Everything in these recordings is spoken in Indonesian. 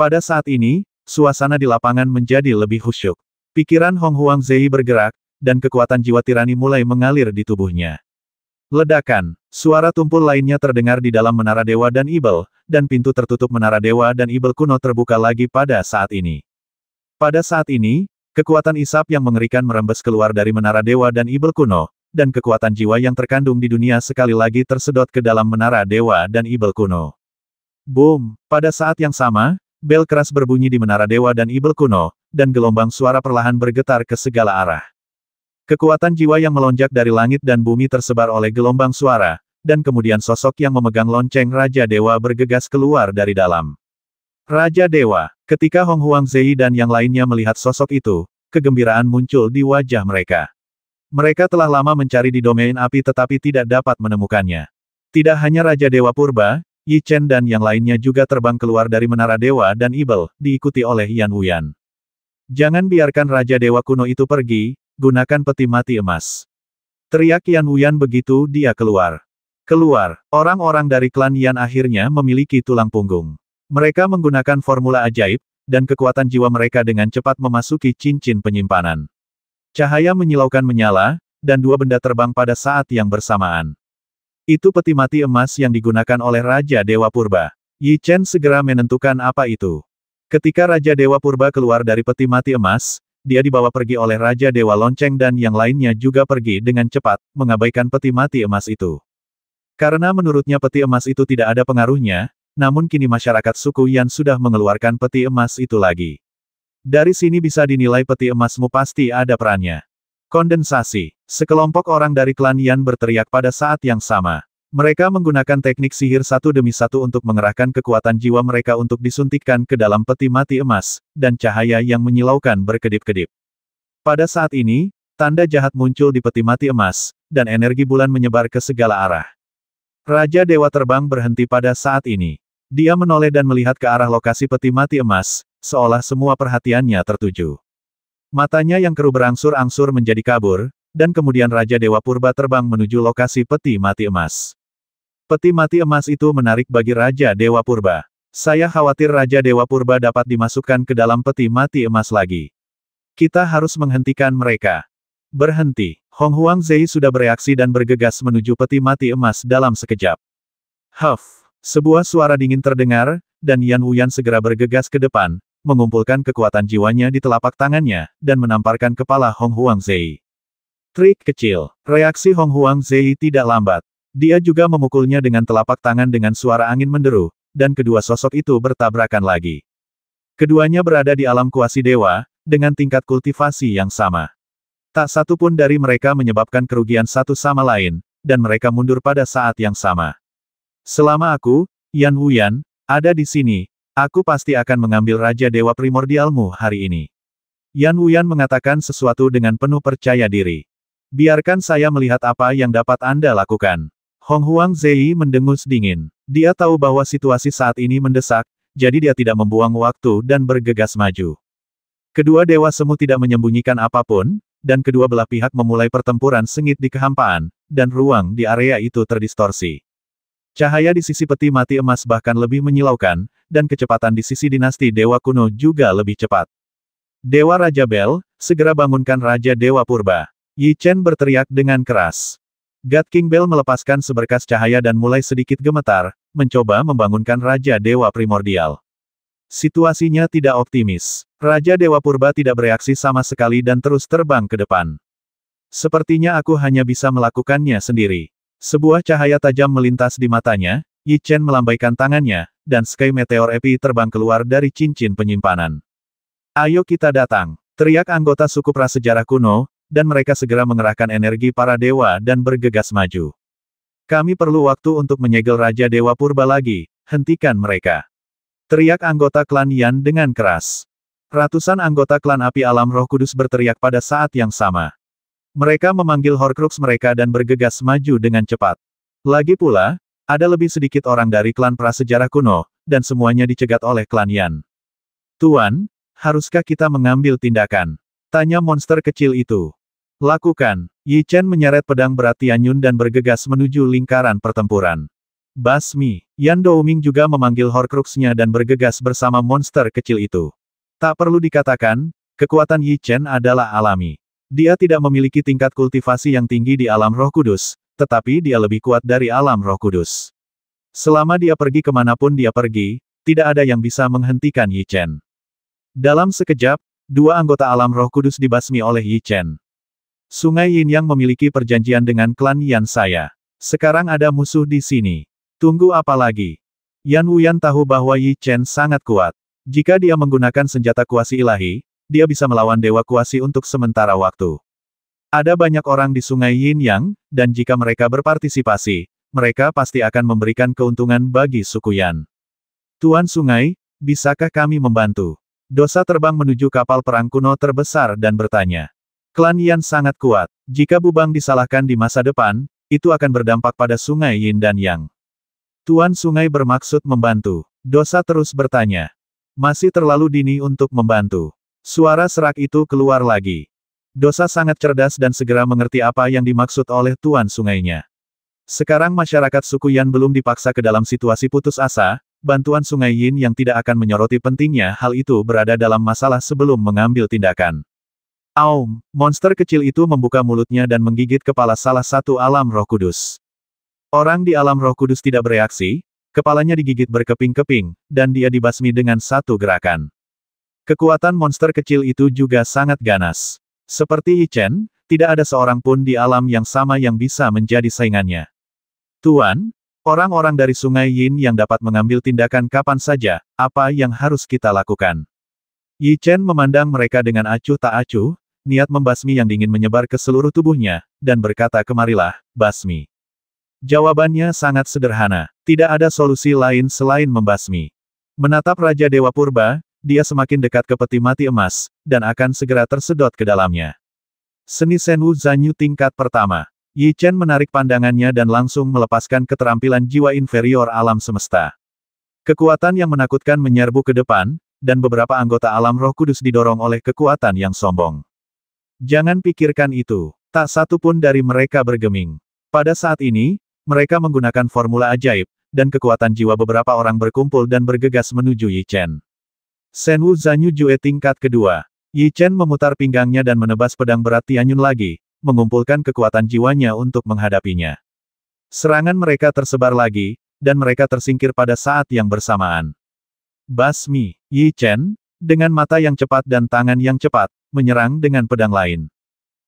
Pada saat ini, suasana di lapangan menjadi lebih khusyuk. Pikiran Hong Huang Zei bergerak, dan kekuatan jiwa tirani mulai mengalir di tubuhnya. Ledakan, suara tumpul lainnya terdengar di dalam menara dewa dan ibel, dan pintu tertutup menara dewa dan ibel kuno terbuka lagi pada saat ini. Pada saat ini, kekuatan isap yang mengerikan merembes keluar dari menara dewa dan ibel kuno, dan kekuatan jiwa yang terkandung di dunia sekali lagi tersedot ke dalam menara dewa dan ibel kuno. Boom! Pada saat yang sama, Bel keras berbunyi di menara dewa dan ibel kuno, dan gelombang suara perlahan bergetar ke segala arah. Kekuatan jiwa yang melonjak dari langit dan bumi tersebar oleh gelombang suara, dan kemudian sosok yang memegang lonceng Raja Dewa bergegas keluar dari dalam. Raja Dewa, ketika Hong Huang Zei dan yang lainnya melihat sosok itu, kegembiraan muncul di wajah mereka. Mereka telah lama mencari di domain api tetapi tidak dapat menemukannya. Tidak hanya Raja Dewa Purba, Yi Chen dan yang lainnya juga terbang keluar dari Menara Dewa dan Ibel, diikuti oleh Yan Wuyan. Jangan biarkan Raja Dewa kuno itu pergi, gunakan peti mati emas. Teriak Yan Wuyan begitu dia keluar. Keluar, orang-orang dari klan Yan akhirnya memiliki tulang punggung. Mereka menggunakan formula ajaib, dan kekuatan jiwa mereka dengan cepat memasuki cincin penyimpanan. Cahaya menyilaukan menyala, dan dua benda terbang pada saat yang bersamaan. Itu peti mati emas yang digunakan oleh Raja Dewa Purba. Yi Chen segera menentukan apa itu. Ketika Raja Dewa Purba keluar dari peti mati emas, dia dibawa pergi oleh Raja Dewa Lonceng dan yang lainnya juga pergi dengan cepat, mengabaikan peti mati emas itu. Karena menurutnya peti emas itu tidak ada pengaruhnya, namun kini masyarakat suku Yan sudah mengeluarkan peti emas itu lagi. Dari sini bisa dinilai peti emasmu pasti ada perannya. Kondensasi. Sekelompok orang dari klan Yan berteriak pada saat yang sama. Mereka menggunakan teknik sihir satu demi satu untuk mengerahkan kekuatan jiwa mereka untuk disuntikkan ke dalam peti mati emas, dan cahaya yang menyilaukan berkedip-kedip. Pada saat ini, tanda jahat muncul di peti mati emas, dan energi bulan menyebar ke segala arah. Raja Dewa Terbang berhenti pada saat ini. Dia menoleh dan melihat ke arah lokasi peti mati emas, seolah semua perhatiannya tertuju. Matanya yang keruh berangsur-angsur menjadi kabur, dan kemudian Raja Dewa Purba terbang menuju lokasi peti mati emas. Peti mati emas itu menarik bagi Raja Dewa Purba. Saya khawatir Raja Dewa Purba dapat dimasukkan ke dalam peti mati emas lagi. Kita harus menghentikan mereka. Berhenti. Hong Huang Zei sudah bereaksi dan bergegas menuju peti mati emas dalam sekejap. Huff. Sebuah suara dingin terdengar, dan Yan Wuyan segera bergegas ke depan, mengumpulkan kekuatan jiwanya di telapak tangannya, dan menamparkan kepala Hong Huang Zei. Trik kecil. Reaksi Hong Huang Zei tidak lambat. Dia juga memukulnya dengan telapak tangan dengan suara angin menderu, dan kedua sosok itu bertabrakan lagi. Keduanya berada di alam kuasi dewa, dengan tingkat kultivasi yang sama. Tak satu pun dari mereka menyebabkan kerugian satu sama lain, dan mereka mundur pada saat yang sama. Selama aku, Yan Wuyan, ada di sini, Aku pasti akan mengambil Raja Dewa Primordialmu hari ini. Yan Wuyan mengatakan sesuatu dengan penuh percaya diri. Biarkan saya melihat apa yang dapat Anda lakukan. Hong Huang Zei mendengus dingin. Dia tahu bahwa situasi saat ini mendesak, jadi dia tidak membuang waktu dan bergegas maju. Kedua dewa semu tidak menyembunyikan apapun, dan kedua belah pihak memulai pertempuran sengit di kehampaan, dan ruang di area itu terdistorsi. Cahaya di sisi peti mati emas bahkan lebih menyilaukan, dan kecepatan di sisi dinasti Dewa kuno juga lebih cepat. Dewa Raja Bel, segera bangunkan Raja Dewa Purba. Yi Chen berteriak dengan keras. God King Bell melepaskan seberkas cahaya dan mulai sedikit gemetar, mencoba membangunkan Raja Dewa Primordial. Situasinya tidak optimis. Raja Dewa Purba tidak bereaksi sama sekali dan terus terbang ke depan. Sepertinya aku hanya bisa melakukannya sendiri. Sebuah cahaya tajam melintas di matanya, Yi Chen melambaikan tangannya, dan Sky Meteor Epi terbang keluar dari cincin penyimpanan. Ayo kita datang, teriak anggota suku prasejarah kuno, dan mereka segera mengerahkan energi para dewa dan bergegas maju. Kami perlu waktu untuk menyegel Raja Dewa Purba lagi, hentikan mereka. Teriak anggota klan Yan dengan keras. Ratusan anggota klan api alam roh kudus berteriak pada saat yang sama. Mereka memanggil Horcrux mereka dan bergegas maju dengan cepat. Lagi pula, ada lebih sedikit orang dari klan prasejarah kuno, dan semuanya dicegat oleh klan Yan. Tuan, haruskah kita mengambil tindakan? Tanya monster kecil itu. Lakukan. Yi Chen menyeret pedang berat Tianyun dan bergegas menuju lingkaran pertempuran. Basmi, Yan Douming juga memanggil Horcruxnya dan bergegas bersama monster kecil itu. Tak perlu dikatakan, kekuatan Yi Chen adalah alami. Dia tidak memiliki tingkat kultivasi yang tinggi di alam roh kudus, tetapi dia lebih kuat dari alam roh kudus. Selama dia pergi kemanapun dia pergi, tidak ada yang bisa menghentikan Yi Chen. Dalam sekejap, dua anggota alam roh kudus dibasmi oleh Yi Chen. Sungai Yin Yang memiliki perjanjian dengan klan Yan saya. Sekarang ada musuh di sini. Tunggu apa lagi? Yan Wuyan tahu bahwa Yi Chen sangat kuat. Jika dia menggunakan senjata kuasi ilahi, dia bisa melawan Dewa Kuasi untuk sementara waktu. Ada banyak orang di Sungai Yin Yang, dan jika mereka berpartisipasi, mereka pasti akan memberikan keuntungan bagi suku Yan. Tuan Sungai, bisakah kami membantu? Dosa terbang menuju kapal perang kuno terbesar dan bertanya. Klan Yan sangat kuat. Jika Bubang disalahkan di masa depan, itu akan berdampak pada Sungai Yin dan Yang. Tuan Sungai bermaksud membantu. Dosa terus bertanya. Masih terlalu dini untuk membantu. Suara serak itu keluar lagi. Dosa sangat cerdas dan segera mengerti apa yang dimaksud oleh Tuan Sungainya. Sekarang masyarakat suku Yan belum dipaksa ke dalam situasi putus asa, bantuan Sungai Yin yang tidak akan menyoroti pentingnya hal itu berada dalam masalah sebelum mengambil tindakan. Aum, monster kecil itu membuka mulutnya dan menggigit kepala salah satu alam roh kudus. Orang di alam roh kudus tidak bereaksi, kepalanya digigit berkeping-keping, dan dia dibasmi dengan satu gerakan. Kekuatan monster kecil itu juga sangat ganas. Seperti Ichen, tidak ada seorang pun di alam yang sama yang bisa menjadi saingannya. Tuan, orang-orang dari Sungai Yin yang dapat mengambil tindakan kapan saja, apa yang harus kita lakukan? Yi Chen memandang mereka dengan acuh tak acuh, niat membasmi yang dingin menyebar ke seluruh tubuhnya, dan berkata kemarilah, basmi. Jawabannya sangat sederhana, tidak ada solusi lain selain membasmi. Menatap Raja Dewa Purba, dia semakin dekat ke peti mati emas, dan akan segera tersedot ke dalamnya. Seni Senwu Zanyu tingkat pertama. Yi Chen menarik pandangannya dan langsung melepaskan keterampilan jiwa inferior alam semesta. Kekuatan yang menakutkan menyerbu ke depan, dan beberapa anggota alam roh kudus didorong oleh kekuatan yang sombong. Jangan pikirkan itu. Tak satu pun dari mereka bergeming. Pada saat ini, mereka menggunakan formula ajaib, dan kekuatan jiwa beberapa orang berkumpul dan bergegas menuju Yi Chen. Senwu Zanyu Jue tingkat kedua. Yi Chen memutar pinggangnya dan menebas pedang berat Tianyun lagi, mengumpulkan kekuatan jiwanya untuk menghadapinya. Serangan mereka tersebar lagi, dan mereka tersingkir pada saat yang bersamaan. Basmi, Yi Chen, dengan mata yang cepat dan tangan yang cepat, menyerang dengan pedang lain.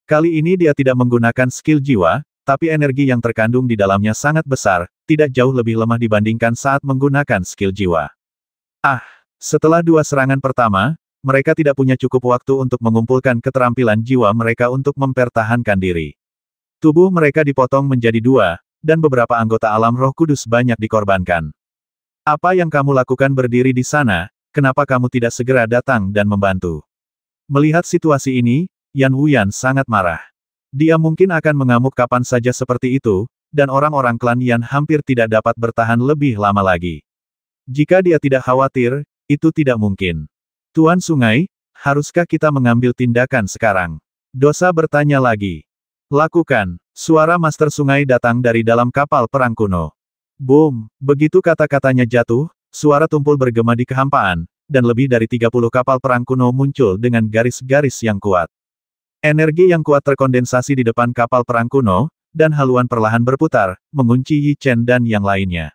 Kali ini dia tidak menggunakan skill jiwa, tapi energi yang terkandung di dalamnya sangat besar, tidak jauh lebih lemah dibandingkan saat menggunakan skill jiwa. Ah! Setelah dua serangan pertama, mereka tidak punya cukup waktu untuk mengumpulkan keterampilan jiwa mereka untuk mempertahankan diri. Tubuh mereka dipotong menjadi dua, dan beberapa anggota alam roh kudus banyak dikorbankan. Apa yang kamu lakukan berdiri di sana, kenapa kamu tidak segera datang dan membantu? Melihat situasi ini, Yan Wuyan sangat marah. Dia mungkin akan mengamuk kapan saja seperti itu, dan orang-orang klan Yan hampir tidak dapat bertahan lebih lama lagi. Jika dia tidak khawatir, itu tidak mungkin. Tuan Sungai, haruskah kita mengambil tindakan sekarang? Dosa bertanya lagi. Lakukan. Suara Master Sungai datang dari dalam kapal perang kuno. Boom! Begitu kata-katanya jatuh, suara tumpul bergema di kehampaan, dan lebih dari 30 kapal perang kuno muncul dengan garis-garis yang kuat. Energi yang kuat terkondensasi di depan kapal perang kuno, dan haluan perlahan berputar, mengunci Yi Chen dan yang lainnya.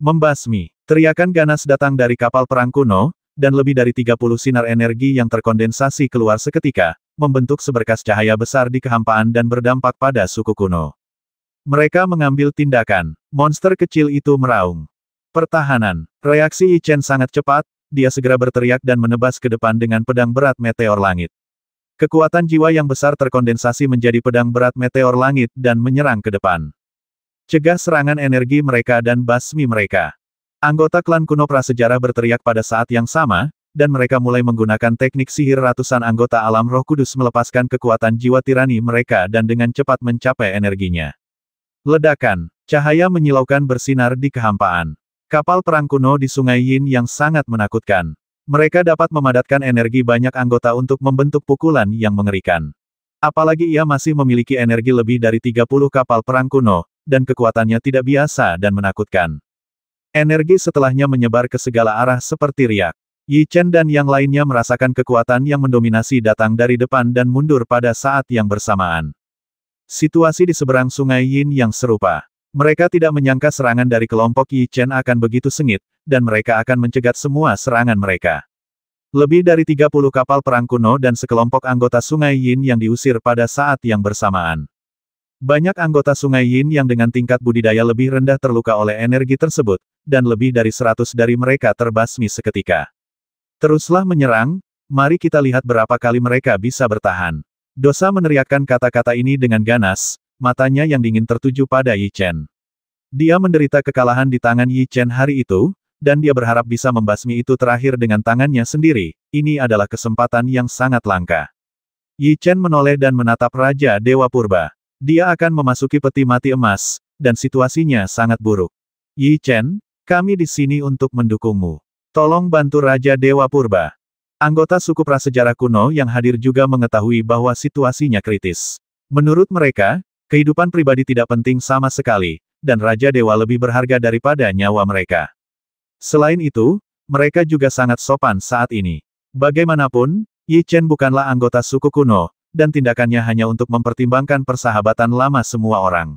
Membasmi. Teriakan ganas datang dari kapal perang kuno, dan lebih dari 30 sinar energi yang terkondensasi keluar seketika, membentuk seberkas cahaya besar di kehampaan dan berdampak pada suku kuno. Mereka mengambil tindakan. Monster kecil itu meraung. Pertahanan. Reaksi Ichen sangat cepat, dia segera berteriak dan menebas ke depan dengan pedang berat meteor langit. Kekuatan jiwa yang besar terkondensasi menjadi pedang berat meteor langit dan menyerang ke depan. Cegah serangan energi mereka dan basmi mereka. Anggota klan kuno prasejarah berteriak pada saat yang sama, dan mereka mulai menggunakan teknik sihir ratusan anggota alam roh kudus melepaskan kekuatan jiwa tirani mereka dan dengan cepat mencapai energinya. Ledakan, cahaya menyilaukan bersinar di kehampaan. Kapal perang kuno di sungai Yin yang sangat menakutkan. Mereka dapat memadatkan energi banyak anggota untuk membentuk pukulan yang mengerikan. Apalagi ia masih memiliki energi lebih dari 30 kapal perang kuno, dan kekuatannya tidak biasa dan menakutkan. Energi setelahnya menyebar ke segala arah seperti riak. Yi Chen dan yang lainnya merasakan kekuatan yang mendominasi datang dari depan dan mundur pada saat yang bersamaan. Situasi di seberang sungai Yin yang serupa. Mereka tidak menyangka serangan dari kelompok Yi Chen akan begitu sengit, dan mereka akan mencegat semua serangan mereka. Lebih dari 30 kapal perang kuno dan sekelompok anggota sungai Yin yang diusir pada saat yang bersamaan. Banyak anggota sungai Yin yang dengan tingkat budidaya lebih rendah terluka oleh energi tersebut, dan lebih dari seratus dari mereka terbasmi seketika. Teruslah menyerang, mari kita lihat berapa kali mereka bisa bertahan. Dosa meneriakkan kata-kata ini dengan ganas, matanya yang dingin tertuju pada Yi Chen. Dia menderita kekalahan di tangan Yi Chen hari itu, dan dia berharap bisa membasmi itu terakhir dengan tangannya sendiri, ini adalah kesempatan yang sangat langka. Yi Chen menoleh dan menatap Raja Dewa Purba. Dia akan memasuki peti mati emas, dan situasinya sangat buruk. Yi Chen, kami di sini untuk mendukungmu. Tolong bantu Raja Dewa Purba. Anggota suku prasejarah kuno yang hadir juga mengetahui bahwa situasinya kritis. Menurut mereka, kehidupan pribadi tidak penting sama sekali, dan Raja Dewa lebih berharga daripada nyawa mereka. Selain itu, mereka juga sangat sopan saat ini. Bagaimanapun, Yi Chen bukanlah anggota suku kuno, dan tindakannya hanya untuk mempertimbangkan persahabatan lama semua orang.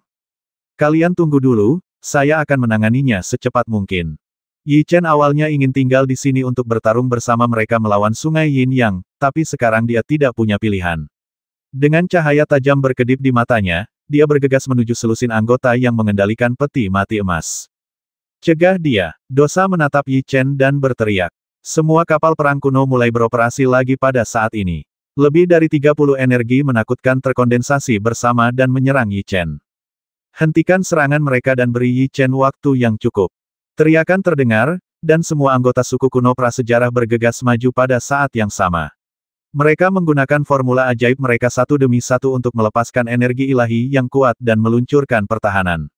Kalian tunggu dulu, saya akan menanganinya secepat mungkin. Yi Chen awalnya ingin tinggal di sini untuk bertarung bersama mereka melawan sungai Yin Yang, tapi sekarang dia tidak punya pilihan. Dengan cahaya tajam berkedip di matanya, dia bergegas menuju selusin anggota yang mengendalikan peti mati emas. Cegah dia, dosa menatap Yi Chen dan berteriak. Semua kapal perang kuno mulai beroperasi lagi pada saat ini. Lebih dari 30 energi menakutkan terkondensasi bersama dan menyerang Yi Chen. Hentikan serangan mereka dan beri Yi Chen waktu yang cukup. Teriakan terdengar, dan semua anggota suku kuno prasejarah bergegas maju pada saat yang sama. Mereka menggunakan formula ajaib mereka satu demi satu untuk melepaskan energi ilahi yang kuat dan meluncurkan pertahanan.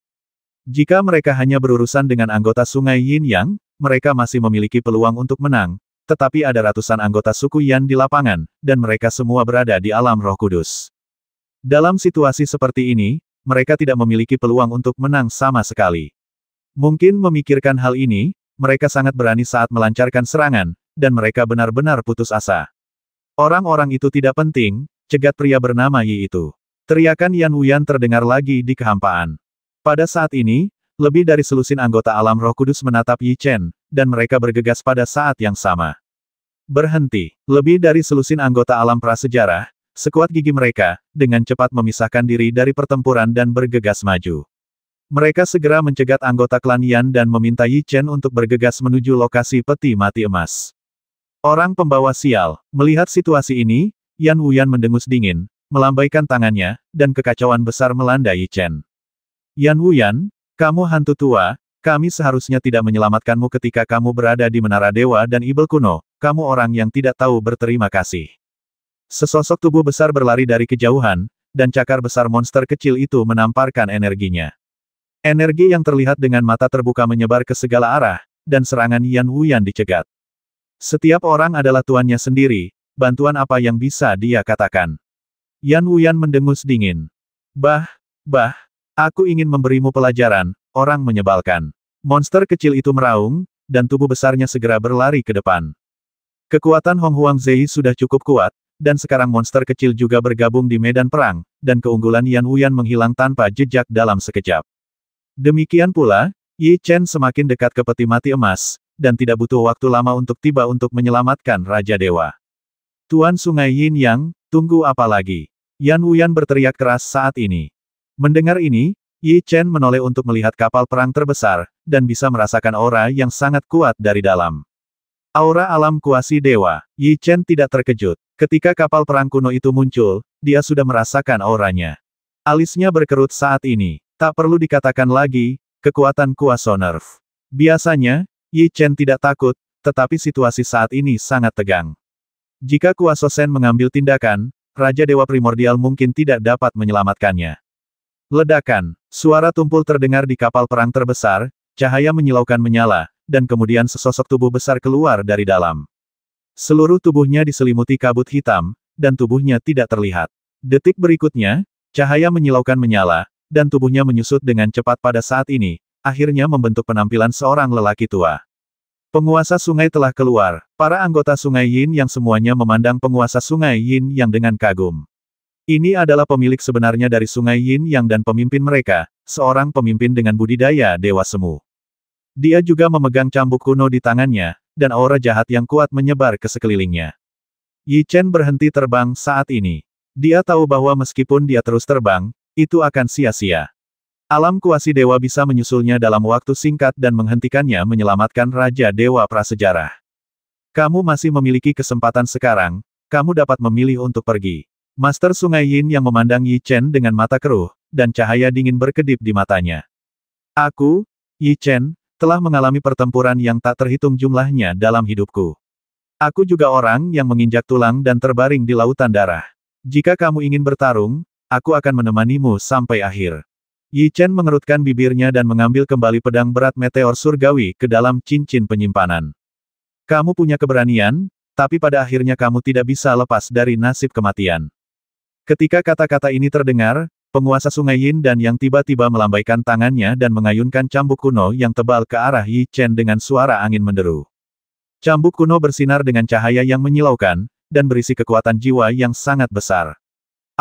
Jika mereka hanya berurusan dengan anggota sungai Yin Yang, mereka masih memiliki peluang untuk menang, tetapi ada ratusan anggota suku Yan di lapangan, dan mereka semua berada di alam roh kudus. Dalam situasi seperti ini, mereka tidak memiliki peluang untuk menang sama sekali. Mungkin memikirkan hal ini, mereka sangat berani saat melancarkan serangan, dan mereka benar-benar putus asa. Orang-orang itu tidak penting, cegat pria bernama Yi itu. Teriakan Yan Wuyan terdengar lagi di kehampaan. Pada saat ini, lebih dari selusin anggota alam roh kudus menatap Yi Chen, dan mereka bergegas pada saat yang sama. Berhenti. Lebih dari selusin anggota alam prasejarah, Sekuat gigi mereka, dengan cepat memisahkan diri dari pertempuran dan bergegas maju. Mereka segera mencegat anggota klan Yan dan meminta Yi Chen untuk bergegas menuju lokasi peti mati emas. Orang pembawa sial, melihat situasi ini, Yan Wuyan mendengus dingin, melambaikan tangannya, dan kekacauan besar melanda Yi Chen. Yan Wuyan, kamu hantu tua, kami seharusnya tidak menyelamatkanmu ketika kamu berada di Menara Dewa dan Ibel Kuno, kamu orang yang tidak tahu berterima kasih. Sesosok tubuh besar berlari dari kejauhan, dan cakar besar monster kecil itu menamparkan energinya. Energi yang terlihat dengan mata terbuka menyebar ke segala arah, dan serangan Yan Wuyan dicegat. Setiap orang adalah tuannya sendiri, bantuan apa yang bisa dia katakan. Yan Wuyan mendengus dingin. Bah, bah, aku ingin memberimu pelajaran, orang menyebalkan. Monster kecil itu meraung, dan tubuh besarnya segera berlari ke depan. Kekuatan Hong Huang Zai sudah cukup kuat, dan sekarang monster kecil juga bergabung di medan perang, dan keunggulan Yan Wuyan menghilang tanpa jejak dalam sekejap. Demikian pula, Yi Chen semakin dekat ke peti mati emas, dan tidak butuh waktu lama untuk tiba untuk menyelamatkan Raja Dewa. Tuan Sungai Yin Yang, tunggu apa lagi? Yan Wuyan berteriak keras saat ini. Mendengar ini, Yi Chen menoleh untuk melihat kapal perang terbesar, dan bisa merasakan aura yang sangat kuat dari dalam. Aura alam kuasi dewa, Yi Chen tidak terkejut. Ketika kapal perang kuno itu muncul, dia sudah merasakan auranya. Alisnya berkerut saat ini. Tak perlu dikatakan lagi, kekuatan kuasa nerf. Biasanya, Yi Chen tidak takut, tetapi situasi saat ini sangat tegang. Jika kuasa Sen mengambil tindakan, Raja Dewa Primordial mungkin tidak dapat menyelamatkannya. Ledakan, suara tumpul terdengar di kapal perang terbesar, cahaya menyilaukan menyala, dan kemudian sesosok tubuh besar keluar dari dalam. Seluruh tubuhnya diselimuti kabut hitam, dan tubuhnya tidak terlihat. Detik berikutnya, cahaya menyilaukan menyala, dan tubuhnya menyusut dengan cepat pada saat ini, akhirnya membentuk penampilan seorang lelaki tua. Penguasa sungai telah keluar, para anggota sungai Yin yang semuanya memandang penguasa sungai Yin yang dengan kagum. Ini adalah pemilik sebenarnya dari sungai Yin yang dan pemimpin mereka, seorang pemimpin dengan budidaya Dewa Semu. Dia juga memegang cambuk kuno di tangannya, dan aura jahat yang kuat menyebar ke sekelilingnya. Yi Chen berhenti terbang saat ini. Dia tahu bahwa meskipun dia terus terbang, itu akan sia-sia. Alam kuasi dewa bisa menyusulnya dalam waktu singkat dan menghentikannya menyelamatkan Raja Dewa Prasejarah. Kamu masih memiliki kesempatan sekarang, kamu dapat memilih untuk pergi. Master Sungai Yin yang memandang Yi Chen dengan mata keruh, dan cahaya dingin berkedip di matanya. Aku, Yi Chen, telah mengalami pertempuran yang tak terhitung jumlahnya dalam hidupku. Aku juga orang yang menginjak tulang dan terbaring di lautan darah. Jika kamu ingin bertarung, aku akan menemanimu sampai akhir. Yi Chen mengerutkan bibirnya dan mengambil kembali pedang berat meteor surgawi ke dalam cincin penyimpanan. Kamu punya keberanian, tapi pada akhirnya kamu tidak bisa lepas dari nasib kematian. Ketika kata-kata ini terdengar, Penguasa sungai Yin dan Yang tiba-tiba melambaikan tangannya dan mengayunkan cambuk kuno yang tebal ke arah Yi Chen dengan suara angin menderu. Cambuk kuno bersinar dengan cahaya yang menyilaukan, dan berisi kekuatan jiwa yang sangat besar.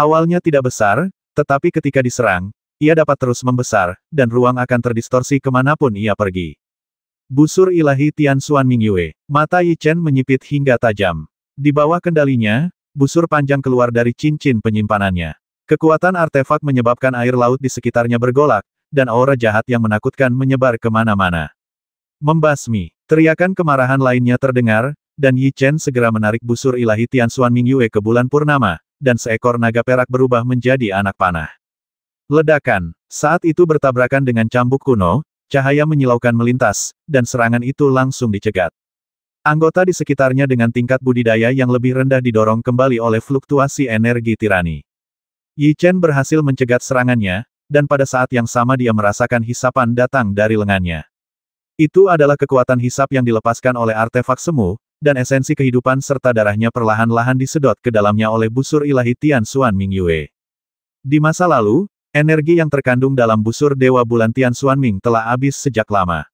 Awalnya tidak besar, tetapi ketika diserang, ia dapat terus membesar, dan ruang akan terdistorsi kemanapun ia pergi. Busur ilahi Tian Xuan Mingyue, mata Yi Chen menyipit hingga tajam. Di bawah kendalinya, busur panjang keluar dari cincin penyimpanannya. Kekuatan artefak menyebabkan air laut di sekitarnya bergolak, dan aura jahat yang menakutkan menyebar kemana-mana. Membasmi, teriakan kemarahan lainnya terdengar, dan Yi Chen segera menarik busur ilahi Tian Ming Yue ke bulan purnama, dan seekor naga perak berubah menjadi anak panah. Ledakan, saat itu bertabrakan dengan cambuk kuno, cahaya menyilaukan melintas, dan serangan itu langsung dicegat. Anggota di sekitarnya dengan tingkat budidaya yang lebih rendah didorong kembali oleh fluktuasi energi tirani. Yi Chen berhasil mencegat serangannya, dan pada saat yang sama dia merasakan hisapan datang dari lengannya. Itu adalah kekuatan hisap yang dilepaskan oleh artefak semu, dan esensi kehidupan serta darahnya perlahan-lahan disedot ke dalamnya oleh busur ilahi Tian Xuan Ming Yue. Di masa lalu, energi yang terkandung dalam busur Dewa Bulan Tian Xuan Ming telah habis sejak lama.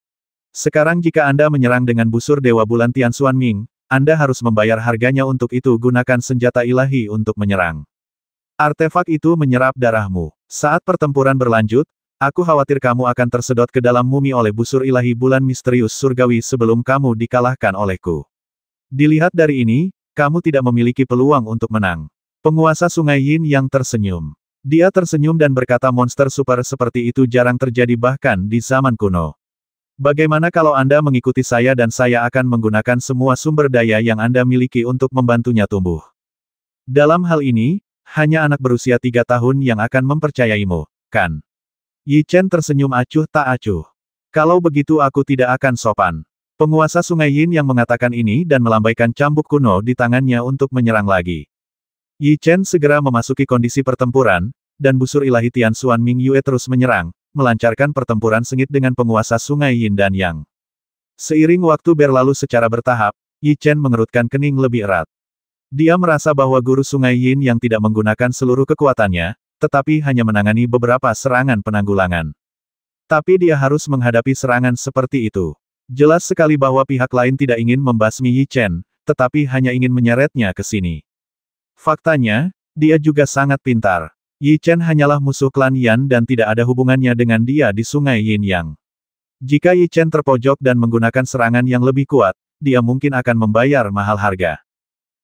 Sekarang jika Anda menyerang dengan busur Dewa Bulan Tian Xuan Ming, Anda harus membayar harganya untuk itu gunakan senjata ilahi untuk menyerang. Artefak itu menyerap darahmu. Saat pertempuran berlanjut, aku khawatir kamu akan tersedot ke dalam mumi oleh busur ilahi bulan misterius surgawi sebelum kamu dikalahkan olehku. Dilihat dari ini, kamu tidak memiliki peluang untuk menang. Penguasa sungai Yin yang tersenyum. Dia tersenyum dan berkata monster super seperti itu jarang terjadi bahkan di zaman kuno. Bagaimana kalau Anda mengikuti saya dan saya akan menggunakan semua sumber daya yang Anda miliki untuk membantunya tumbuh. Dalam hal ini, hanya anak berusia tiga tahun yang akan mempercayaimu, kan? Yi Chen tersenyum acuh tak acuh. Kalau begitu aku tidak akan sopan. Penguasa Sungai Yin yang mengatakan ini dan melambaikan cambuk kuno di tangannya untuk menyerang lagi. Yi Chen segera memasuki kondisi pertempuran, dan busur ilahi Tian Xuan Ming Yue terus menyerang, melancarkan pertempuran sengit dengan penguasa Sungai Yin dan Yang. Seiring waktu berlalu secara bertahap, Yi Chen mengerutkan kening lebih erat. Dia merasa bahwa guru sungai Yin yang tidak menggunakan seluruh kekuatannya, tetapi hanya menangani beberapa serangan penanggulangan. Tapi dia harus menghadapi serangan seperti itu. Jelas sekali bahwa pihak lain tidak ingin membasmi Yi Chen, tetapi hanya ingin menyeretnya ke sini. Faktanya, dia juga sangat pintar. Yi Chen hanyalah musuh klan Yan dan tidak ada hubungannya dengan dia di sungai Yin Yang. Jika Yi Chen terpojok dan menggunakan serangan yang lebih kuat, dia mungkin akan membayar mahal harga.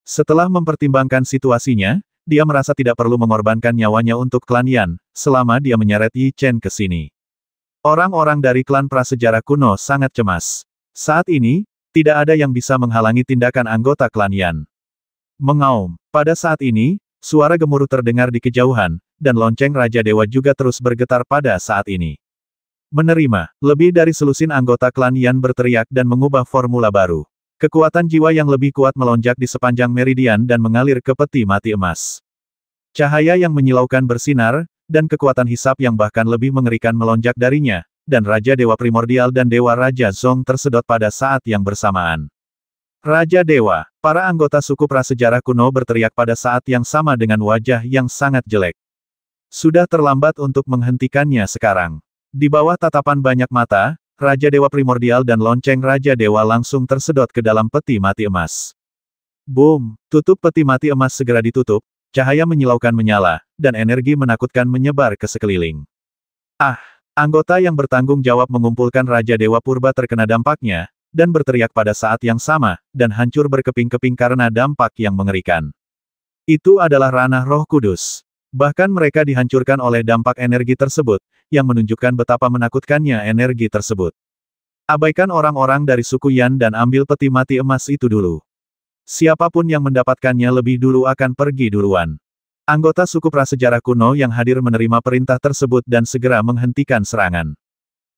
Setelah mempertimbangkan situasinya, dia merasa tidak perlu mengorbankan nyawanya untuk klan Yan, selama dia menyeret Yi Chen ke sini. Orang-orang dari klan prasejarah kuno sangat cemas. Saat ini, tidak ada yang bisa menghalangi tindakan anggota klan Yan. Mengaum. Pada saat ini, suara gemuruh terdengar di kejauhan, dan lonceng Raja Dewa juga terus bergetar pada saat ini. Menerima, lebih dari selusin anggota klan Yan berteriak dan mengubah formula baru. Kekuatan jiwa yang lebih kuat melonjak di sepanjang meridian dan mengalir ke peti mati emas. Cahaya yang menyilaukan bersinar, dan kekuatan hisap yang bahkan lebih mengerikan melonjak darinya, dan Raja Dewa Primordial dan Dewa Raja Zong tersedot pada saat yang bersamaan. Raja Dewa, para anggota suku prasejarah kuno berteriak pada saat yang sama dengan wajah yang sangat jelek. Sudah terlambat untuk menghentikannya sekarang. Di bawah tatapan banyak mata, Raja Dewa Primordial dan lonceng Raja Dewa langsung tersedot ke dalam peti mati emas. Boom! Tutup peti mati emas segera ditutup, cahaya menyilaukan menyala, dan energi menakutkan menyebar ke sekeliling. Ah! Anggota yang bertanggung jawab mengumpulkan Raja Dewa Purba terkena dampaknya, dan berteriak pada saat yang sama, dan hancur berkeping-keping karena dampak yang mengerikan. Itu adalah ranah roh kudus. Bahkan mereka dihancurkan oleh dampak energi tersebut, yang menunjukkan betapa menakutkannya energi tersebut. Abaikan orang-orang dari suku Yan dan ambil peti mati emas itu dulu. Siapapun yang mendapatkannya lebih dulu akan pergi duluan. Anggota suku prasejarah kuno yang hadir menerima perintah tersebut dan segera menghentikan serangan.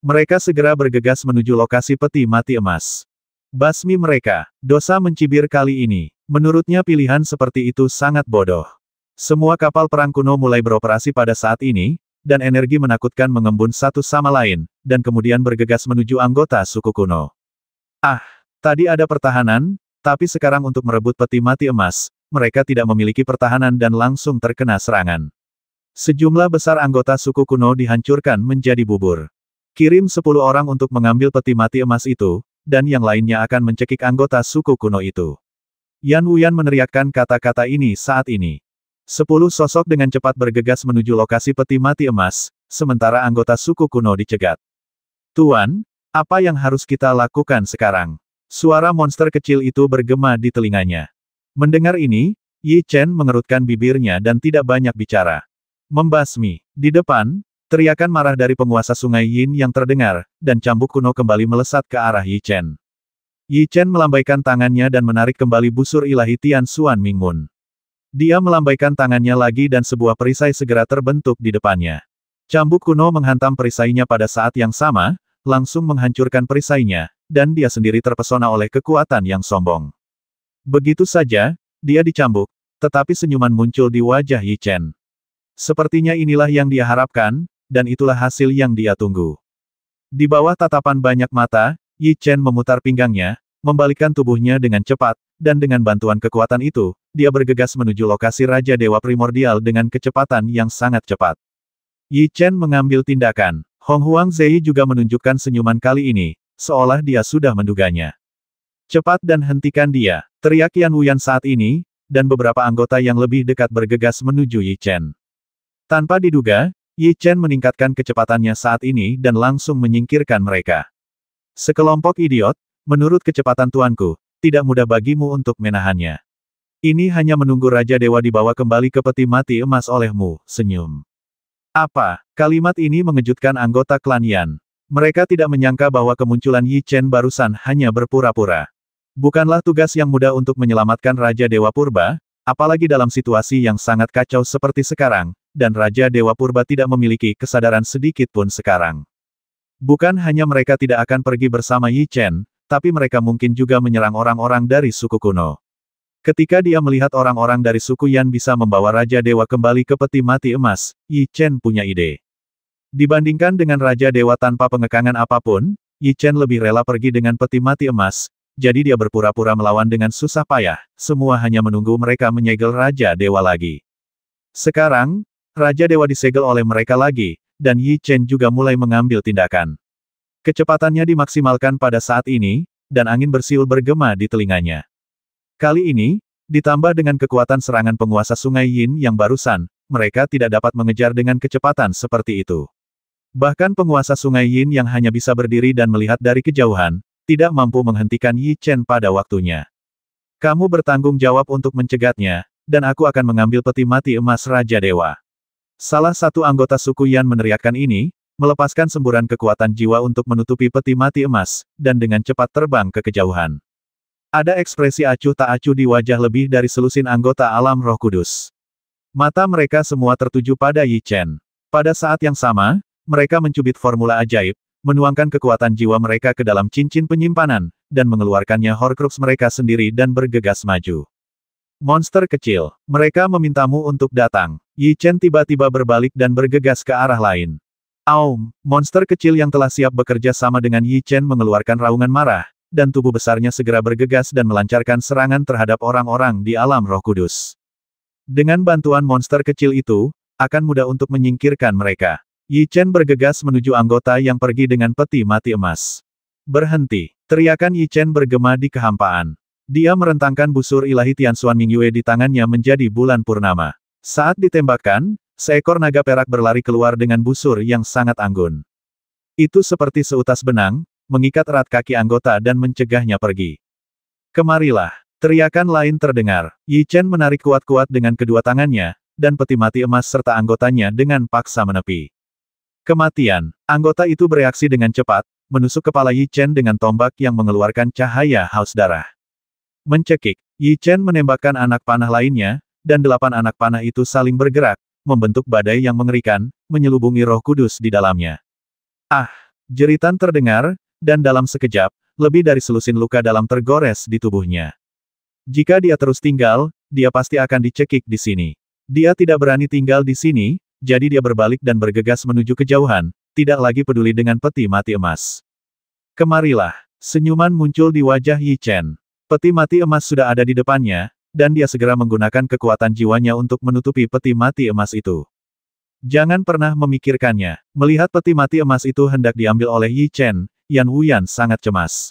Mereka segera bergegas menuju lokasi peti mati emas. Basmi mereka, dosa mencibir kali ini. Menurutnya pilihan seperti itu sangat bodoh. Semua kapal perang kuno mulai beroperasi pada saat ini, dan energi menakutkan mengembun satu sama lain, dan kemudian bergegas menuju anggota suku kuno. Ah, tadi ada pertahanan, tapi sekarang untuk merebut peti mati emas, mereka tidak memiliki pertahanan dan langsung terkena serangan. Sejumlah besar anggota suku kuno dihancurkan menjadi bubur. Kirim 10 orang untuk mengambil peti mati emas itu, dan yang lainnya akan mencekik anggota suku kuno itu. Yan Wuyan meneriakkan kata-kata ini saat ini. Sepuluh sosok dengan cepat bergegas menuju lokasi peti mati emas, sementara anggota suku kuno dicegat. Tuan, apa yang harus kita lakukan sekarang? Suara monster kecil itu bergema di telinganya. Mendengar ini, Yi Chen mengerutkan bibirnya dan tidak banyak bicara. Membasmi. Di depan, teriakan marah dari penguasa sungai Yin yang terdengar, dan cambuk kuno kembali melesat ke arah Yi Chen. Yi Chen melambaikan tangannya dan menarik kembali busur ilahi Tian Xuan Mingun. Dia melambaikan tangannya lagi dan sebuah perisai segera terbentuk di depannya. Cambuk kuno menghantam perisainya pada saat yang sama, langsung menghancurkan perisainya, dan dia sendiri terpesona oleh kekuatan yang sombong. Begitu saja, dia dicambuk, tetapi senyuman muncul di wajah Yi Chen. Sepertinya inilah yang dia harapkan, dan itulah hasil yang dia tunggu. Di bawah tatapan banyak mata, Yi Chen memutar pinggangnya, membalikkan tubuhnya dengan cepat, dan dengan bantuan kekuatan itu, dia bergegas menuju lokasi Raja Dewa Primordial dengan kecepatan yang sangat cepat. Yi Chen mengambil tindakan. Hong Huang Zei juga menunjukkan senyuman kali ini, seolah dia sudah menduganya. Cepat dan hentikan dia, teriak Yan Wuyan saat ini, dan beberapa anggota yang lebih dekat bergegas menuju Yi Chen. Tanpa diduga, Yi Chen meningkatkan kecepatannya saat ini dan langsung menyingkirkan mereka. Sekelompok idiot, menurut kecepatan tuanku, tidak mudah bagimu untuk menahannya. Ini hanya menunggu Raja Dewa dibawa kembali ke peti mati emas olehmu, senyum. Apa? Kalimat ini mengejutkan anggota klan Yan. Mereka tidak menyangka bahwa kemunculan Yi Chen barusan hanya berpura-pura. Bukanlah tugas yang mudah untuk menyelamatkan Raja Dewa Purba, apalagi dalam situasi yang sangat kacau seperti sekarang, dan Raja Dewa Purba tidak memiliki kesadaran sedikit pun sekarang. Bukan hanya mereka tidak akan pergi bersama Yi Chen, tapi mereka mungkin juga menyerang orang-orang dari suku kuno. Ketika dia melihat orang-orang dari suku Yan bisa membawa Raja Dewa kembali ke peti mati emas, Yi Chen punya ide. Dibandingkan dengan Raja Dewa tanpa pengekangan apapun, Yi Chen lebih rela pergi dengan peti mati emas, jadi dia berpura-pura melawan dengan susah payah, semua hanya menunggu mereka menyegel Raja Dewa lagi. Sekarang, Raja Dewa disegel oleh mereka lagi, dan Yi Chen juga mulai mengambil tindakan. Kecepatannya dimaksimalkan pada saat ini, dan angin bersiul bergema di telinganya. Kali ini, ditambah dengan kekuatan serangan penguasa sungai Yin yang barusan, mereka tidak dapat mengejar dengan kecepatan seperti itu. Bahkan penguasa sungai Yin yang hanya bisa berdiri dan melihat dari kejauhan, tidak mampu menghentikan Yi Chen pada waktunya. Kamu bertanggung jawab untuk mencegatnya, dan aku akan mengambil peti mati emas Raja Dewa. Salah satu anggota suku Yan meneriakkan ini, melepaskan semburan kekuatan jiwa untuk menutupi peti mati emas, dan dengan cepat terbang ke kejauhan. Ada ekspresi acuh tak acuh di wajah lebih dari selusin anggota alam roh kudus. Mata mereka semua tertuju pada Yi Chen. Pada saat yang sama, mereka mencubit formula ajaib, menuangkan kekuatan jiwa mereka ke dalam cincin penyimpanan, dan mengeluarkannya Horcrux mereka sendiri dan bergegas maju. Monster kecil, mereka memintamu untuk datang. Yi Chen tiba-tiba berbalik dan bergegas ke arah lain. Aum, monster kecil yang telah siap bekerja sama dengan Yi Chen mengeluarkan raungan marah, dan tubuh besarnya segera bergegas dan melancarkan serangan terhadap orang-orang di alam roh kudus. Dengan bantuan monster kecil itu, akan mudah untuk menyingkirkan mereka. Yi Chen bergegas menuju anggota yang pergi dengan peti mati emas. Berhenti! Teriakan Yi Chen bergema di kehampaan. Dia merentangkan busur ilahi Tian Tianxuan Mingyue di tangannya menjadi bulan purnama. Saat ditembakkan, seekor naga perak berlari keluar dengan busur yang sangat anggun. Itu seperti seutas benang, mengikat erat kaki anggota dan mencegahnya pergi. Kemarilah. Teriakan lain terdengar. Yi Chen menarik kuat-kuat dengan kedua tangannya, dan peti mati emas serta anggotanya dengan paksa menepi. Kematian. Anggota itu bereaksi dengan cepat, menusuk kepala Yi Chen dengan tombak yang mengeluarkan cahaya haus darah. Mencekik, Yi Chen menembakkan anak panah lainnya, dan delapan anak panah itu saling bergerak, membentuk badai yang mengerikan, menyelubungi roh kudus di dalamnya. Ah! Jeritan terdengar, dan dalam sekejap, lebih dari selusin luka dalam tergores di tubuhnya. Jika dia terus tinggal, dia pasti akan dicekik di sini. Dia tidak berani tinggal di sini, jadi dia berbalik dan bergegas menuju kejauhan, tidak lagi peduli dengan peti mati emas. Kemarilah, senyuman muncul di wajah Yi Chen. Peti mati emas sudah ada di depannya, dan dia segera menggunakan kekuatan jiwanya untuk menutupi peti mati emas itu. Jangan pernah memikirkannya. Melihat peti mati emas itu hendak diambil oleh Yi Chen, Yan Wuyan sangat cemas.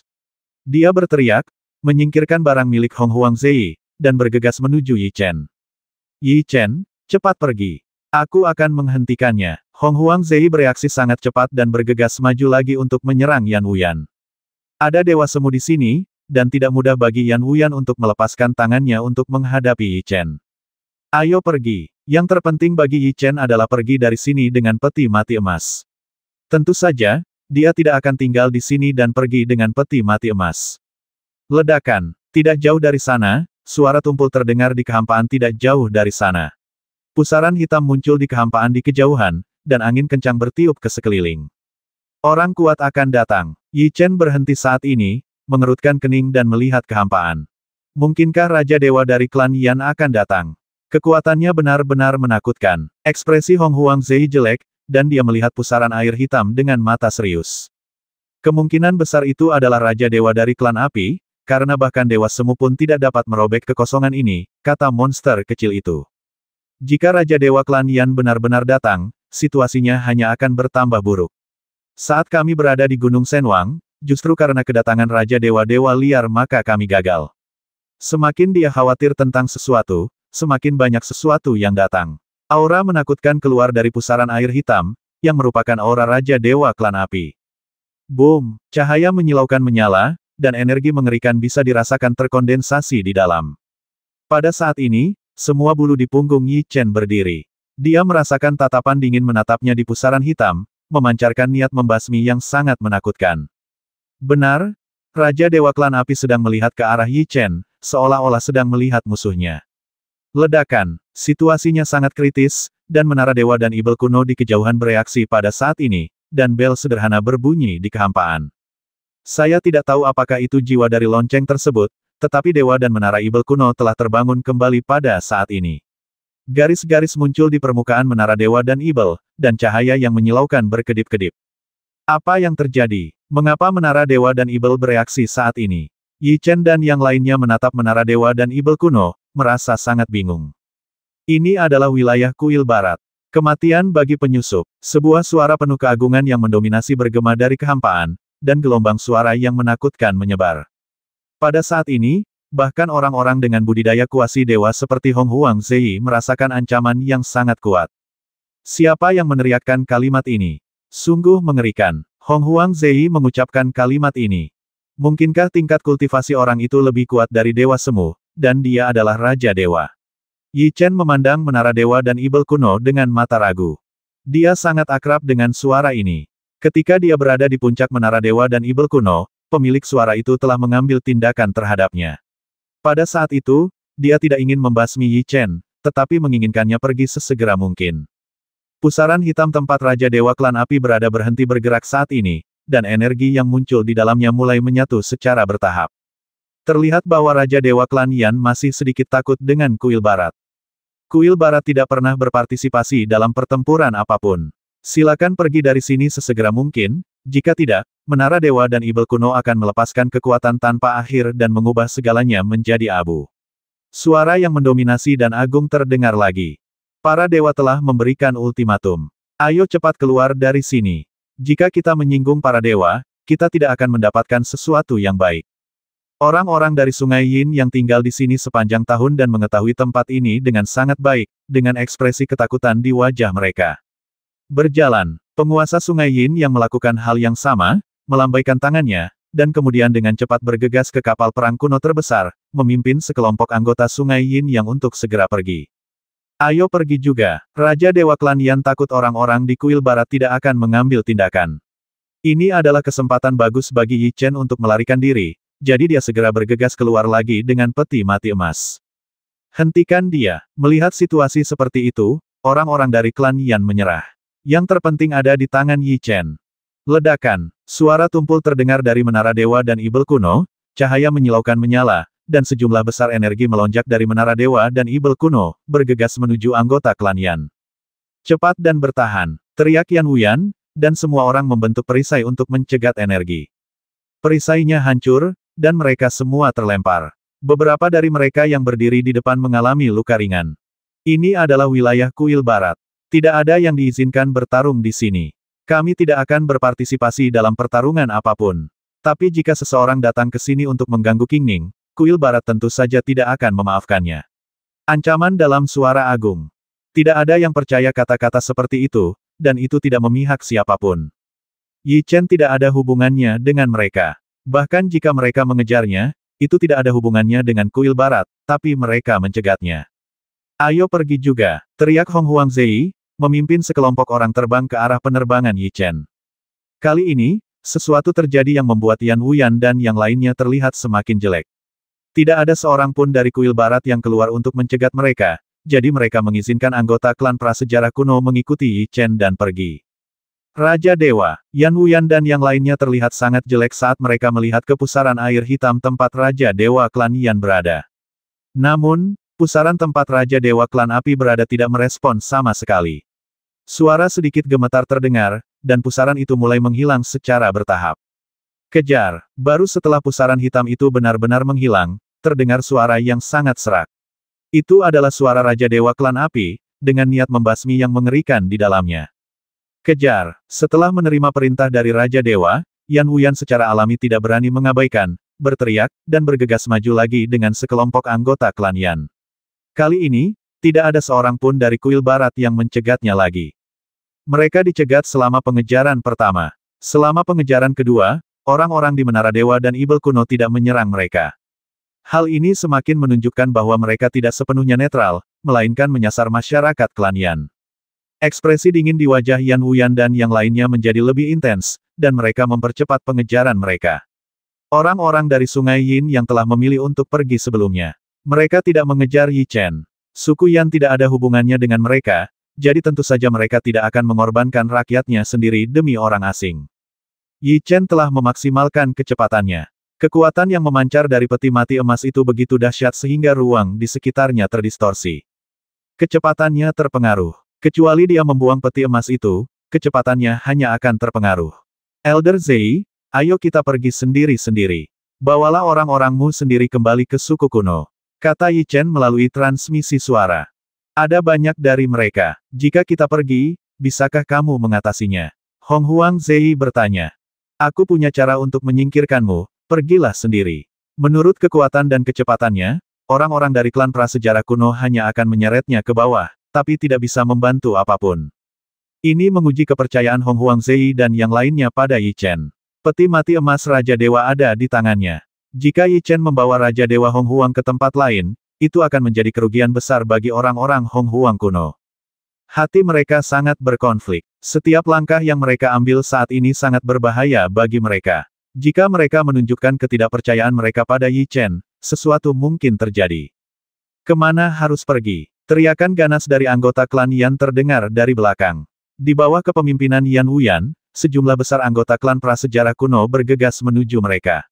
Dia berteriak, menyingkirkan barang milik Hong Huang Zei, dan bergegas menuju Yi Chen. Yi Chen, cepat pergi. Aku akan menghentikannya. Hong Huang Zei bereaksi sangat cepat dan bergegas maju lagi untuk menyerang Yan Wuyan. Ada dewa semu di sini, dan tidak mudah bagi Yan Wuyan untuk melepaskan tangannya untuk menghadapi Yi Chen. Ayo pergi. Yang terpenting bagi Yi Chen adalah pergi dari sini dengan peti mati emas. Tentu saja, dia tidak akan tinggal di sini dan pergi dengan peti mati emas. Ledakan. Tidak jauh dari sana, suara tumpul terdengar di kehampaan tidak jauh dari sana. Pusaran hitam muncul di kehampaan di kejauhan, dan angin kencang bertiup ke sekeliling. Orang kuat akan datang. Yi Chen berhenti saat ini, mengerutkan kening dan melihat kehampaan. Mungkinkah Raja Dewa dari klan Yan akan datang? Kekuatannya benar-benar menakutkan. Ekspresi Hong Huang Zhe jelek, dan dia melihat pusaran air hitam dengan mata serius. Kemungkinan besar itu adalah Raja Dewa dari klan api, karena bahkan Dewa Semu pun tidak dapat merobek kekosongan ini, kata monster kecil itu. Jika Raja Dewa klan Yan benar-benar datang, situasinya hanya akan bertambah buruk. Saat kami berada di Gunung Senwang, justru karena kedatangan Raja Dewa-Dewa liar maka kami gagal. Semakin dia khawatir tentang sesuatu, semakin banyak sesuatu yang datang. Aura menakutkan keluar dari pusaran air hitam, yang merupakan aura Raja Dewa Klan Api. Boom! Cahaya menyilaukan menyala, dan energi mengerikan bisa dirasakan terkondensasi di dalam. Pada saat ini, semua bulu di punggung Yi Chen berdiri. Dia merasakan tatapan dingin menatapnya di pusaran hitam, memancarkan niat membasmi yang sangat menakutkan. Benar, Raja Dewa Klan Api sedang melihat ke arah Yi Chen, seolah-olah sedang melihat musuhnya. Ledakan, situasinya sangat kritis, dan menara dewa dan ibel kuno di kejauhan bereaksi pada saat ini, dan bel sederhana berbunyi di kehampaan. Saya tidak tahu apakah itu jiwa dari lonceng tersebut, tetapi dewa dan menara ibel kuno telah terbangun kembali pada saat ini. Garis-garis muncul di permukaan menara dewa dan ibel, dan cahaya yang menyilaukan berkedip-kedip. Apa yang terjadi? Mengapa menara dewa dan ibel bereaksi saat ini? Yi Chen dan yang lainnya menatap menara dewa dan ibel kuno, merasa sangat bingung. Ini adalah wilayah kuil barat. Kematian bagi penyusup, sebuah suara penuh keagungan yang mendominasi bergema dari kehampaan, dan gelombang suara yang menakutkan menyebar. Pada saat ini, bahkan orang-orang dengan budidaya kuasi dewa seperti Hong Huang Zhi merasakan ancaman yang sangat kuat. Siapa yang meneriakkan kalimat ini? Sungguh mengerikan. Hong Huang Zhi mengucapkan kalimat ini. Mungkinkah tingkat kultivasi orang itu lebih kuat dari Dewa Semu, dan dia adalah Raja Dewa? Yi Chen memandang menara dewa dan ibel kuno dengan mata ragu. Dia sangat akrab dengan suara ini. Ketika dia berada di puncak menara dewa dan ibel kuno, pemilik suara itu telah mengambil tindakan terhadapnya. Pada saat itu, dia tidak ingin membasmi Yi Chen, tetapi menginginkannya pergi sesegera mungkin. Pusaran hitam tempat Raja Dewa Klan Api berada berhenti bergerak saat ini, dan energi yang muncul di dalamnya mulai menyatu secara bertahap. Terlihat bahwa Raja Dewa Klan Yan masih sedikit takut dengan kuil barat. Kuil barat tidak pernah berpartisipasi dalam pertempuran apapun. Silakan pergi dari sini sesegera mungkin, jika tidak, Menara Dewa dan Ibel Kuno akan melepaskan kekuatan tanpa akhir dan mengubah segalanya menjadi abu. Suara yang mendominasi dan agung terdengar lagi. Para dewa telah memberikan ultimatum. Ayo cepat keluar dari sini. Jika kita menyinggung para dewa, kita tidak akan mendapatkan sesuatu yang baik. Orang-orang dari Sungai Yin yang tinggal di sini sepanjang tahun dan mengetahui tempat ini dengan sangat baik, dengan ekspresi ketakutan di wajah mereka. Berjalan, penguasa Sungai Yin yang melakukan hal yang sama, melambaikan tangannya, dan kemudian dengan cepat bergegas ke kapal perang kuno terbesar, memimpin sekelompok anggota Sungai Yin yang untuk segera pergi. Ayo pergi juga. Raja Dewa Klan Yan takut orang-orang di kuil barat tidak akan mengambil tindakan. Ini adalah kesempatan bagus bagi Yi Chen untuk melarikan diri, jadi dia segera bergegas keluar lagi dengan peti mati emas. Hentikan dia. Melihat situasi seperti itu, orang-orang dari klan Yan menyerah. Yang terpenting ada di tangan Yi Chen. Ledakan. Suara tumpul terdengar dari menara dewa dan ibel kuno, cahaya menyilaukan menyala, dan sejumlah besar energi melonjak dari menara dewa dan ibel kuno, bergegas menuju anggota klan Yan. Cepat dan bertahan, teriak Yan Wuyan, dan semua orang membentuk perisai untuk mencegat energi. Perisainya hancur, dan mereka semua terlempar. Beberapa dari mereka yang berdiri di depan mengalami luka ringan. Ini adalah wilayah kuil barat. Tidak ada yang diizinkan bertarung di sini. Kami tidak akan berpartisipasi dalam pertarungan apapun. Tapi jika seseorang datang ke sini untuk mengganggu King Ning, kuil barat tentu saja tidak akan memaafkannya. Ancaman dalam suara agung. Tidak ada yang percaya kata-kata seperti itu, dan itu tidak memihak siapapun. Yi Chen tidak ada hubungannya dengan mereka. Bahkan jika mereka mengejarnya, itu tidak ada hubungannya dengan kuil barat, tapi mereka mencegatnya. Ayo pergi juga, teriak Hong Huang Zhi, memimpin sekelompok orang terbang ke arah penerbangan Yi Chen. Kali ini, sesuatu terjadi yang membuat Yan Wuyan dan yang lainnya terlihat semakin jelek. Tidak ada seorang pun dari kuil barat yang keluar untuk mencegat mereka, jadi mereka mengizinkan anggota klan prasejarah kuno mengikuti Yi Chen dan pergi. Raja Dewa, Yan Wuyan dan yang lainnya terlihat sangat jelek saat mereka melihat ke pusaran air hitam tempat Raja Dewa Klan Yan berada. Namun, pusaran tempat Raja Dewa Klan Api berada tidak merespon sama sekali. Suara sedikit gemetar terdengar, dan pusaran itu mulai menghilang secara bertahap. Kejar, baru setelah pusaran hitam itu benar-benar menghilang, terdengar suara yang sangat serak. Itu adalah suara Raja Dewa Klan Api, dengan niat membasmi yang mengerikan di dalamnya. Kejar! Setelah menerima perintah dari Raja Dewa, Yan Wuyan secara alami tidak berani mengabaikan, berteriak, dan bergegas maju lagi dengan sekelompok anggota klan Yan. Kali ini, tidak ada seorang pun dari kuil barat yang mencegatnya lagi. Mereka dicegat selama pengejaran pertama. Selama pengejaran kedua, orang-orang di Menara Dewa dan Ibel Kuno tidak menyerang mereka. Hal ini semakin menunjukkan bahwa mereka tidak sepenuhnya netral, melainkan menyasar masyarakat klan Yan. Ekspresi dingin di wajah Yan Wuyan dan yang lainnya menjadi lebih intens, dan mereka mempercepat pengejaran mereka. Orang-orang dari Sungai Yin yang telah memilih untuk pergi sebelumnya. Mereka tidak mengejar Yi Chen. Suku Yan tidak ada hubungannya dengan mereka, jadi tentu saja mereka tidak akan mengorbankan rakyatnya sendiri demi orang asing. Yi Chen telah memaksimalkan kecepatannya. Kekuatan yang memancar dari peti mati emas itu begitu dahsyat sehingga ruang di sekitarnya terdistorsi. Kecepatannya terpengaruh. Kecuali dia membuang peti emas itu, kecepatannya hanya akan terpengaruh. Elder Zei, ayo kita pergi sendiri-sendiri. Bawalah orang-orangmu sendiri kembali ke suku kuno. Kata Yi Chen melalui transmisi suara. Ada banyak dari mereka. Jika kita pergi, bisakah kamu mengatasinya? Hong Huang Zei bertanya. Aku punya cara untuk menyingkirkanmu, Pergilah sendiri. Menurut kekuatan dan kecepatannya, orang-orang dari klan prasejarah kuno hanya akan menyeretnya ke bawah, tapi tidak bisa membantu apapun. Ini menguji kepercayaan Hong Huang Zhi dan yang lainnya pada Yi Chen. Peti mati emas Raja Dewa ada di tangannya. Jika Yi Chen membawa Raja Dewa Hong Huang ke tempat lain, itu akan menjadi kerugian besar bagi orang-orang Hong Huang kuno. Hati mereka sangat berkonflik. Setiap langkah yang mereka ambil saat ini sangat berbahaya bagi mereka. Jika mereka menunjukkan ketidakpercayaan mereka pada Yi Chen, sesuatu mungkin terjadi. Kemana harus pergi? Teriakan ganas dari anggota klan Yan terdengar dari belakang. Di bawah kepemimpinan Yan Wuyan, sejumlah besar anggota klan prasejarah kuno bergegas menuju mereka.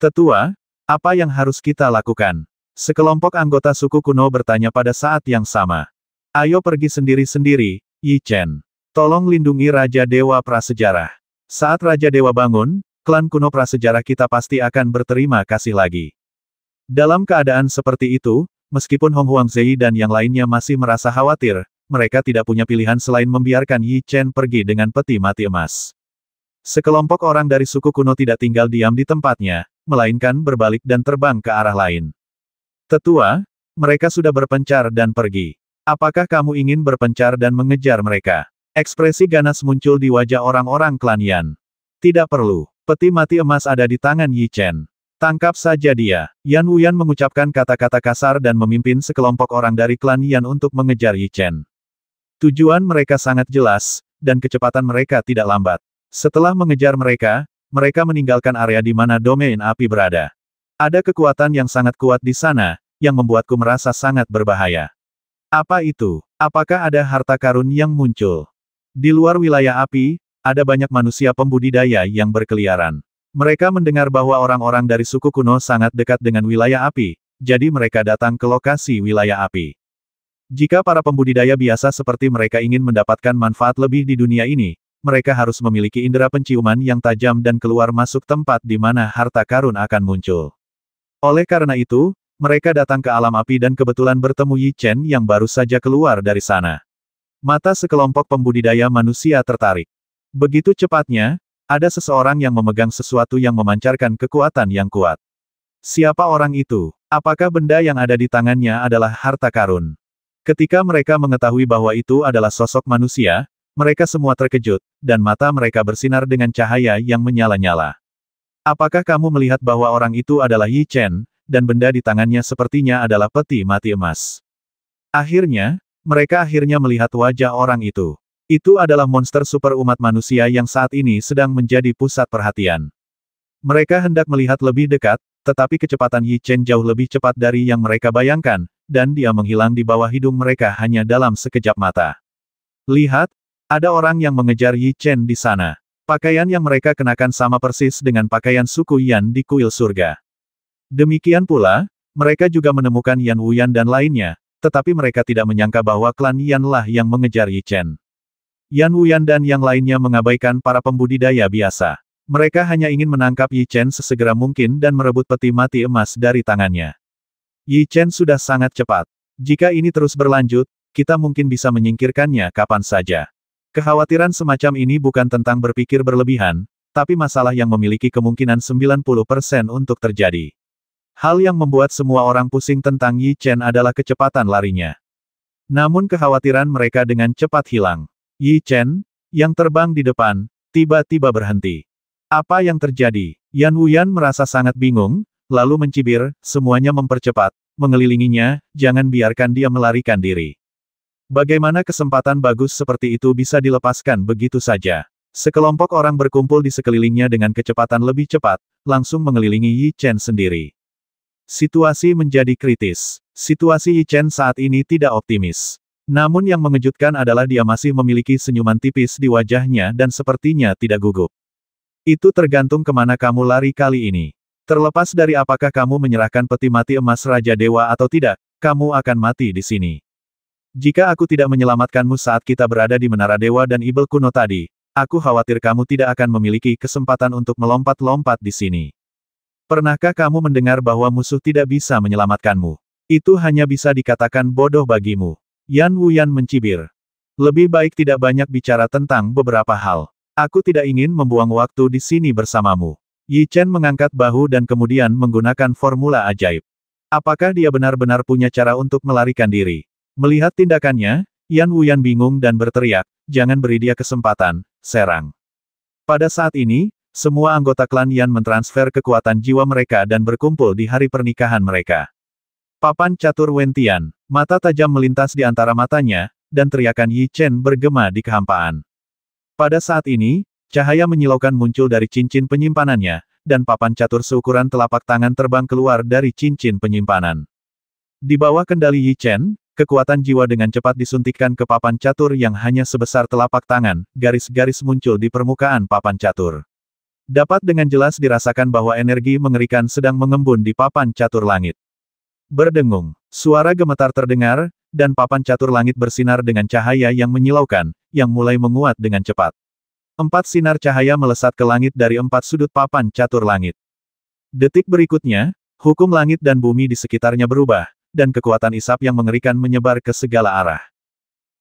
Tetua, apa yang harus kita lakukan? Sekelompok anggota suku kuno bertanya pada saat yang sama. Ayo pergi sendiri-sendiri, Yi Chen. Tolong lindungi Raja Dewa Prasejarah. Saat Raja Dewa bangun, klan kuno prasejarah kita pasti akan berterima kasih lagi. Dalam keadaan seperti itu, meskipun Hong Huang Huangzei dan yang lainnya masih merasa khawatir, mereka tidak punya pilihan selain membiarkan Yi Chen pergi dengan peti mati emas. Sekelompok orang dari suku kuno tidak tinggal diam di tempatnya, melainkan berbalik dan terbang ke arah lain. Tetua, mereka sudah berpencar dan pergi. Apakah kamu ingin berpencar dan mengejar mereka? Ekspresi ganas muncul di wajah orang-orang klan Yan. Tidak perlu. Peti mati emas ada di tangan Yi Chen. Tangkap saja dia. Yan Wuyan mengucapkan kata-kata kasar dan memimpin sekelompok orang dari klan Yan untuk mengejar Yi Chen. Tujuan mereka sangat jelas, dan kecepatan mereka tidak lambat. Setelah mengejar mereka, mereka meninggalkan area di mana domain api berada. Ada kekuatan yang sangat kuat di sana, yang membuatku merasa sangat berbahaya. Apa itu? Apakah ada harta karun yang muncul? Di luar wilayah api, ada banyak manusia pembudidaya yang berkeliaran. Mereka mendengar bahwa orang-orang dari suku kuno sangat dekat dengan wilayah api, jadi mereka datang ke lokasi wilayah api. Jika para pembudidaya biasa seperti mereka ingin mendapatkan manfaat lebih di dunia ini, mereka harus memiliki indera penciuman yang tajam dan keluar masuk tempat di mana harta karun akan muncul. Oleh karena itu, mereka datang ke alam api dan kebetulan bertemu Yi Chen yang baru saja keluar dari sana. Mata sekelompok pembudidaya manusia tertarik. Begitu cepatnya, ada seseorang yang memegang sesuatu yang memancarkan kekuatan yang kuat. Siapa orang itu? Apakah benda yang ada di tangannya adalah harta karun? Ketika mereka mengetahui bahwa itu adalah sosok manusia, mereka semua terkejut, dan mata mereka bersinar dengan cahaya yang menyala-nyala. Apakah kamu melihat bahwa orang itu adalah Yi Chen, dan benda di tangannya sepertinya adalah peti mati emas? Akhirnya, mereka akhirnya melihat wajah orang itu. Itu adalah monster super umat manusia yang saat ini sedang menjadi pusat perhatian. Mereka hendak melihat lebih dekat, tetapi kecepatan Yi Chen jauh lebih cepat dari yang mereka bayangkan, dan dia menghilang di bawah hidung mereka hanya dalam sekejap mata. Lihat, ada orang yang mengejar Yi Chen di sana. Pakaian yang mereka kenakan sama persis dengan pakaian suku Yan di kuil surga. Demikian pula, mereka juga menemukan Yan Wuyan dan lainnya, tetapi mereka tidak menyangka bahwa klan Yan lah yang mengejar Yi Chen. Yan Wuyan dan yang lainnya mengabaikan para pembudidaya biasa. Mereka hanya ingin menangkap Yi Chen sesegera mungkin dan merebut peti mati emas dari tangannya. Yi Chen sudah sangat cepat. Jika ini terus berlanjut, kita mungkin bisa menyingkirkannya kapan saja. Kekhawatiran semacam ini bukan tentang berpikir berlebihan, tapi masalah yang memiliki kemungkinan 90% untuk terjadi. Hal yang membuat semua orang pusing tentang Yi Chen adalah kecepatan larinya. Namun kekhawatiran mereka dengan cepat hilang. Yi Chen, yang terbang di depan, tiba-tiba berhenti. Apa yang terjadi? Yan Wuyan merasa sangat bingung, lalu mencibir, semuanya mempercepat, mengelilinginya, jangan biarkan dia melarikan diri. Bagaimana kesempatan bagus seperti itu bisa dilepaskan begitu saja? Sekelompok orang berkumpul di sekelilingnya dengan kecepatan lebih cepat, langsung mengelilingi Yi Chen sendiri. Situasi menjadi kritis. Situasi Yi Chen saat ini tidak optimis. Namun yang mengejutkan adalah dia masih memiliki senyuman tipis di wajahnya dan sepertinya tidak gugup. Itu tergantung kemana kamu lari kali ini. Terlepas dari apakah kamu menyerahkan peti mati emas Raja Dewa atau tidak, kamu akan mati di sini. Jika aku tidak menyelamatkanmu saat kita berada di Menara Dewa dan Ibel kuno tadi, aku khawatir kamu tidak akan memiliki kesempatan untuk melompat-lompat di sini. Pernahkah kamu mendengar bahwa musuh tidak bisa menyelamatkanmu? Itu hanya bisa dikatakan bodoh bagimu. Yan Wuyan mencibir. Lebih baik tidak banyak bicara tentang beberapa hal. Aku tidak ingin membuang waktu di sini bersamamu. Yi Chen mengangkat bahu dan kemudian menggunakan formula ajaib. Apakah dia benar-benar punya cara untuk melarikan diri? Melihat tindakannya, Yan Wuyan bingung dan berteriak, jangan beri dia kesempatan, serang. Pada saat ini, semua anggota klan Yan mentransfer kekuatan jiwa mereka dan berkumpul di hari pernikahan mereka. Papan catur Wentian, mata tajam melintas di antara matanya, dan teriakan Yi Chen bergema di kehampaan. Pada saat ini, cahaya menyilaukan muncul dari cincin penyimpanannya, dan papan catur seukuran telapak tangan terbang keluar dari cincin penyimpanan. Di bawah kendali Yi Chen, kekuatan jiwa dengan cepat disuntikkan ke papan catur yang hanya sebesar telapak tangan, garis-garis muncul di permukaan papan catur. Dapat dengan jelas dirasakan bahwa energi mengerikan sedang mengembun di papan catur langit. Berdengung, suara gemetar terdengar, dan papan catur langit bersinar dengan cahaya yang menyilaukan, yang mulai menguat dengan cepat. Empat sinar cahaya melesat ke langit dari empat sudut papan catur langit. Detik berikutnya, hukum langit dan bumi di sekitarnya berubah, dan kekuatan isap yang mengerikan menyebar ke segala arah.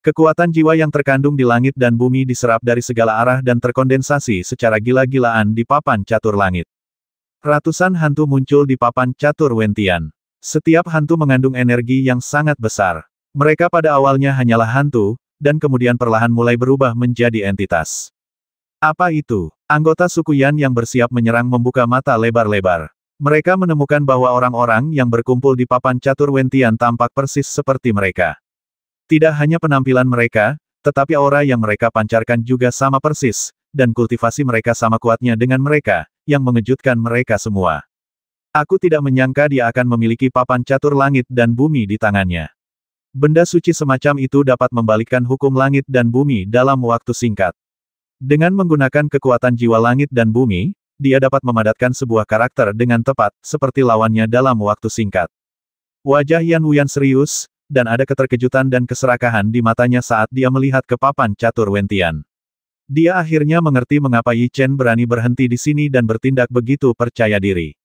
Kekuatan jiwa yang terkandung di langit dan bumi diserap dari segala arah dan terkondensasi secara gila-gilaan di papan catur langit. Ratusan hantu muncul di papan catur Wentian. Setiap hantu mengandung energi yang sangat besar. Mereka pada awalnya hanyalah hantu, dan kemudian perlahan mulai berubah menjadi entitas. Apa itu? Anggota suku Yan yang bersiap menyerang membuka mata lebar-lebar. Mereka menemukan bahwa orang-orang yang berkumpul di papan catur Wentian tampak persis seperti mereka. Tidak hanya penampilan mereka, tetapi aura yang mereka pancarkan juga sama persis, dan kultivasi mereka sama kuatnya dengan mereka, yang mengejutkan mereka semua. Aku tidak menyangka dia akan memiliki papan catur langit dan bumi di tangannya. Benda suci semacam itu dapat membalikkan hukum langit dan bumi dalam waktu singkat. Dengan menggunakan kekuatan jiwa langit dan bumi, dia dapat memadatkan sebuah karakter dengan tepat, seperti lawannya dalam waktu singkat. Wajah Yan Wuyan serius, dan ada keterkejutan dan keserakahan di matanya saat dia melihat ke papan catur Wentian. Dia akhirnya mengerti mengapa Yi Chen berani berhenti di sini dan bertindak begitu percaya diri.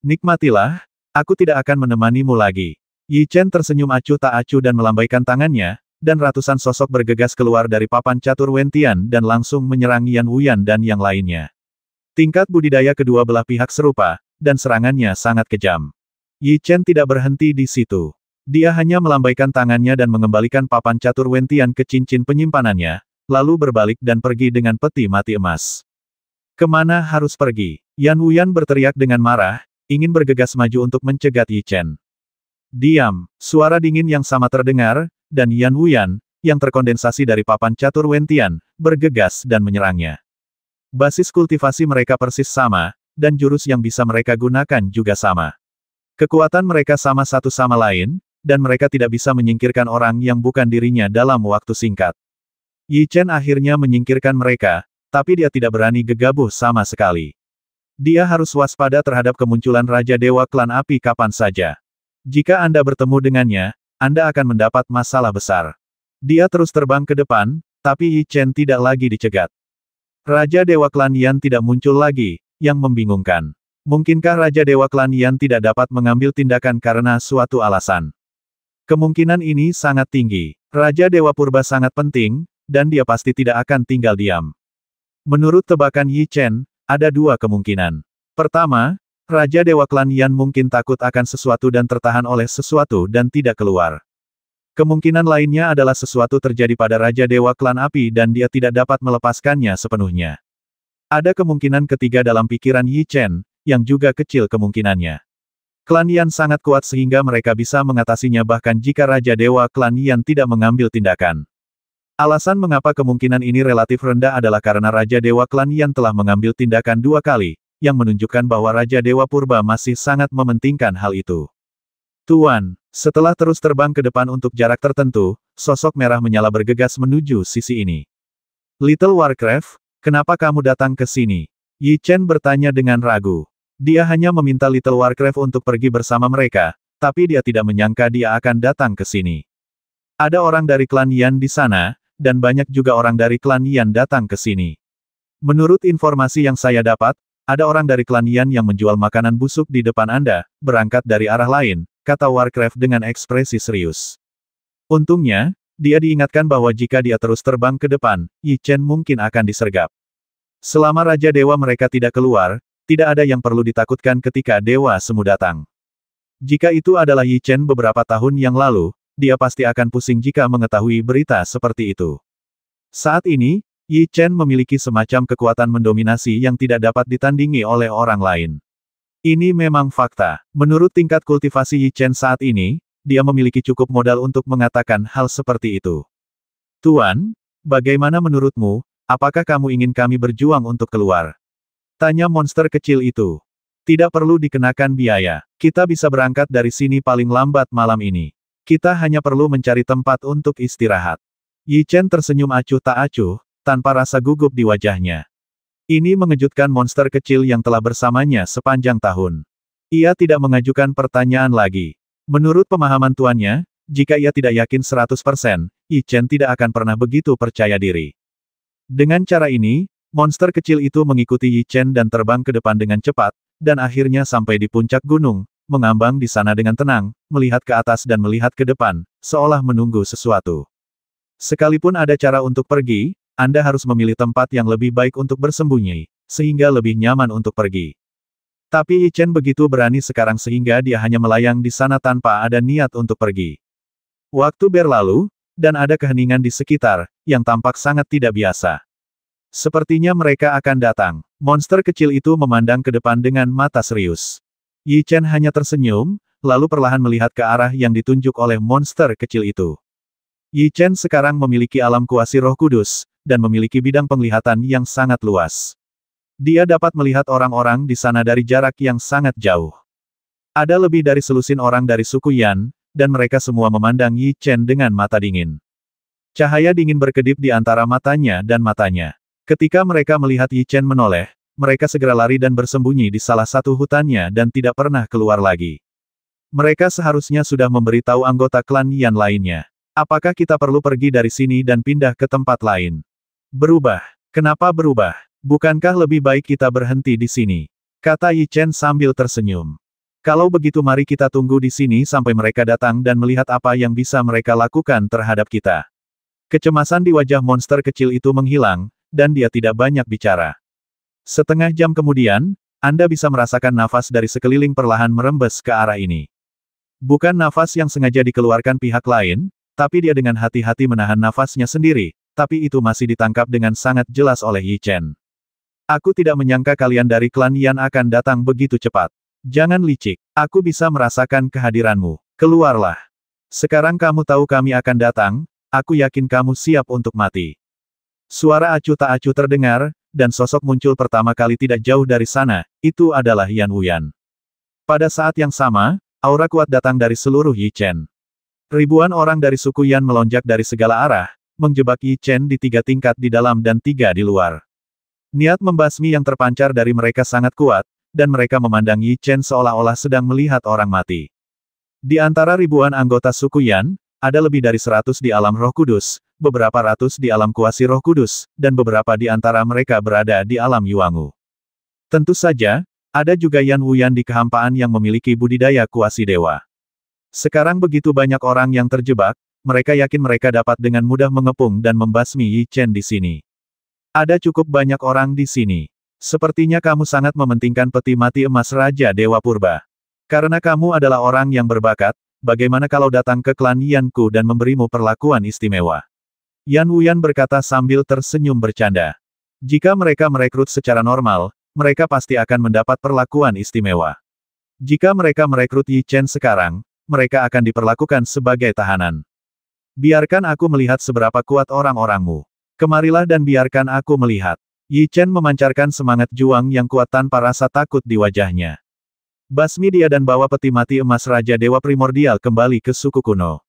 Nikmatilah, aku tidak akan menemanimu lagi. Yi Chen tersenyum acuh tak acuh dan melambaikan tangannya, dan ratusan sosok bergegas keluar dari papan catur Wentian dan langsung menyerang Yan Wuyan dan yang lainnya. Tingkat budidaya kedua belah pihak serupa, dan serangannya sangat kejam. Yi Chen tidak berhenti di situ. Dia hanya melambaikan tangannya dan mengembalikan papan catur Wentian ke cincin penyimpanannya, lalu berbalik dan pergi dengan peti mati emas. Kemana harus pergi? Yan Wuyan berteriak dengan marah, ingin bergegas maju untuk mencegat Yi Chen. Diam, suara dingin yang sama terdengar, dan Yan Wuyan, yang terkondensasi dari papan catur Wentian, bergegas dan menyerangnya. Basis kultivasi mereka persis sama, dan jurus yang bisa mereka gunakan juga sama. Kekuatan mereka sama satu sama lain, dan mereka tidak bisa menyingkirkan orang yang bukan dirinya dalam waktu singkat. Yi Chen akhirnya menyingkirkan mereka, tapi dia tidak berani gegabah sama sekali. Dia harus waspada terhadap kemunculan Raja Dewa Klan Api kapan saja. Jika Anda bertemu dengannya, Anda akan mendapat masalah besar. Dia terus terbang ke depan, tapi Yi Chen tidak lagi dicegat. Raja Dewa Klan Yan tidak muncul lagi, yang membingungkan. Mungkinkah Raja Dewa Klan Yan tidak dapat mengambil tindakan karena suatu alasan? Kemungkinan ini sangat tinggi. Raja Dewa Purba sangat penting, dan dia pasti tidak akan tinggal diam. Menurut tebakan Yi Chen, ada dua kemungkinan. Pertama, Raja Dewa Klan Yan mungkin takut akan sesuatu dan tertahan oleh sesuatu dan tidak keluar. Kemungkinan lainnya adalah sesuatu terjadi pada Raja Dewa Klan Api dan dia tidak dapat melepaskannya sepenuhnya. Ada kemungkinan ketiga dalam pikiran Yi Chen, yang juga kecil kemungkinannya. Klan Yan sangat kuat sehingga mereka bisa mengatasinya bahkan jika Raja Dewa Klan Yan tidak mengambil tindakan. Alasan mengapa kemungkinan ini relatif rendah adalah karena Raja Dewa Klan yang telah mengambil tindakan dua kali, yang menunjukkan bahwa Raja Dewa Purba masih sangat mementingkan hal itu. Tuan, setelah terus terbang ke depan untuk jarak tertentu, sosok merah menyala bergegas menuju sisi ini. Little Warcraft, kenapa kamu datang ke sini? Yi Chen bertanya dengan ragu. Dia hanya meminta Little Warcraft untuk pergi bersama mereka, tapi dia tidak menyangka dia akan datang ke sini. Ada orang dari klan Yan di sana, dan banyak juga orang dari klan Yan datang ke sini. Menurut informasi yang saya dapat, ada orang dari klan Yan yang menjual makanan busuk di depan Anda, berangkat dari arah lain, kata Warcraft dengan ekspresi serius. Untungnya, dia diingatkan bahwa jika dia terus terbang ke depan, Yi Chen mungkin akan disergap. Selama Raja Dewa mereka tidak keluar, tidak ada yang perlu ditakutkan ketika Dewa Semu datang. Jika itu adalah Yi Chen beberapa tahun yang lalu, dia pasti akan pusing jika mengetahui berita seperti itu. Saat ini, Yi Chen memiliki semacam kekuatan mendominasi yang tidak dapat ditandingi oleh orang lain. Ini memang fakta. Menurut tingkat kultivasi Yi Chen saat ini, dia memiliki cukup modal untuk mengatakan hal seperti itu. Tuan, bagaimana menurutmu, apakah kamu ingin kami berjuang untuk keluar? Tanya monster kecil itu. Tidak perlu dikenakan biaya. Kita bisa berangkat dari sini paling lambat malam ini. Kita hanya perlu mencari tempat untuk istirahat. Yi Chen tersenyum acuh tak acuh, tanpa rasa gugup di wajahnya. Ini mengejutkan monster kecil yang telah bersamanya sepanjang tahun. Ia tidak mengajukan pertanyaan lagi. Menurut pemahaman tuannya, jika ia tidak yakin 100%, Yi Chen tidak akan pernah begitu percaya diri. Dengan cara ini, monster kecil itu mengikuti Yi Chen dan terbang ke depan dengan cepat, dan akhirnya sampai di puncak gunung, mengambang di sana dengan tenang, melihat ke atas dan melihat ke depan, seolah menunggu sesuatu. Sekalipun ada cara untuk pergi, Anda harus memilih tempat yang lebih baik untuk bersembunyi, sehingga lebih nyaman untuk pergi. Tapi Chen begitu berani sekarang sehingga dia hanya melayang di sana tanpa ada niat untuk pergi. Waktu berlalu, dan ada keheningan di sekitar, yang tampak sangat tidak biasa. Sepertinya mereka akan datang. Monster kecil itu memandang ke depan dengan mata serius. Yi Chen hanya tersenyum, lalu perlahan melihat ke arah yang ditunjuk oleh monster kecil itu. Yi Chen sekarang memiliki alam kuasi roh kudus, dan memiliki bidang penglihatan yang sangat luas. Dia dapat melihat orang-orang di sana dari jarak yang sangat jauh. Ada lebih dari selusin orang dari suku Yan, dan mereka semua memandang Yi Chen dengan mata dingin. Cahaya dingin berkedip di antara matanya dan matanya. Ketika mereka melihat Yi Chen menoleh, mereka segera lari dan bersembunyi di salah satu hutannya dan tidak pernah keluar lagi. Mereka seharusnya sudah memberitahu anggota klan Yan lainnya. Apakah kita perlu pergi dari sini dan pindah ke tempat lain? Berubah. Kenapa berubah? Bukankah lebih baik kita berhenti di sini? Kata Yi Chen sambil tersenyum. Kalau begitu mari kita tunggu di sini sampai mereka datang dan melihat apa yang bisa mereka lakukan terhadap kita. Kecemasan di wajah monster kecil itu menghilang, dan dia tidak banyak bicara. Setengah jam kemudian, Anda bisa merasakan nafas dari sekeliling perlahan merembes ke arah ini. Bukan nafas yang sengaja dikeluarkan pihak lain, tapi dia dengan hati-hati menahan nafasnya sendiri, tapi itu masih ditangkap dengan sangat jelas oleh Yi Chen. Aku tidak menyangka kalian dari klan Yan akan datang begitu cepat. Jangan licik, aku bisa merasakan kehadiranmu. Keluarlah. Sekarang kamu tahu kami akan datang, aku yakin kamu siap untuk mati. Suara acuh tak acuh terdengar, dan sosok muncul pertama kali tidak jauh dari sana, itu adalah Yan Wuyan. Pada saat yang sama, aura kuat datang dari seluruh Yi Chen. Ribuan orang dari suku Yan melonjak dari segala arah, menjebak Yi Chen di tiga tingkat di dalam dan tiga di luar. Niat membasmi yang terpancar dari mereka sangat kuat, dan mereka memandang Yi Chen seolah-olah sedang melihat orang mati. Di antara ribuan anggota suku Yan, ada lebih dari seratus di alam roh kudus, beberapa ratus di alam kuasi roh kudus, dan beberapa di antara mereka berada di alam Yuangu. Tentu saja, ada juga Yan Wuyan di kehampaan yang memiliki budidaya kuasi dewa. Sekarang begitu banyak orang yang terjebak, mereka yakin mereka dapat dengan mudah mengepung dan membasmi Yi Chen di sini. Ada cukup banyak orang di sini. Sepertinya kamu sangat mementingkan peti mati emas Raja Dewa Purba. Karena kamu adalah orang yang berbakat, bagaimana kalau datang ke klan Yanku dan memberimu perlakuan istimewa? Yan Wuyan berkata sambil tersenyum bercanda. Jika mereka merekrut secara normal, mereka pasti akan mendapat perlakuan istimewa. Jika mereka merekrut Yi Chen sekarang, mereka akan diperlakukan sebagai tahanan. Biarkan aku melihat seberapa kuat orang-orangmu. Kemarilah dan biarkan aku melihat. Yi Chen memancarkan semangat juang yang kuat tanpa rasa takut di wajahnya. Basmi dia dan bawa peti mati emas Raja Dewa Primordial kembali ke suku kuno.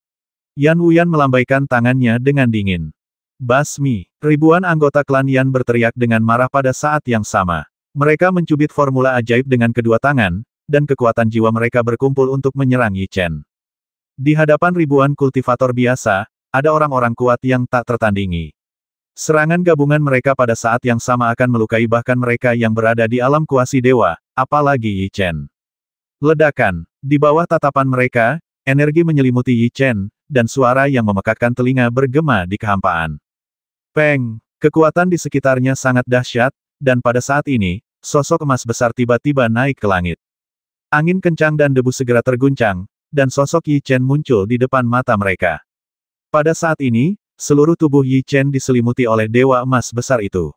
Yan Wuyan melambaikan tangannya dengan dingin. Basmi, ribuan anggota klan Yan berteriak dengan marah pada saat yang sama. Mereka mencubit formula ajaib dengan kedua tangan, dan kekuatan jiwa mereka berkumpul untuk menyerang Yi Chen. Di hadapan ribuan kultivator biasa, ada orang-orang kuat yang tak tertandingi. Serangan gabungan mereka pada saat yang sama akan melukai bahkan mereka yang berada di alam kuasi dewa, apalagi Yi Chen. Ledakan, di bawah tatapan mereka, energi menyelimuti Yi Chen, dan suara yang memekakkan telinga bergema di kehampaan. Peng! Kekuatan di sekitarnya sangat dahsyat, dan pada saat ini, sosok emas besar tiba-tiba naik ke langit. Angin kencang dan debu segera terguncang, dan sosok Yi Chen muncul di depan mata mereka. Pada saat ini, seluruh tubuh Yi Chen diselimuti oleh dewa emas besar itu.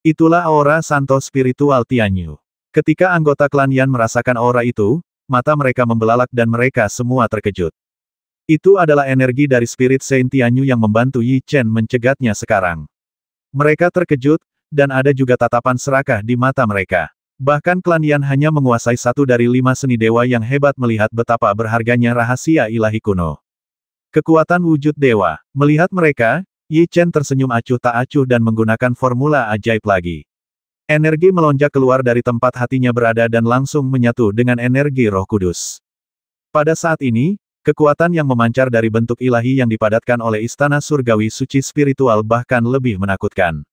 Itulah aura santo spiritual Tianyu. Ketika anggota klan Yan merasakan aura itu, mata mereka membelalak dan mereka semua terkejut. Itu adalah energi dari spirit Saint Tianyu yang membantu Yi Chen mencegatnya sekarang. Mereka terkejut, dan ada juga tatapan serakah di mata mereka. Bahkan klan Yan hanya menguasai satu dari lima seni dewa yang hebat melihat betapa berharganya rahasia ilahi kuno. Kekuatan wujud dewa. Melihat mereka, Yi Chen tersenyum acuh tak acuh dan menggunakan formula ajaib lagi. Energi melonjak keluar dari tempat hatinya berada dan langsung menyatu dengan energi roh kudus. Pada saat ini, Kekuatan yang memancar dari bentuk ilahi yang dipadatkan oleh istana surgawi suci spiritual bahkan lebih menakutkan.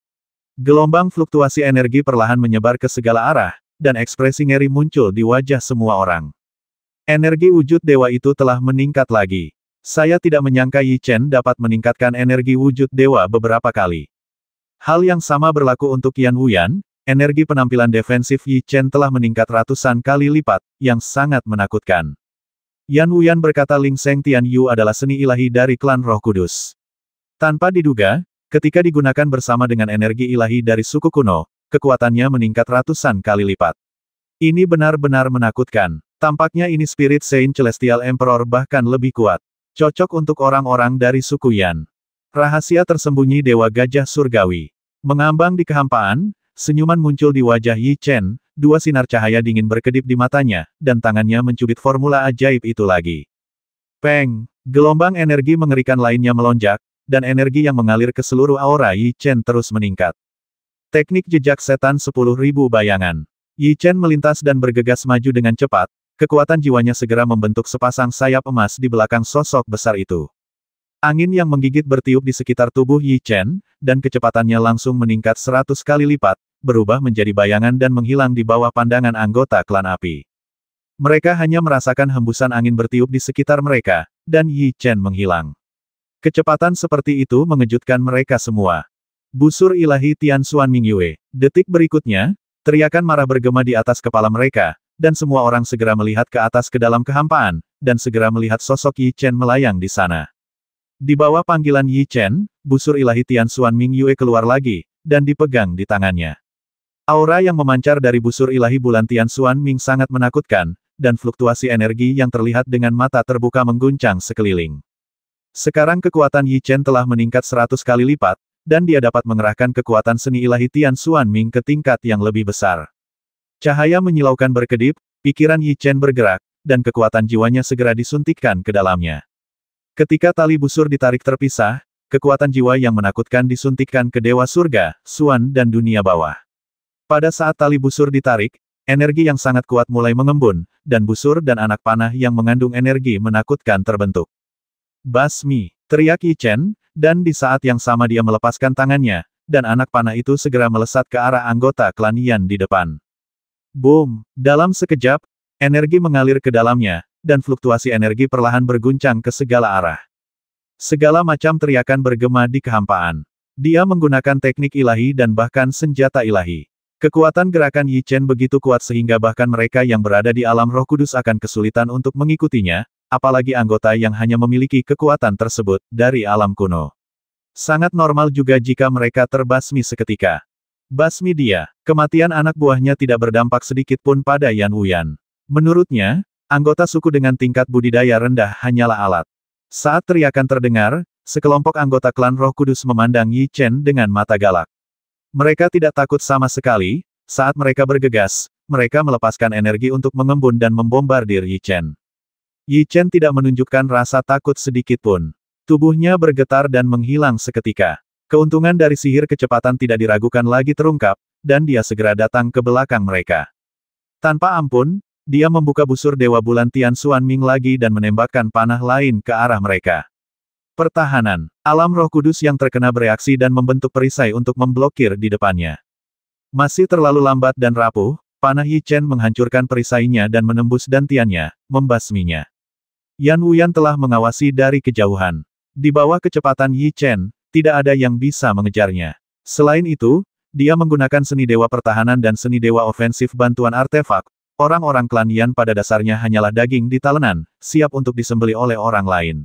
Gelombang fluktuasi energi perlahan menyebar ke segala arah, dan ekspresi ngeri muncul di wajah semua orang. Energi wujud dewa itu telah meningkat lagi. Saya tidak menyangka Yi Chen dapat meningkatkan energi wujud dewa beberapa kali. Hal yang sama berlaku untuk Yan Wuyan, energi penampilan defensif Yi Chen telah meningkat ratusan kali lipat, yang sangat menakutkan. Yan Wuyan berkata Ling Seng Tian Yu adalah seni ilahi dari klan roh kudus. Tanpa diduga, ketika digunakan bersama dengan energi ilahi dari suku kuno, kekuatannya meningkat ratusan kali lipat. Ini benar-benar menakutkan. Tampaknya ini spirit Saint Celestial Emperor bahkan lebih kuat. Cocok untuk orang-orang dari suku Yan. Rahasia tersembunyi Dewa Gajah Surgawi. Mengambang di kehampaan, senyuman muncul di wajah Yi Chen, dua sinar cahaya dingin berkedip di matanya, dan tangannya mencubit formula ajaib itu lagi. Peng! Gelombang energi mengerikan lainnya melonjak, dan energi yang mengalir ke seluruh aura Yi Chen terus meningkat. Teknik jejak setan 10.000 bayangan. Yi Chen melintas dan bergegas maju dengan cepat, kekuatan jiwanya segera membentuk sepasang sayap emas di belakang sosok besar itu. Angin yang menggigit bertiup di sekitar tubuh Yi Chen, dan kecepatannya langsung meningkat seratus kali lipat, berubah menjadi bayangan dan menghilang di bawah pandangan anggota klan api. Mereka hanya merasakan hembusan angin bertiup di sekitar mereka, dan Yi Chen menghilang. Kecepatan seperti itu mengejutkan mereka semua. Busur ilahi Tian Xuan Ming Yue. Detik berikutnya, teriakan marah bergema di atas kepala mereka, dan semua orang segera melihat ke atas ke dalam kehampaan, dan segera melihat sosok Yi Chen melayang di sana. Di bawah panggilan Yi Chen, busur ilahi Tian Xuan Ming Yue keluar lagi, dan dipegang di tangannya. Aura yang memancar dari busur ilahi bulan Tian Xuan Ming sangat menakutkan, dan fluktuasi energi yang terlihat dengan mata terbuka mengguncang sekeliling. Sekarang kekuatan Yi Chen telah meningkat seratus kali lipat, dan dia dapat mengerahkan kekuatan seni ilahi Tian Xuan Ming ke tingkat yang lebih besar. Cahaya menyilaukan berkedip, pikiran Yi Chen bergerak, dan kekuatan jiwanya segera disuntikkan ke dalamnya. Ketika tali busur ditarik terpisah, kekuatan jiwa yang menakutkan disuntikkan ke Dewa Surga, Suan dan dunia bawah. Pada saat tali busur ditarik, energi yang sangat kuat mulai mengembun, dan busur dan anak panah yang mengandung energi menakutkan terbentuk. Basmi, teriak Yi Chen, dan di saat yang sama dia melepaskan tangannya, dan anak panah itu segera melesat ke arah anggota klan Yan di depan. Boom! Dalam sekejap, energi mengalir ke dalamnya, dan fluktuasi energi perlahan berguncang ke segala arah. Segala macam teriakan bergema di kehampaan. Dia menggunakan teknik ilahi dan bahkan senjata ilahi. Kekuatan gerakan Yi Chen begitu kuat sehingga bahkan mereka yang berada di alam roh kudus akan kesulitan untuk mengikutinya, apalagi anggota yang hanya memiliki kekuatan tersebut, dari alam kuno. Sangat normal juga jika mereka terbasmi seketika. Basmi dia, kematian anak buahnya tidak berdampak sedikit pun pada Yan Wuyan. Menurutnya, anggota suku dengan tingkat budidaya rendah hanyalah alat. Saat teriakan terdengar, sekelompok anggota klan roh kudus memandang Yi Chen dengan mata galak. Mereka tidak takut sama sekali, saat mereka bergegas, mereka melepaskan energi untuk mengembun dan membombardir Yi Chen. Yi Chen tidak menunjukkan rasa takut sedikitpun. Tubuhnya bergetar dan menghilang seketika. Keuntungan dari sihir kecepatan tidak diragukan lagi terungkap, dan dia segera datang ke belakang mereka. Tanpa ampun, dia membuka busur Dewa Bulan Tian Xuan Ming lagi dan menembakkan panah lain ke arah mereka. Pertahanan. Alam roh kudus yang terkena bereaksi dan membentuk perisai untuk memblokir di depannya. Masih terlalu lambat dan rapuh, panah Yi Chen menghancurkan perisainya dan menembus dantiannya, membasminya. Yan Wuyan telah mengawasi dari kejauhan. Di bawah kecepatan Yi Chen, tidak ada yang bisa mengejarnya. Selain itu, dia menggunakan seni dewa pertahanan dan seni dewa ofensif bantuan artefak, Orang-orang klan Yan pada dasarnya hanyalah daging di talenan, siap untuk disembeli oleh orang lain.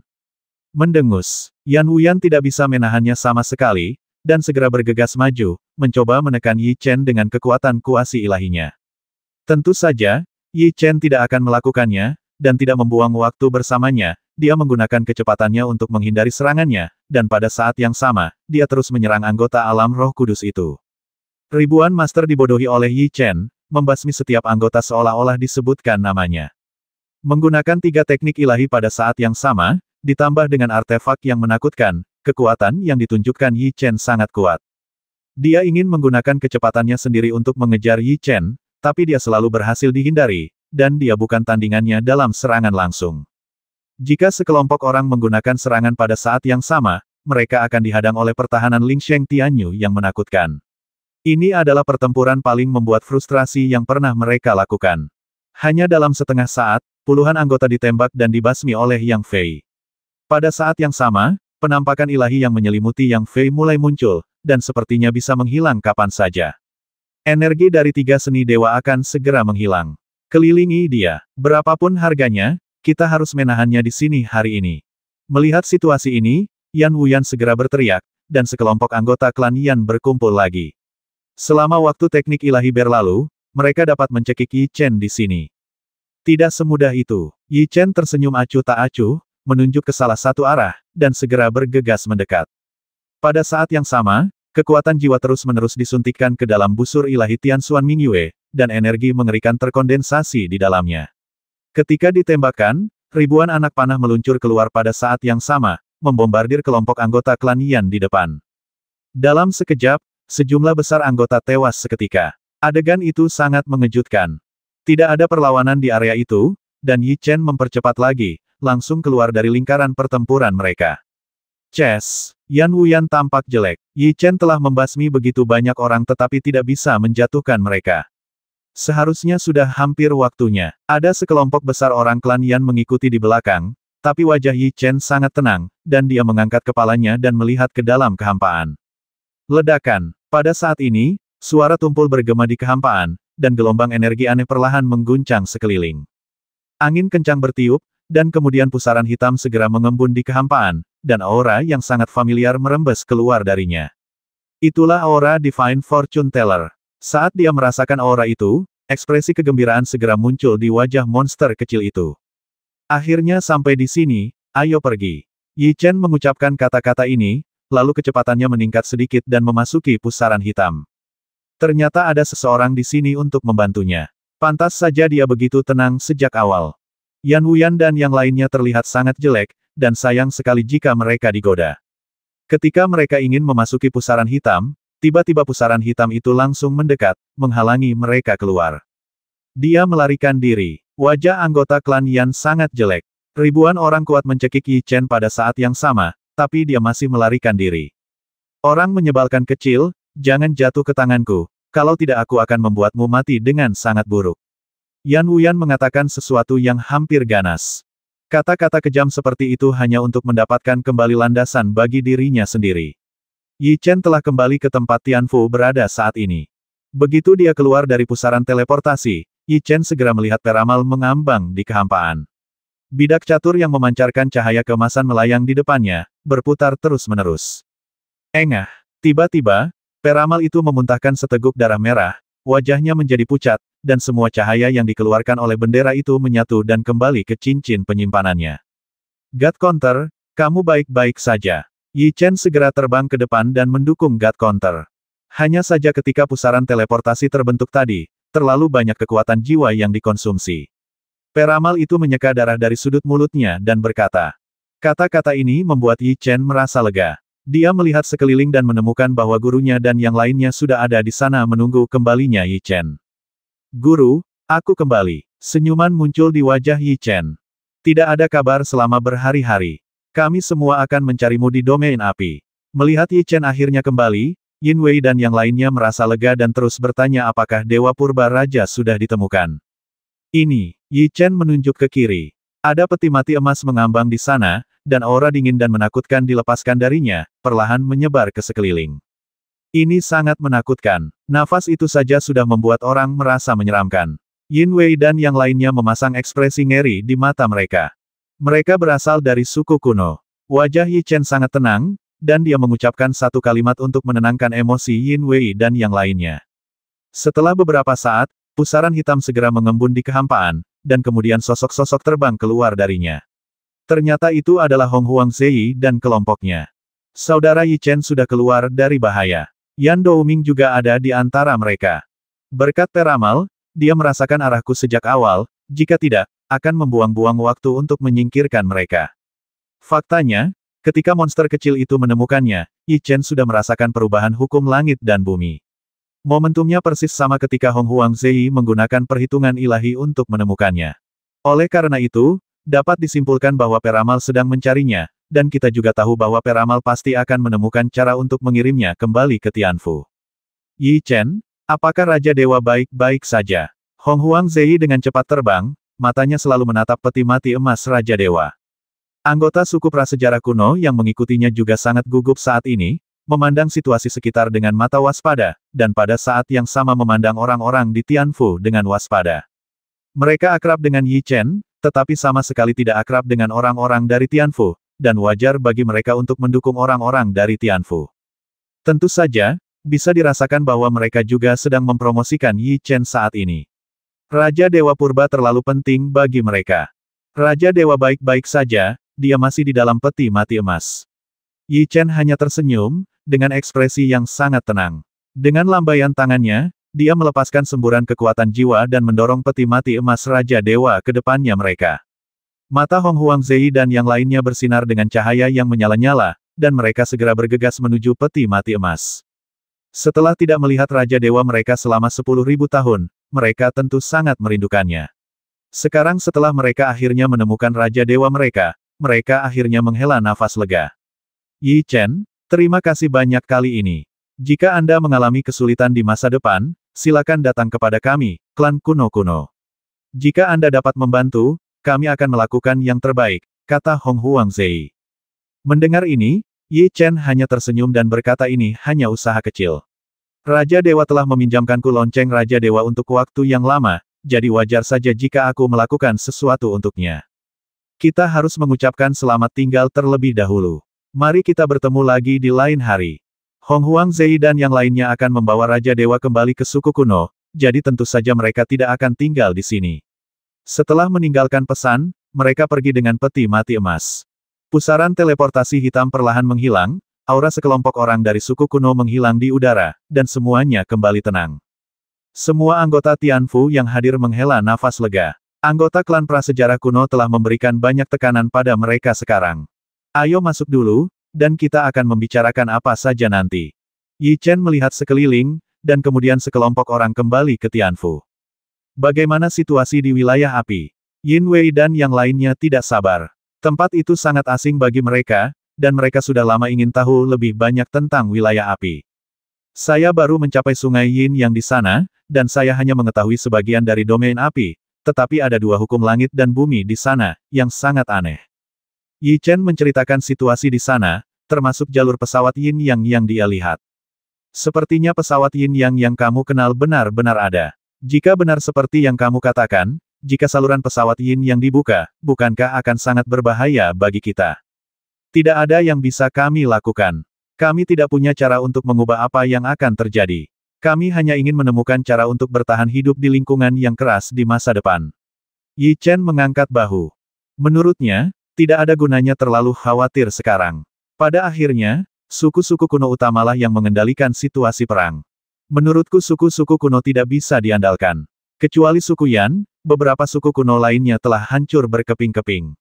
Mendengus, Yan Wuyan tidak bisa menahannya sama sekali, dan segera bergegas maju, mencoba menekan Yi Chen dengan kekuatan kuasi ilahinya. Tentu saja, Yi Chen tidak akan melakukannya, dan tidak membuang waktu bersamanya, dia menggunakan kecepatannya untuk menghindari serangannya, dan pada saat yang sama, dia terus menyerang anggota alam roh kudus itu. Ribuan master dibodohi oleh Yi Chen, membasmi setiap anggota seolah-olah disebutkan namanya. Menggunakan tiga teknik ilahi pada saat yang sama, ditambah dengan artefak yang menakutkan, kekuatan yang ditunjukkan Yi Chen sangat kuat. Dia ingin menggunakan kecepatannya sendiri untuk mengejar Yi Chen, tapi dia selalu berhasil dihindari, dan dia bukan tandingannya dalam serangan langsung. Jika sekelompok orang menggunakan serangan pada saat yang sama, mereka akan dihadang oleh pertahanan Ling Sheng Tianyu yang menakutkan. Ini adalah pertempuran paling membuat frustrasi yang pernah mereka lakukan. Hanya dalam setengah saat, puluhan anggota ditembak dan dibasmi oleh Yang Fei. Pada saat yang sama, penampakan ilahi yang menyelimuti Yang Fei mulai muncul, dan sepertinya bisa menghilang kapan saja. Energi dari tiga seni dewa akan segera menghilang. Kelilingi dia, berapapun harganya, kita harus menahannya di sini hari ini. Melihat situasi ini, Yan Wuyan segera berteriak, dan sekelompok anggota klan Yan berkumpul lagi. Selama waktu teknik ilahi berlalu, mereka dapat mencekik Yi Chen di sini. Tidak semudah itu. Yi Chen tersenyum acuh tak acuh, menunjuk ke salah satu arah, dan segera bergegas mendekat. Pada saat yang sama, kekuatan jiwa terus-menerus disuntikkan ke dalam busur ilahi Tian Xuan Mingyue, dan energi mengerikan terkondensasi di dalamnya. Ketika ditembakkan, ribuan anak panah meluncur keluar pada saat yang sama, membombardir kelompok anggota klan Yan di depan. Dalam sekejap, sejumlah besar anggota tewas seketika. Adegan itu sangat mengejutkan. Tidak ada perlawanan di area itu, dan Yi Chen mempercepat lagi, langsung keluar dari lingkaran pertempuran mereka. Chess, Yan Wuyan tampak jelek. Yi Chen telah membasmi begitu banyak orang tetapi tidak bisa menjatuhkan mereka. Seharusnya sudah hampir waktunya. Ada sekelompok besar orang klan Yan mengikuti di belakang, tapi wajah Yi Chen sangat tenang, dan dia mengangkat kepalanya dan melihat ke dalam kehampaan. Ledakan. Pada saat ini, suara tumpul bergema di kehampaan, dan gelombang energi aneh perlahan mengguncang sekeliling. Angin kencang bertiup, dan kemudian pusaran hitam segera mengembun di kehampaan, dan aura yang sangat familiar merembes keluar darinya. Itulah aura Divine Fortune Teller. Saat dia merasakan aura itu, ekspresi kegembiraan segera muncul di wajah monster kecil itu. Akhirnya sampai di sini, ayo pergi. Yi Chen mengucapkan kata-kata ini, lalu kecepatannya meningkat sedikit dan memasuki pusaran hitam. Ternyata ada seseorang di sini untuk membantunya. Pantas saja dia begitu tenang sejak awal. Yan Wuyan dan yang lainnya terlihat sangat jelek, dan sayang sekali jika mereka digoda. Ketika mereka ingin memasuki pusaran hitam, tiba-tiba pusaran hitam itu langsung mendekat, menghalangi mereka keluar. Dia melarikan diri. Wajah anggota klan Yan sangat jelek. Ribuan orang kuat mencekik Yi Chen pada saat yang sama, tapi dia masih melarikan diri. Orang menyebalkan kecil, jangan jatuh ke tanganku, kalau tidak aku akan membuatmu mati dengan sangat buruk. Yan Wuyan mengatakan sesuatu yang hampir ganas. Kata-kata kejam seperti itu hanya untuk mendapatkan kembali landasan bagi dirinya sendiri. Yi Chen telah kembali ke tempat Tian Fu berada saat ini. Begitu dia keluar dari pusaran teleportasi, Yi Chen segera melihat peramal mengambang di kehampaan. Bidak catur yang memancarkan cahaya kemasan melayang di depannya, berputar terus-menerus. Engah, tiba-tiba, peramal itu memuntahkan seteguk darah merah, wajahnya menjadi pucat, dan semua cahaya yang dikeluarkan oleh bendera itu menyatu dan kembali ke cincin penyimpanannya. God Counter, kamu baik-baik saja. Yi Chen segera terbang ke depan dan mendukung God Counter. Hanya saja ketika pusaran teleportasi terbentuk tadi, terlalu banyak kekuatan jiwa yang dikonsumsi. Peramal itu menyeka darah dari sudut mulutnya dan berkata. Kata-kata ini membuat Yi Chen merasa lega. Dia melihat sekeliling dan menemukan bahwa gurunya dan yang lainnya sudah ada di sana menunggu kembalinya Yi Chen. Guru, aku kembali. Senyuman muncul di wajah Yi Chen. Tidak ada kabar selama berhari-hari. Kami semua akan mencarimu di domain api. Melihat Yi Chen akhirnya kembali, Yin Wei dan yang lainnya merasa lega dan terus bertanya apakah Dewa Purba Raja sudah ditemukan. Ini, Yi Chen menunjuk ke kiri. Ada peti mati emas mengambang di sana, dan aura dingin dan menakutkan dilepaskan darinya, perlahan menyebar ke sekeliling. Ini sangat menakutkan. Nafas itu saja sudah membuat orang merasa menyeramkan. Yin Wei dan yang lainnya memasang ekspresi ngeri di mata mereka. Mereka berasal dari suku kuno. Wajah Yi Chen sangat tenang, dan dia mengucapkan satu kalimat untuk menenangkan emosi Yin Wei dan yang lainnya. Setelah beberapa saat, pusaran hitam segera mengembun di kehampaan, dan kemudian sosok-sosok terbang keluar darinya. Ternyata itu adalah Hong Huang Zei dan kelompoknya. Saudara Yi Chen sudah keluar dari bahaya. Yan Douming juga ada di antara mereka. Berkat peramal, dia merasakan arahku sejak awal, jika tidak, akan membuang-buang waktu untuk menyingkirkan mereka. Faktanya, ketika monster kecil itu menemukannya, Yi Chen sudah merasakan perubahan hukum langit dan bumi. Momentumnya persis sama ketika Hong Huang Zheyi menggunakan perhitungan ilahi untuk menemukannya. Oleh karena itu, dapat disimpulkan bahwa Peramal sedang mencarinya, dan kita juga tahu bahwa Peramal pasti akan menemukan cara untuk mengirimnya kembali ke Tianfu. Yi Chen, apakah Raja Dewa baik-baik saja? Hong Huang Zei dengan cepat terbang, matanya selalu menatap peti mati emas Raja Dewa. Anggota suku prasejarah kuno yang mengikutinya juga sangat gugup saat ini, memandang situasi sekitar dengan mata waspada, dan pada saat yang sama memandang orang-orang di Tianfu dengan waspada. Mereka akrab dengan Yi Chen, tetapi sama sekali tidak akrab dengan orang-orang dari Tianfu, dan wajar bagi mereka untuk mendukung orang-orang dari Tianfu. Tentu saja, bisa dirasakan bahwa mereka juga sedang mempromosikan Yi Chen saat ini. Raja Dewa Purba terlalu penting bagi mereka. Raja Dewa baik-baik saja, dia masih di dalam peti mati emas. Yi Chen hanya tersenyum, dengan ekspresi yang sangat tenang. Dengan lambaian tangannya, dia melepaskan semburan kekuatan jiwa dan mendorong peti mati emas Raja Dewa ke depannya mereka. Mata Hong Huang Zei dan yang lainnya bersinar dengan cahaya yang menyala-nyala, dan mereka segera bergegas menuju peti mati emas. Setelah tidak melihat Raja Dewa mereka selama sepuluh ribu tahun, mereka tentu sangat merindukannya. Sekarang setelah mereka akhirnya menemukan Raja Dewa mereka, mereka akhirnya menghela nafas lega. Yi Chen, terima kasih banyak kali ini. Jika Anda mengalami kesulitan di masa depan, silakan datang kepada kami, klan kuno-kuno. Jika Anda dapat membantu, kami akan melakukan yang terbaik, kata Hong Huang Zai. Mendengar ini, Ye Chen hanya tersenyum dan berkata ini hanya usaha kecil. Raja Dewa telah meminjamkanku lonceng Raja Dewa untuk waktu yang lama, jadi wajar saja jika aku melakukan sesuatu untuknya. Kita harus mengucapkan selamat tinggal terlebih dahulu. Mari kita bertemu lagi di lain hari. Hong Huang Zai dan yang lainnya akan membawa Raja Dewa kembali ke suku kuno, jadi tentu saja mereka tidak akan tinggal di sini. Setelah meninggalkan pesan, mereka pergi dengan peti mati emas. Pusaran teleportasi hitam perlahan menghilang, aura sekelompok orang dari suku kuno menghilang di udara, dan semuanya kembali tenang. Semua anggota Tianfu yang hadir menghela nafas lega. Anggota klan prasejarah kuno telah memberikan banyak tekanan pada mereka sekarang. Ayo masuk dulu, dan kita akan membicarakan apa saja nanti. Yi Chen melihat sekeliling, dan kemudian sekelompok orang kembali ke Tianfu. Bagaimana situasi di wilayah api? Yin Wei dan yang lainnya tidak sabar. Tempat itu sangat asing bagi mereka, dan mereka sudah lama ingin tahu lebih banyak tentang wilayah api. Saya baru mencapai sungai Yin yang di sana, dan saya hanya mengetahui sebagian dari domain api, tetapi ada dua hukum langit dan bumi di sana, yang sangat aneh. Yi Chen menceritakan situasi di sana, termasuk jalur pesawat Yin Yang yang dia lihat. Sepertinya pesawat Yin Yang yang kamu kenal benar-benar ada. Jika benar seperti yang kamu katakan, jika saluran pesawat Yin yang dibuka, bukankah akan sangat berbahaya bagi kita? Tidak ada yang bisa kami lakukan. Kami tidak punya cara untuk mengubah apa yang akan terjadi. Kami hanya ingin menemukan cara untuk bertahan hidup di lingkungan yang keras di masa depan. Yi Chen mengangkat bahu. Menurutnya, tidak ada gunanya terlalu khawatir sekarang. Pada akhirnya, suku-suku kuno utamalah yang mengendalikan situasi perang. Menurutku suku-suku kuno tidak bisa diandalkan. Kecuali suku Yan, beberapa suku kuno lainnya telah hancur berkeping-keping.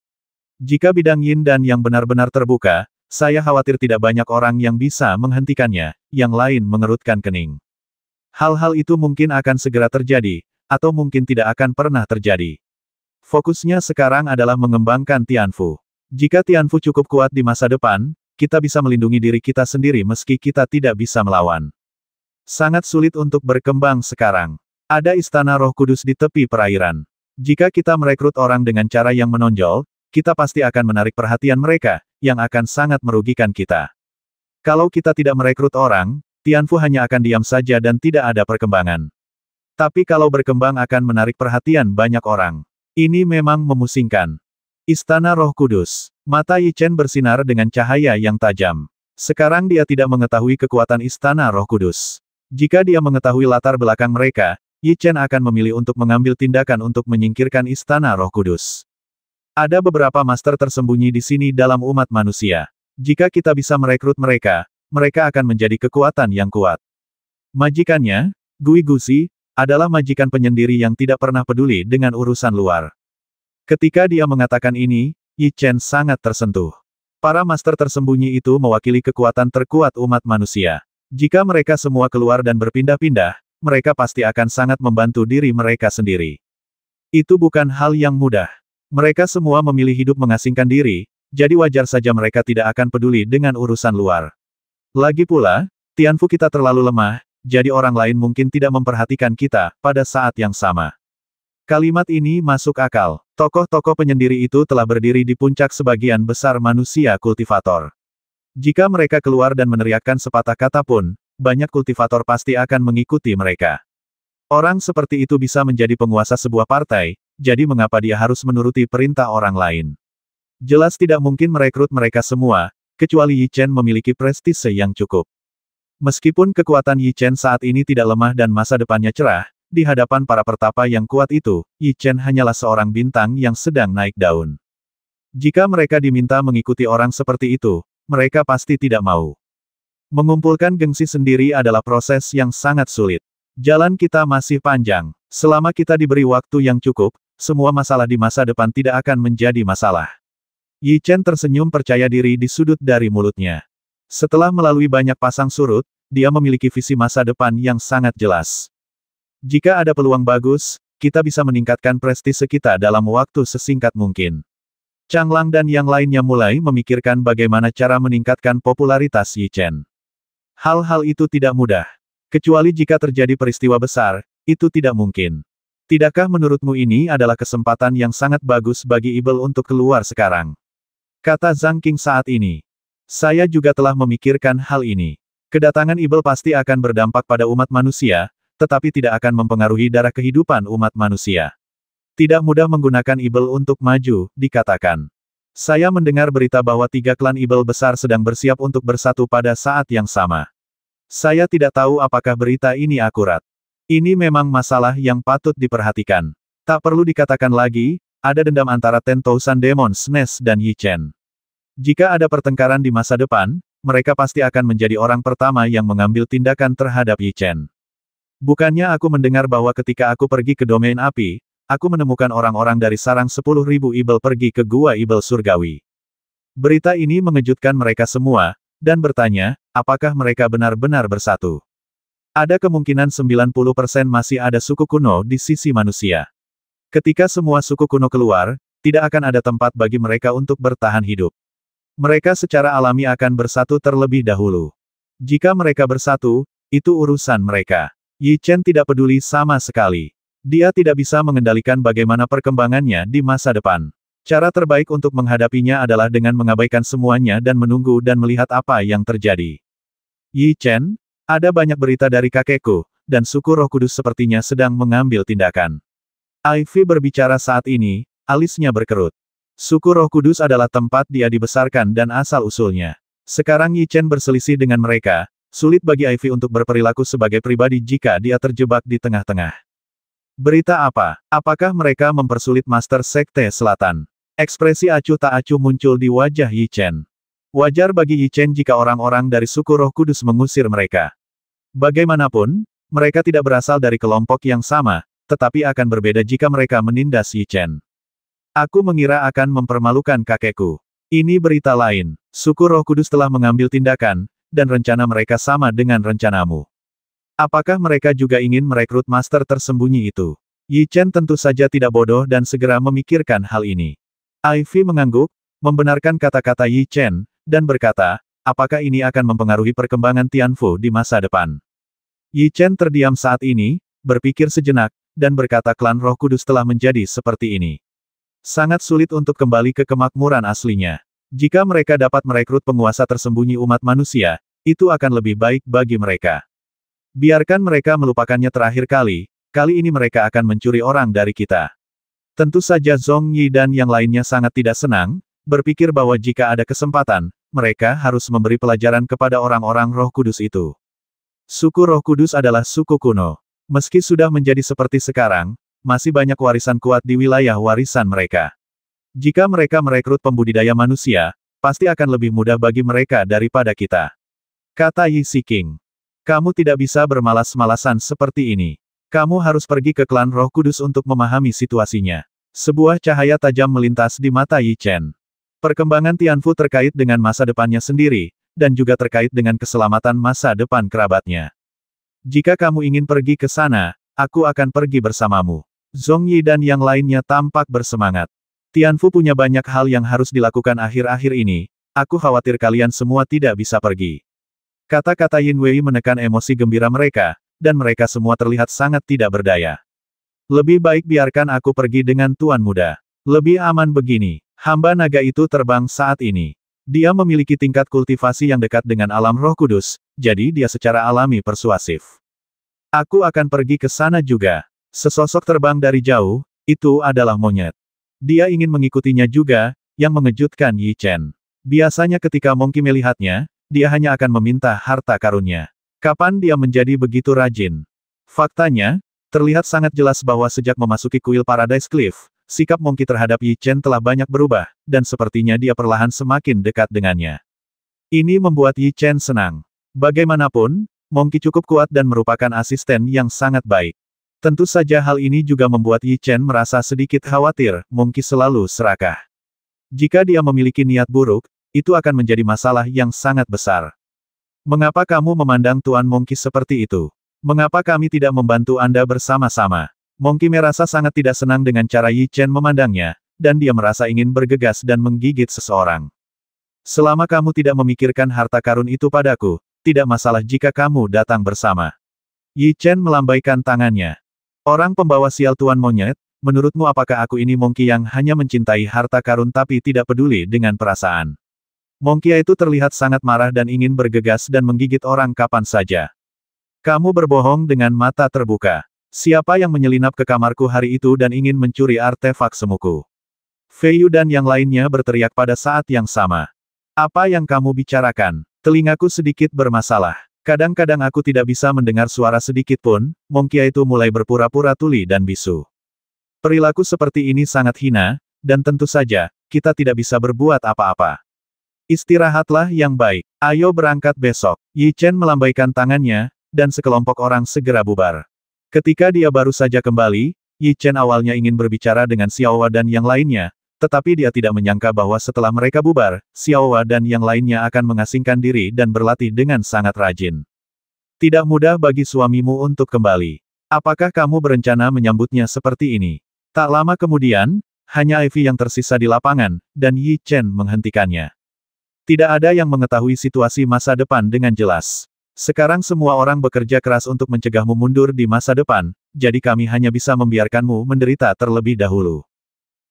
Jika bidang Yin dan Yang benar-benar terbuka, saya khawatir tidak banyak orang yang bisa menghentikannya, yang lain mengerutkan kening. Hal-hal itu mungkin akan segera terjadi, atau mungkin tidak akan pernah terjadi. Fokusnya sekarang adalah mengembangkan Tianfu. Jika Tianfu cukup kuat di masa depan, kita bisa melindungi diri kita sendiri meski kita tidak bisa melawan. Sangat sulit untuk berkembang sekarang. Ada istana roh kudus di tepi perairan. Jika kita merekrut orang dengan cara yang menonjol, kita pasti akan menarik perhatian mereka, yang akan sangat merugikan kita. Kalau kita tidak merekrut orang, Tianfu hanya akan diam saja dan tidak ada perkembangan. Tapi kalau berkembang akan menarik perhatian banyak orang. Ini memang memusingkan. Istana Roh Kudus. Mata Yi Chen bersinar dengan cahaya yang tajam. Sekarang dia tidak mengetahui kekuatan Istana Roh Kudus. Jika dia mengetahui latar belakang mereka, Yi Chen akan memilih untuk mengambil tindakan untuk menyingkirkan Istana Roh Kudus. Ada beberapa master tersembunyi di sini dalam umat manusia. Jika kita bisa merekrut mereka, mereka akan menjadi kekuatan yang kuat. Majikannya, Gui Gusi, adalah majikan penyendiri yang tidak pernah peduli dengan urusan luar. Ketika dia mengatakan ini, Yi Chen sangat tersentuh. Para master tersembunyi itu mewakili kekuatan terkuat umat manusia. Jika mereka semua keluar dan berpindah-pindah, mereka pasti akan sangat membantu diri mereka sendiri. Itu bukan hal yang mudah. Mereka semua memilih hidup mengasingkan diri, jadi wajar saja mereka tidak akan peduli dengan urusan luar. Lagi pula, Tianfu kita terlalu lemah, jadi orang lain mungkin tidak memperhatikan kita pada saat yang sama. Kalimat ini masuk akal. Tokoh-tokoh penyendiri itu telah berdiri di puncak sebagian besar manusia kultivator. Jika mereka keluar dan meneriakkan sepatah kata pun, banyak kultivator pasti akan mengikuti mereka. Orang seperti itu bisa menjadi penguasa sebuah partai, jadi mengapa dia harus menuruti perintah orang lain? Jelas tidak mungkin merekrut mereka semua, kecuali Yi Chen memiliki prestise yang cukup. Meskipun kekuatan Yi Chen saat ini tidak lemah dan masa depannya cerah, di hadapan para pertapa yang kuat itu, Yi Chen hanyalah seorang bintang yang sedang naik daun. Jika mereka diminta mengikuti orang seperti itu, mereka pasti tidak mau. Mengumpulkan gengsi sendiri adalah proses yang sangat sulit. Jalan kita masih panjang. Selama kita diberi waktu yang cukup, semua masalah di masa depan tidak akan menjadi masalah. Yi Chen tersenyum percaya diri di sudut dari mulutnya. Setelah melalui banyak pasang surut, dia memiliki visi masa depan yang sangat jelas. Jika ada peluang bagus, kita bisa meningkatkan prestise kita dalam waktu sesingkat mungkin. Chang Lang dan yang lainnya mulai memikirkan bagaimana cara meningkatkan popularitas Yi Chen. Hal-hal itu tidak mudah. Kecuali jika terjadi peristiwa besar, itu tidak mungkin. Tidakkah menurutmu ini adalah kesempatan yang sangat bagus bagi Ibel untuk keluar sekarang? Kata Zhang King saat ini. Saya juga telah memikirkan hal ini. Kedatangan Ibel pasti akan berdampak pada umat manusia, tetapi tidak akan mempengaruhi darah kehidupan umat manusia. Tidak mudah menggunakan Ibel untuk maju, dikatakan. Saya mendengar berita bahwa tiga klan Ibel besar sedang bersiap untuk bersatu pada saat yang sama. Saya tidak tahu apakah berita ini akurat. Ini memang masalah yang patut diperhatikan. Tak perlu dikatakan lagi, ada dendam antara Ten Thousand Demons Ness dan Yi Chen. Jika ada pertengkaran di masa depan, mereka pasti akan menjadi orang pertama yang mengambil tindakan terhadap Yi Chen. Bukannya aku mendengar bahwa ketika aku pergi ke domain api, Aku menemukan orang-orang dari sarang sepuluh ribu Ibel pergi ke Gua Ibel Surgawi. Berita ini mengejutkan mereka semua, dan bertanya, apakah mereka benar-benar bersatu. Ada kemungkinan 90% masih ada suku kuno di sisi manusia. Ketika semua suku kuno keluar, tidak akan ada tempat bagi mereka untuk bertahan hidup. Mereka secara alami akan bersatu terlebih dahulu. Jika mereka bersatu, itu urusan mereka. Yi Chen tidak peduli sama sekali. Dia tidak bisa mengendalikan bagaimana perkembangannya di masa depan. Cara terbaik untuk menghadapinya adalah dengan mengabaikan semuanya dan menunggu dan melihat apa yang terjadi. Yi Chen, ada banyak berita dari kakekku, dan suku roh kudus sepertinya sedang mengambil tindakan. Ivy berbicara saat ini, alisnya berkerut. Suku roh kudus adalah tempat dia dibesarkan dan asal-usulnya. Sekarang Yi Chen berselisih dengan mereka, sulit bagi Ivy untuk berperilaku sebagai pribadi jika dia terjebak di tengah-tengah. Berita apa? Apakah mereka mempersulit Master Sekte Selatan? Ekspresi acuh tak acuh muncul di wajah Yi Chen. Wajar bagi Yi Chen jika orang-orang dari suku roh kudus mengusir mereka. Bagaimanapun, mereka tidak berasal dari kelompok yang sama, tetapi akan berbeda jika mereka menindas Yi Chen. Aku mengira akan mempermalukan kakekku. Ini berita lain. Suku roh kudus telah mengambil tindakan, dan rencana mereka sama dengan rencanamu. Apakah mereka juga ingin merekrut master tersembunyi itu? Yi Chen tentu saja tidak bodoh dan segera memikirkan hal ini. Ivy mengangguk, membenarkan kata-kata Yi Chen, dan berkata, apakah ini akan mempengaruhi perkembangan Tianfu di masa depan? Yi Chen terdiam saat ini, berpikir sejenak, dan berkata klan roh kudus telah menjadi seperti ini. Sangat sulit untuk kembali ke kemakmuran aslinya. Jika mereka dapat merekrut penguasa tersembunyi umat manusia, itu akan lebih baik bagi mereka. Biarkan mereka melupakannya terakhir kali, kali ini mereka akan mencuri orang dari kita. Tentu saja Zhong Yi dan yang lainnya sangat tidak senang, berpikir bahwa jika ada kesempatan, mereka harus memberi pelajaran kepada orang-orang roh kudus itu. Suku roh kudus adalah suku kuno. Meski sudah menjadi seperti sekarang, masih banyak warisan kuat di wilayah warisan mereka. Jika mereka merekrut pembudidaya manusia, pasti akan lebih mudah bagi mereka daripada kita. Kata Yi Siking. Kamu tidak bisa bermalas-malasan seperti ini. Kamu harus pergi ke klan roh kudus untuk memahami situasinya. Sebuah cahaya tajam melintas di mata Yi Chen. Perkembangan Tianfu terkait dengan masa depannya sendiri, dan juga terkait dengan keselamatan masa depan kerabatnya. Jika kamu ingin pergi ke sana, aku akan pergi bersamamu. Zhong Yi dan yang lainnya tampak bersemangat. Tianfu punya banyak hal yang harus dilakukan akhir-akhir ini, aku khawatir kalian semua tidak bisa pergi. Kata-kata Yin Wei menekan emosi gembira mereka, dan mereka semua terlihat sangat tidak berdaya. Lebih baik biarkan aku pergi dengan tuan muda. Lebih aman begini. Hamba naga itu terbang saat ini. Dia memiliki tingkat kultivasi yang dekat dengan alam roh kudus, jadi dia secara alami persuasif. Aku akan pergi ke sana juga. Sesosok terbang dari jauh, itu adalah monyet. Dia ingin mengikutinya juga, yang mengejutkan Yi Chen. Biasanya ketika Mongki melihatnya, dia hanya akan meminta harta karunnya. Kapan dia menjadi begitu rajin? Faktanya, terlihat sangat jelas bahwa sejak memasuki kuil Paradise Cliff, sikap Mongki terhadap Yi Chen telah banyak berubah, dan sepertinya dia perlahan semakin dekat dengannya. Ini membuat Yi Chen senang. Bagaimanapun, Mongki cukup kuat dan merupakan asisten yang sangat baik. Tentu saja hal ini juga membuat Yi Chen merasa sedikit khawatir, Mongki selalu serakah. Jika dia memiliki niat buruk, itu akan menjadi masalah yang sangat besar. Mengapa kamu memandang Tuan Mongki seperti itu? Mengapa kami tidak membantu Anda bersama-sama? Mongki merasa sangat tidak senang dengan cara Yi Chen memandangnya, dan dia merasa ingin bergegas dan menggigit seseorang. Selama kamu tidak memikirkan harta karun itu padaku, tidak masalah jika kamu datang bersama. Yi Chen melambaikan tangannya. Orang pembawa sial Tuan Monyet, menurutmu apakah aku ini Mongki yang hanya mencintai harta karun tapi tidak peduli dengan perasaan? Mongkia itu terlihat sangat marah dan ingin bergegas dan menggigit orang kapan saja. Kamu berbohong dengan mata terbuka. Siapa yang menyelinap ke kamarku hari itu dan ingin mencuri artefak semuku? Feiyu dan yang lainnya berteriak pada saat yang sama. Apa yang kamu bicarakan? Telingaku sedikit bermasalah. Kadang-kadang aku tidak bisa mendengar suara sedikit pun, Mongkia itu mulai berpura-pura tuli dan bisu. Perilaku seperti ini sangat hina, dan tentu saja, kita tidak bisa berbuat apa-apa. Istirahatlah yang baik. Ayo berangkat besok. Yi Chen melambaikan tangannya, dan sekelompok orang segera bubar. Ketika dia baru saja kembali, Yi Chen awalnya ingin berbicara dengan Xiao Xiaowa dan yang lainnya, tetapi dia tidak menyangka bahwa setelah mereka bubar, Xiao Xiaowa dan yang lainnya akan mengasingkan diri dan berlatih dengan sangat rajin. Tidak mudah bagi suamimu untuk kembali. Apakah kamu berencana menyambutnya seperti ini? Tak lama kemudian, hanya Ivy yang tersisa di lapangan, dan Yi Chen menghentikannya. Tidak ada yang mengetahui situasi masa depan dengan jelas. Sekarang semua orang bekerja keras untuk mencegahmu mundur di masa depan, jadi kami hanya bisa membiarkanmu menderita terlebih dahulu.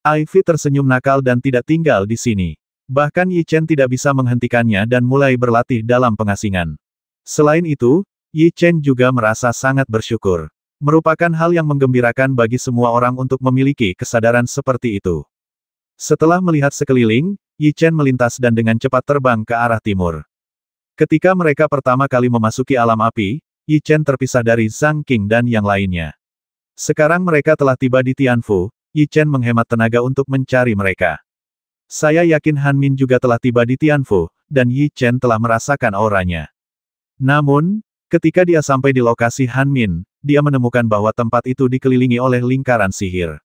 Aifi tersenyum nakal dan tidak tinggal di sini. Bahkan Yi Chen tidak bisa menghentikannya dan mulai berlatih dalam pengasingan. Selain itu, Yi Chen juga merasa sangat bersyukur. Merupakan hal yang menggembirakan bagi semua orang untuk memiliki kesadaran seperti itu. Setelah melihat sekeliling, Yi Chen melintas dan dengan cepat terbang ke arah timur. Ketika mereka pertama kali memasuki alam api, Yi Chen terpisah dari Zhang Qing dan yang lainnya. Sekarang mereka telah tiba di Tianfu, Yi Chen menghemat tenaga untuk mencari mereka. Saya yakin Han Min juga telah tiba di Tianfu, dan Yi Chen telah merasakan auranya. Namun, ketika dia sampai di lokasi Han Min, dia menemukan bahwa tempat itu dikelilingi oleh lingkaran sihir.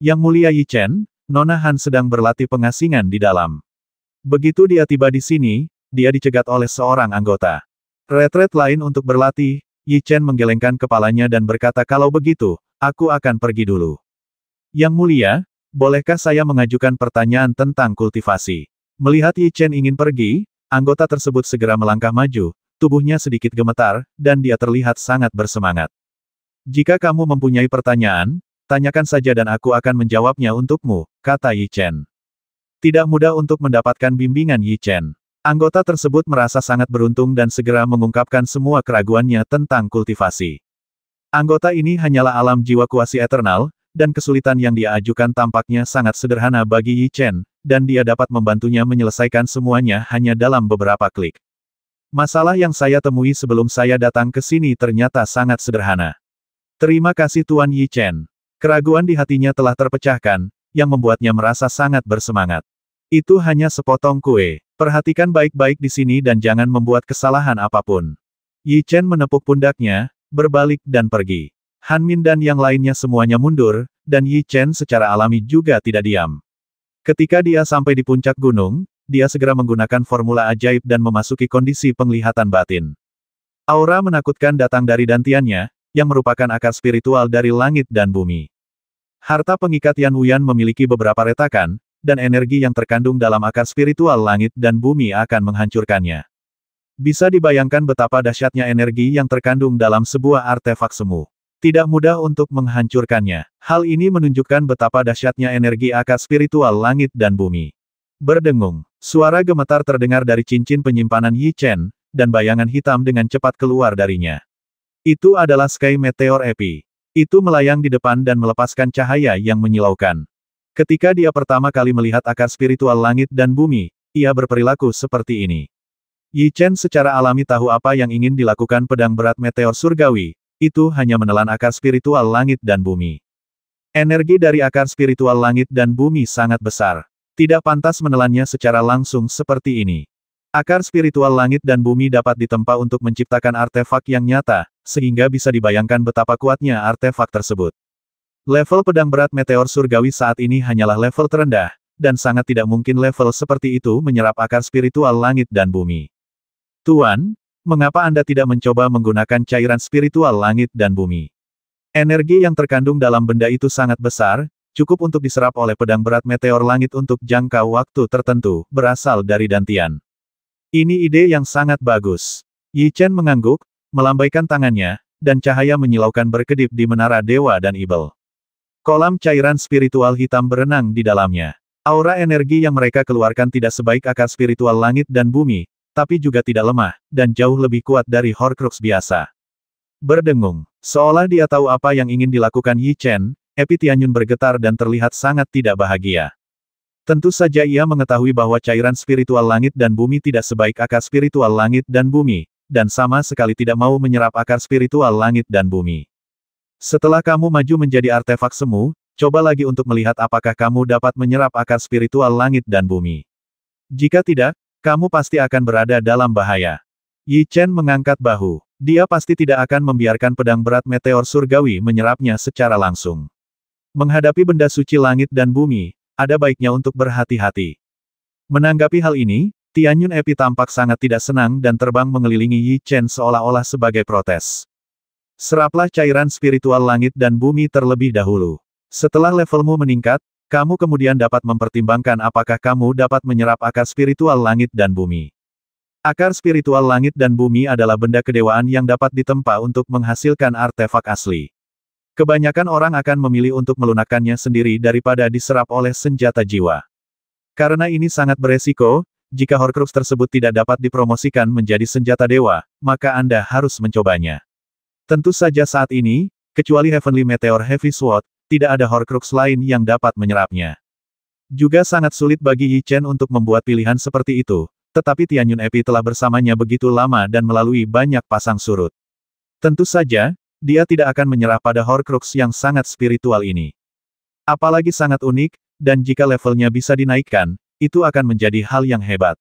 Yang mulia Yi Chen, Nona Han sedang berlatih pengasingan di dalam. Begitu dia tiba di sini, dia dicegat oleh seorang anggota. Retret lain untuk berlatih, Yi Chen menggelengkan kepalanya dan berkata kalau begitu, aku akan pergi dulu. Yang mulia, bolehkah saya mengajukan pertanyaan tentang kultivasi? Melihat Yi Chen ingin pergi, anggota tersebut segera melangkah maju, tubuhnya sedikit gemetar, dan dia terlihat sangat bersemangat. Jika kamu mempunyai pertanyaan, Tanyakan saja dan aku akan menjawabnya untukmu, kata Yi Chen. Tidak mudah untuk mendapatkan bimbingan Yi Chen. Anggota tersebut merasa sangat beruntung dan segera mengungkapkan semua keraguannya tentang kultivasi. Anggota ini hanyalah alam jiwa kuasi eternal, dan kesulitan yang dia ajukan tampaknya sangat sederhana bagi Yi Chen, dan dia dapat membantunya menyelesaikan semuanya hanya dalam beberapa klik. Masalah yang saya temui sebelum saya datang ke sini ternyata sangat sederhana. Terima kasih Tuan Yi Chen. Keraguan di hatinya telah terpecahkan, yang membuatnya merasa sangat bersemangat. Itu hanya sepotong kue. Perhatikan baik-baik di sini dan jangan membuat kesalahan apapun. Yi Chen menepuk pundaknya, berbalik dan pergi. Han Min dan yang lainnya semuanya mundur, dan Yi Chen secara alami juga tidak diam. Ketika dia sampai di puncak gunung, dia segera menggunakan formula ajaib dan memasuki kondisi penglihatan batin. Aura menakutkan datang dari dantiannya, yang merupakan akar spiritual dari langit dan bumi. Harta pengikat Yan Wuyan memiliki beberapa retakan, dan energi yang terkandung dalam akar spiritual langit dan bumi akan menghancurkannya. Bisa dibayangkan betapa dahsyatnya energi yang terkandung dalam sebuah artefak semu. Tidak mudah untuk menghancurkannya. Hal ini menunjukkan betapa dahsyatnya energi akar spiritual langit dan bumi. Berdengung, suara gemetar terdengar dari cincin penyimpanan Yi Chen, dan bayangan hitam dengan cepat keluar darinya. Itu adalah Sky Meteor Epi. Itu melayang di depan dan melepaskan cahaya yang menyilaukan. Ketika dia pertama kali melihat akar spiritual langit dan bumi, ia berperilaku seperti ini. Yi Chen secara alami tahu apa yang ingin dilakukan pedang berat meteor surgawi, itu hanya menelan akar spiritual langit dan bumi. Energi dari akar spiritual langit dan bumi sangat besar. Tidak pantas menelannya secara langsung seperti ini. Akar spiritual langit dan bumi dapat ditempa untuk menciptakan artefak yang nyata, sehingga bisa dibayangkan betapa kuatnya artefak tersebut. Level pedang berat meteor surgawi saat ini hanyalah level terendah, dan sangat tidak mungkin level seperti itu menyerap akar spiritual langit dan bumi. Tuan, mengapa Anda tidak mencoba menggunakan cairan spiritual langit dan bumi? Energi yang terkandung dalam benda itu sangat besar, cukup untuk diserap oleh pedang berat meteor langit untuk jangka waktu tertentu, berasal dari Dantian. Ini ide yang sangat bagus. Yi Chen mengangguk, melambaikan tangannya, dan cahaya menyilaukan berkedip di menara dewa dan ibel. Kolam cairan spiritual hitam berenang di dalamnya. Aura energi yang mereka keluarkan tidak sebaik akar spiritual langit dan bumi, tapi juga tidak lemah, dan jauh lebih kuat dari Horcrux biasa. Berdengung, seolah dia tahu apa yang ingin dilakukan Yi Chen, Epitianyun bergetar dan terlihat sangat tidak bahagia. Tentu saja ia mengetahui bahwa cairan spiritual langit dan bumi tidak sebaik akar spiritual langit dan bumi, dan sama sekali tidak mau menyerap akar spiritual langit dan bumi. Setelah kamu maju menjadi artefak semu, coba lagi untuk melihat apakah kamu dapat menyerap akar spiritual langit dan bumi. Jika tidak, kamu pasti akan berada dalam bahaya. Yi Chen mengangkat bahu. Dia pasti tidak akan membiarkan pedang berat meteor surgawi menyerapnya secara langsung. Menghadapi benda suci langit dan bumi, ada baiknya untuk berhati-hati. Menanggapi hal ini, Tianyun Epi tampak sangat tidak senang dan terbang mengelilingi Yi Chen seolah-olah sebagai protes. Seraplah cairan spiritual langit dan bumi terlebih dahulu. Setelah levelmu meningkat, kamu kemudian dapat mempertimbangkan apakah kamu dapat menyerap akar spiritual langit dan bumi. Akar spiritual langit dan bumi adalah benda kedewaan yang dapat ditempa untuk menghasilkan artefak asli. Kebanyakan orang akan memilih untuk melunakkannya sendiri daripada diserap oleh senjata jiwa. Karena ini sangat beresiko, jika Horcrux tersebut tidak dapat dipromosikan menjadi senjata dewa, maka Anda harus mencobanya. Tentu saja saat ini, kecuali Heavenly Meteor Heavy Sword, tidak ada Horcrux lain yang dapat menyerapnya. Juga sangat sulit bagi Yi Chen untuk membuat pilihan seperti itu, tetapi Tianyun Epi telah bersamanya begitu lama dan melalui banyak pasang surut. Tentu saja, dia tidak akan menyerah pada Horcrux yang sangat spiritual ini. Apalagi sangat unik, dan jika levelnya bisa dinaikkan, itu akan menjadi hal yang hebat.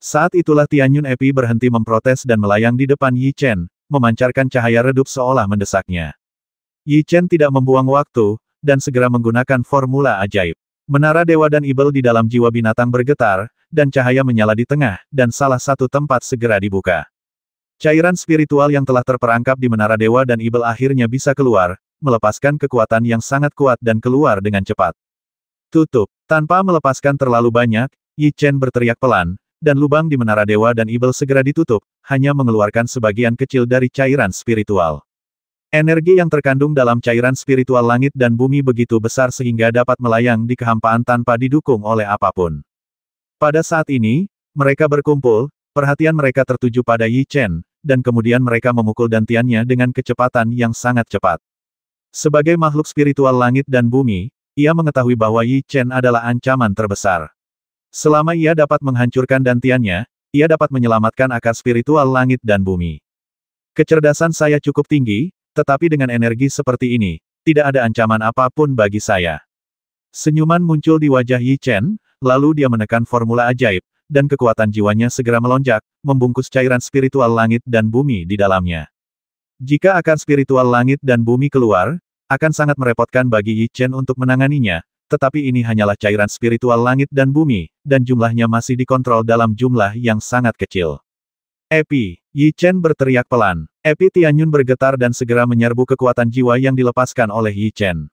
Saat itulah Tianyun Epi berhenti memprotes dan melayang di depan Yi Chen, memancarkan cahaya redup seolah mendesaknya. Yi Chen tidak membuang waktu, dan segera menggunakan formula ajaib. Menara dewa dan ibel di dalam jiwa binatang bergetar, dan cahaya menyala di tengah, dan salah satu tempat segera dibuka. Cairan spiritual yang telah terperangkap di menara dewa dan ibel akhirnya bisa keluar, melepaskan kekuatan yang sangat kuat dan keluar dengan cepat. Tutup. Tanpa melepaskan terlalu banyak, Yi Chen berteriak pelan, dan lubang di Menara Dewa dan Ibel segera ditutup, hanya mengeluarkan sebagian kecil dari cairan spiritual. Energi yang terkandung dalam cairan spiritual langit dan bumi begitu besar sehingga dapat melayang di kehampaan tanpa didukung oleh apapun. Pada saat ini, mereka berkumpul, perhatian mereka tertuju pada Yi Chen, dan kemudian mereka memukul dantiannya dengan kecepatan yang sangat cepat. Sebagai makhluk spiritual langit dan bumi, ia mengetahui bahwa Yi Chen adalah ancaman terbesar. Selama ia dapat menghancurkan dantiannya, ia dapat menyelamatkan akar spiritual langit dan bumi. Kecerdasan saya cukup tinggi, tetapi dengan energi seperti ini, tidak ada ancaman apapun bagi saya. Senyuman muncul di wajah Yi Chen, lalu dia menekan formula ajaib, dan kekuatan jiwanya segera melonjak, membungkus cairan spiritual langit dan bumi di dalamnya. Jika akar spiritual langit dan bumi keluar, akan sangat merepotkan bagi Yi Chen untuk menanganinya, tetapi ini hanyalah cairan spiritual langit dan bumi, dan jumlahnya masih dikontrol dalam jumlah yang sangat kecil. Epi, Yi Chen berteriak pelan. Epi Tianyun bergetar dan segera menyerbu kekuatan jiwa yang dilepaskan oleh Yi Chen.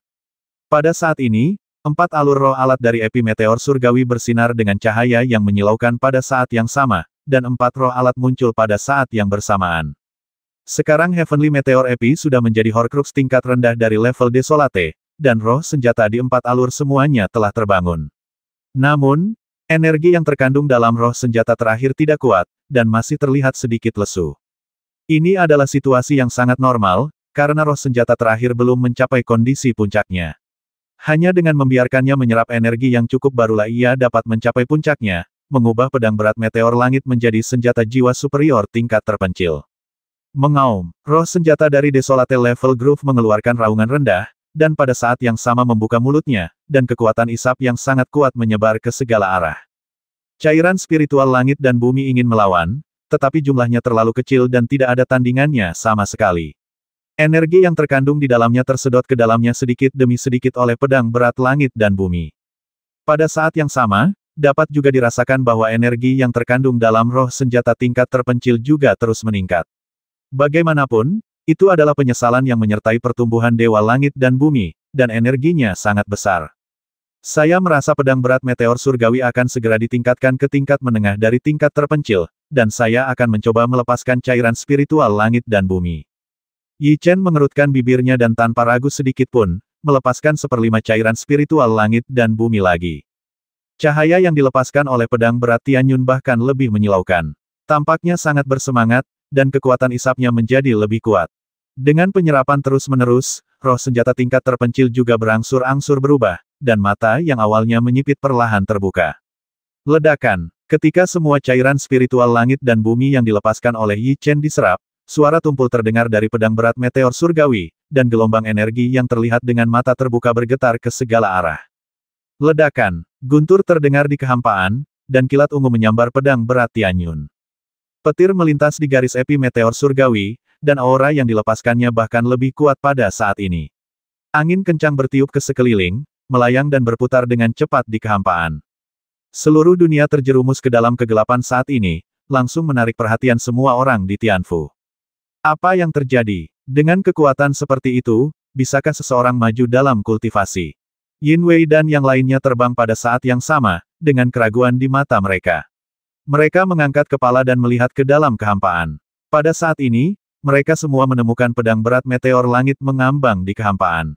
Pada saat ini, Empat alur roh alat dari epi meteor surgawi bersinar dengan cahaya yang menyilaukan pada saat yang sama, dan empat roh alat muncul pada saat yang bersamaan. Sekarang Heavenly Meteor Epi sudah menjadi Horcrux tingkat rendah dari level Desolate, dan roh senjata di empat alur semuanya telah terbangun. Namun, energi yang terkandung dalam roh senjata terakhir tidak kuat, dan masih terlihat sedikit lesu. Ini adalah situasi yang sangat normal, karena roh senjata terakhir belum mencapai kondisi puncaknya. Hanya dengan membiarkannya menyerap energi yang cukup barulah ia dapat mencapai puncaknya, mengubah pedang berat meteor langit menjadi senjata jiwa superior tingkat terpencil. Mengaum, roh senjata dari Desolate level groove mengeluarkan raungan rendah, dan pada saat yang sama membuka mulutnya, dan kekuatan isap yang sangat kuat menyebar ke segala arah. Cairan spiritual langit dan bumi ingin melawan, tetapi jumlahnya terlalu kecil dan tidak ada tandingannya sama sekali. Energi yang terkandung di dalamnya tersedot ke dalamnya sedikit demi sedikit oleh pedang berat langit dan bumi. Pada saat yang sama, dapat juga dirasakan bahwa energi yang terkandung dalam roh senjata tingkat terpencil juga terus meningkat. Bagaimanapun, itu adalah penyesalan yang menyertai pertumbuhan dewa langit dan bumi, dan energinya sangat besar. Saya merasa pedang berat meteor surgawi akan segera ditingkatkan ke tingkat menengah dari tingkat terpencil, dan saya akan mencoba melepaskan cairan spiritual langit dan bumi. Yi Chen mengerutkan bibirnya dan tanpa ragu sedikit pun, melepaskan seperlima cairan spiritual langit dan bumi lagi. Cahaya yang dilepaskan oleh pedang berat Tianyun bahkan lebih menyilaukan. Tampaknya sangat bersemangat, dan kekuatan isapnya menjadi lebih kuat. Dengan penyerapan terus-menerus, roh senjata tingkat terpencil juga berangsur-angsur berubah, dan mata yang awalnya menyipit perlahan terbuka. Ledakan, ketika semua cairan spiritual langit dan bumi yang dilepaskan oleh Yi Chen diserap, suara tumpul terdengar dari pedang berat meteor surgawi, dan gelombang energi yang terlihat dengan mata terbuka bergetar ke segala arah. Ledakan, guntur terdengar di kehampaan, dan kilat ungu menyambar pedang berat Tianyun. Petir melintas di garis epi meteor surgawi, dan aura yang dilepaskannya bahkan lebih kuat pada saat ini. Angin kencang bertiup ke sekeliling, melayang dan berputar dengan cepat di kehampaan. Seluruh dunia terjerumus ke dalam kegelapan saat ini, langsung menarik perhatian semua orang di Tianfu. Apa yang terjadi? Dengan kekuatan seperti itu, bisakah seseorang maju dalam kultivasi? Yin Wei dan yang lainnya terbang pada saat yang sama, dengan keraguan di mata mereka. Mereka mengangkat kepala dan melihat ke dalam kehampaan. Pada saat ini, mereka semua menemukan pedang berat meteor langit mengambang di kehampaan.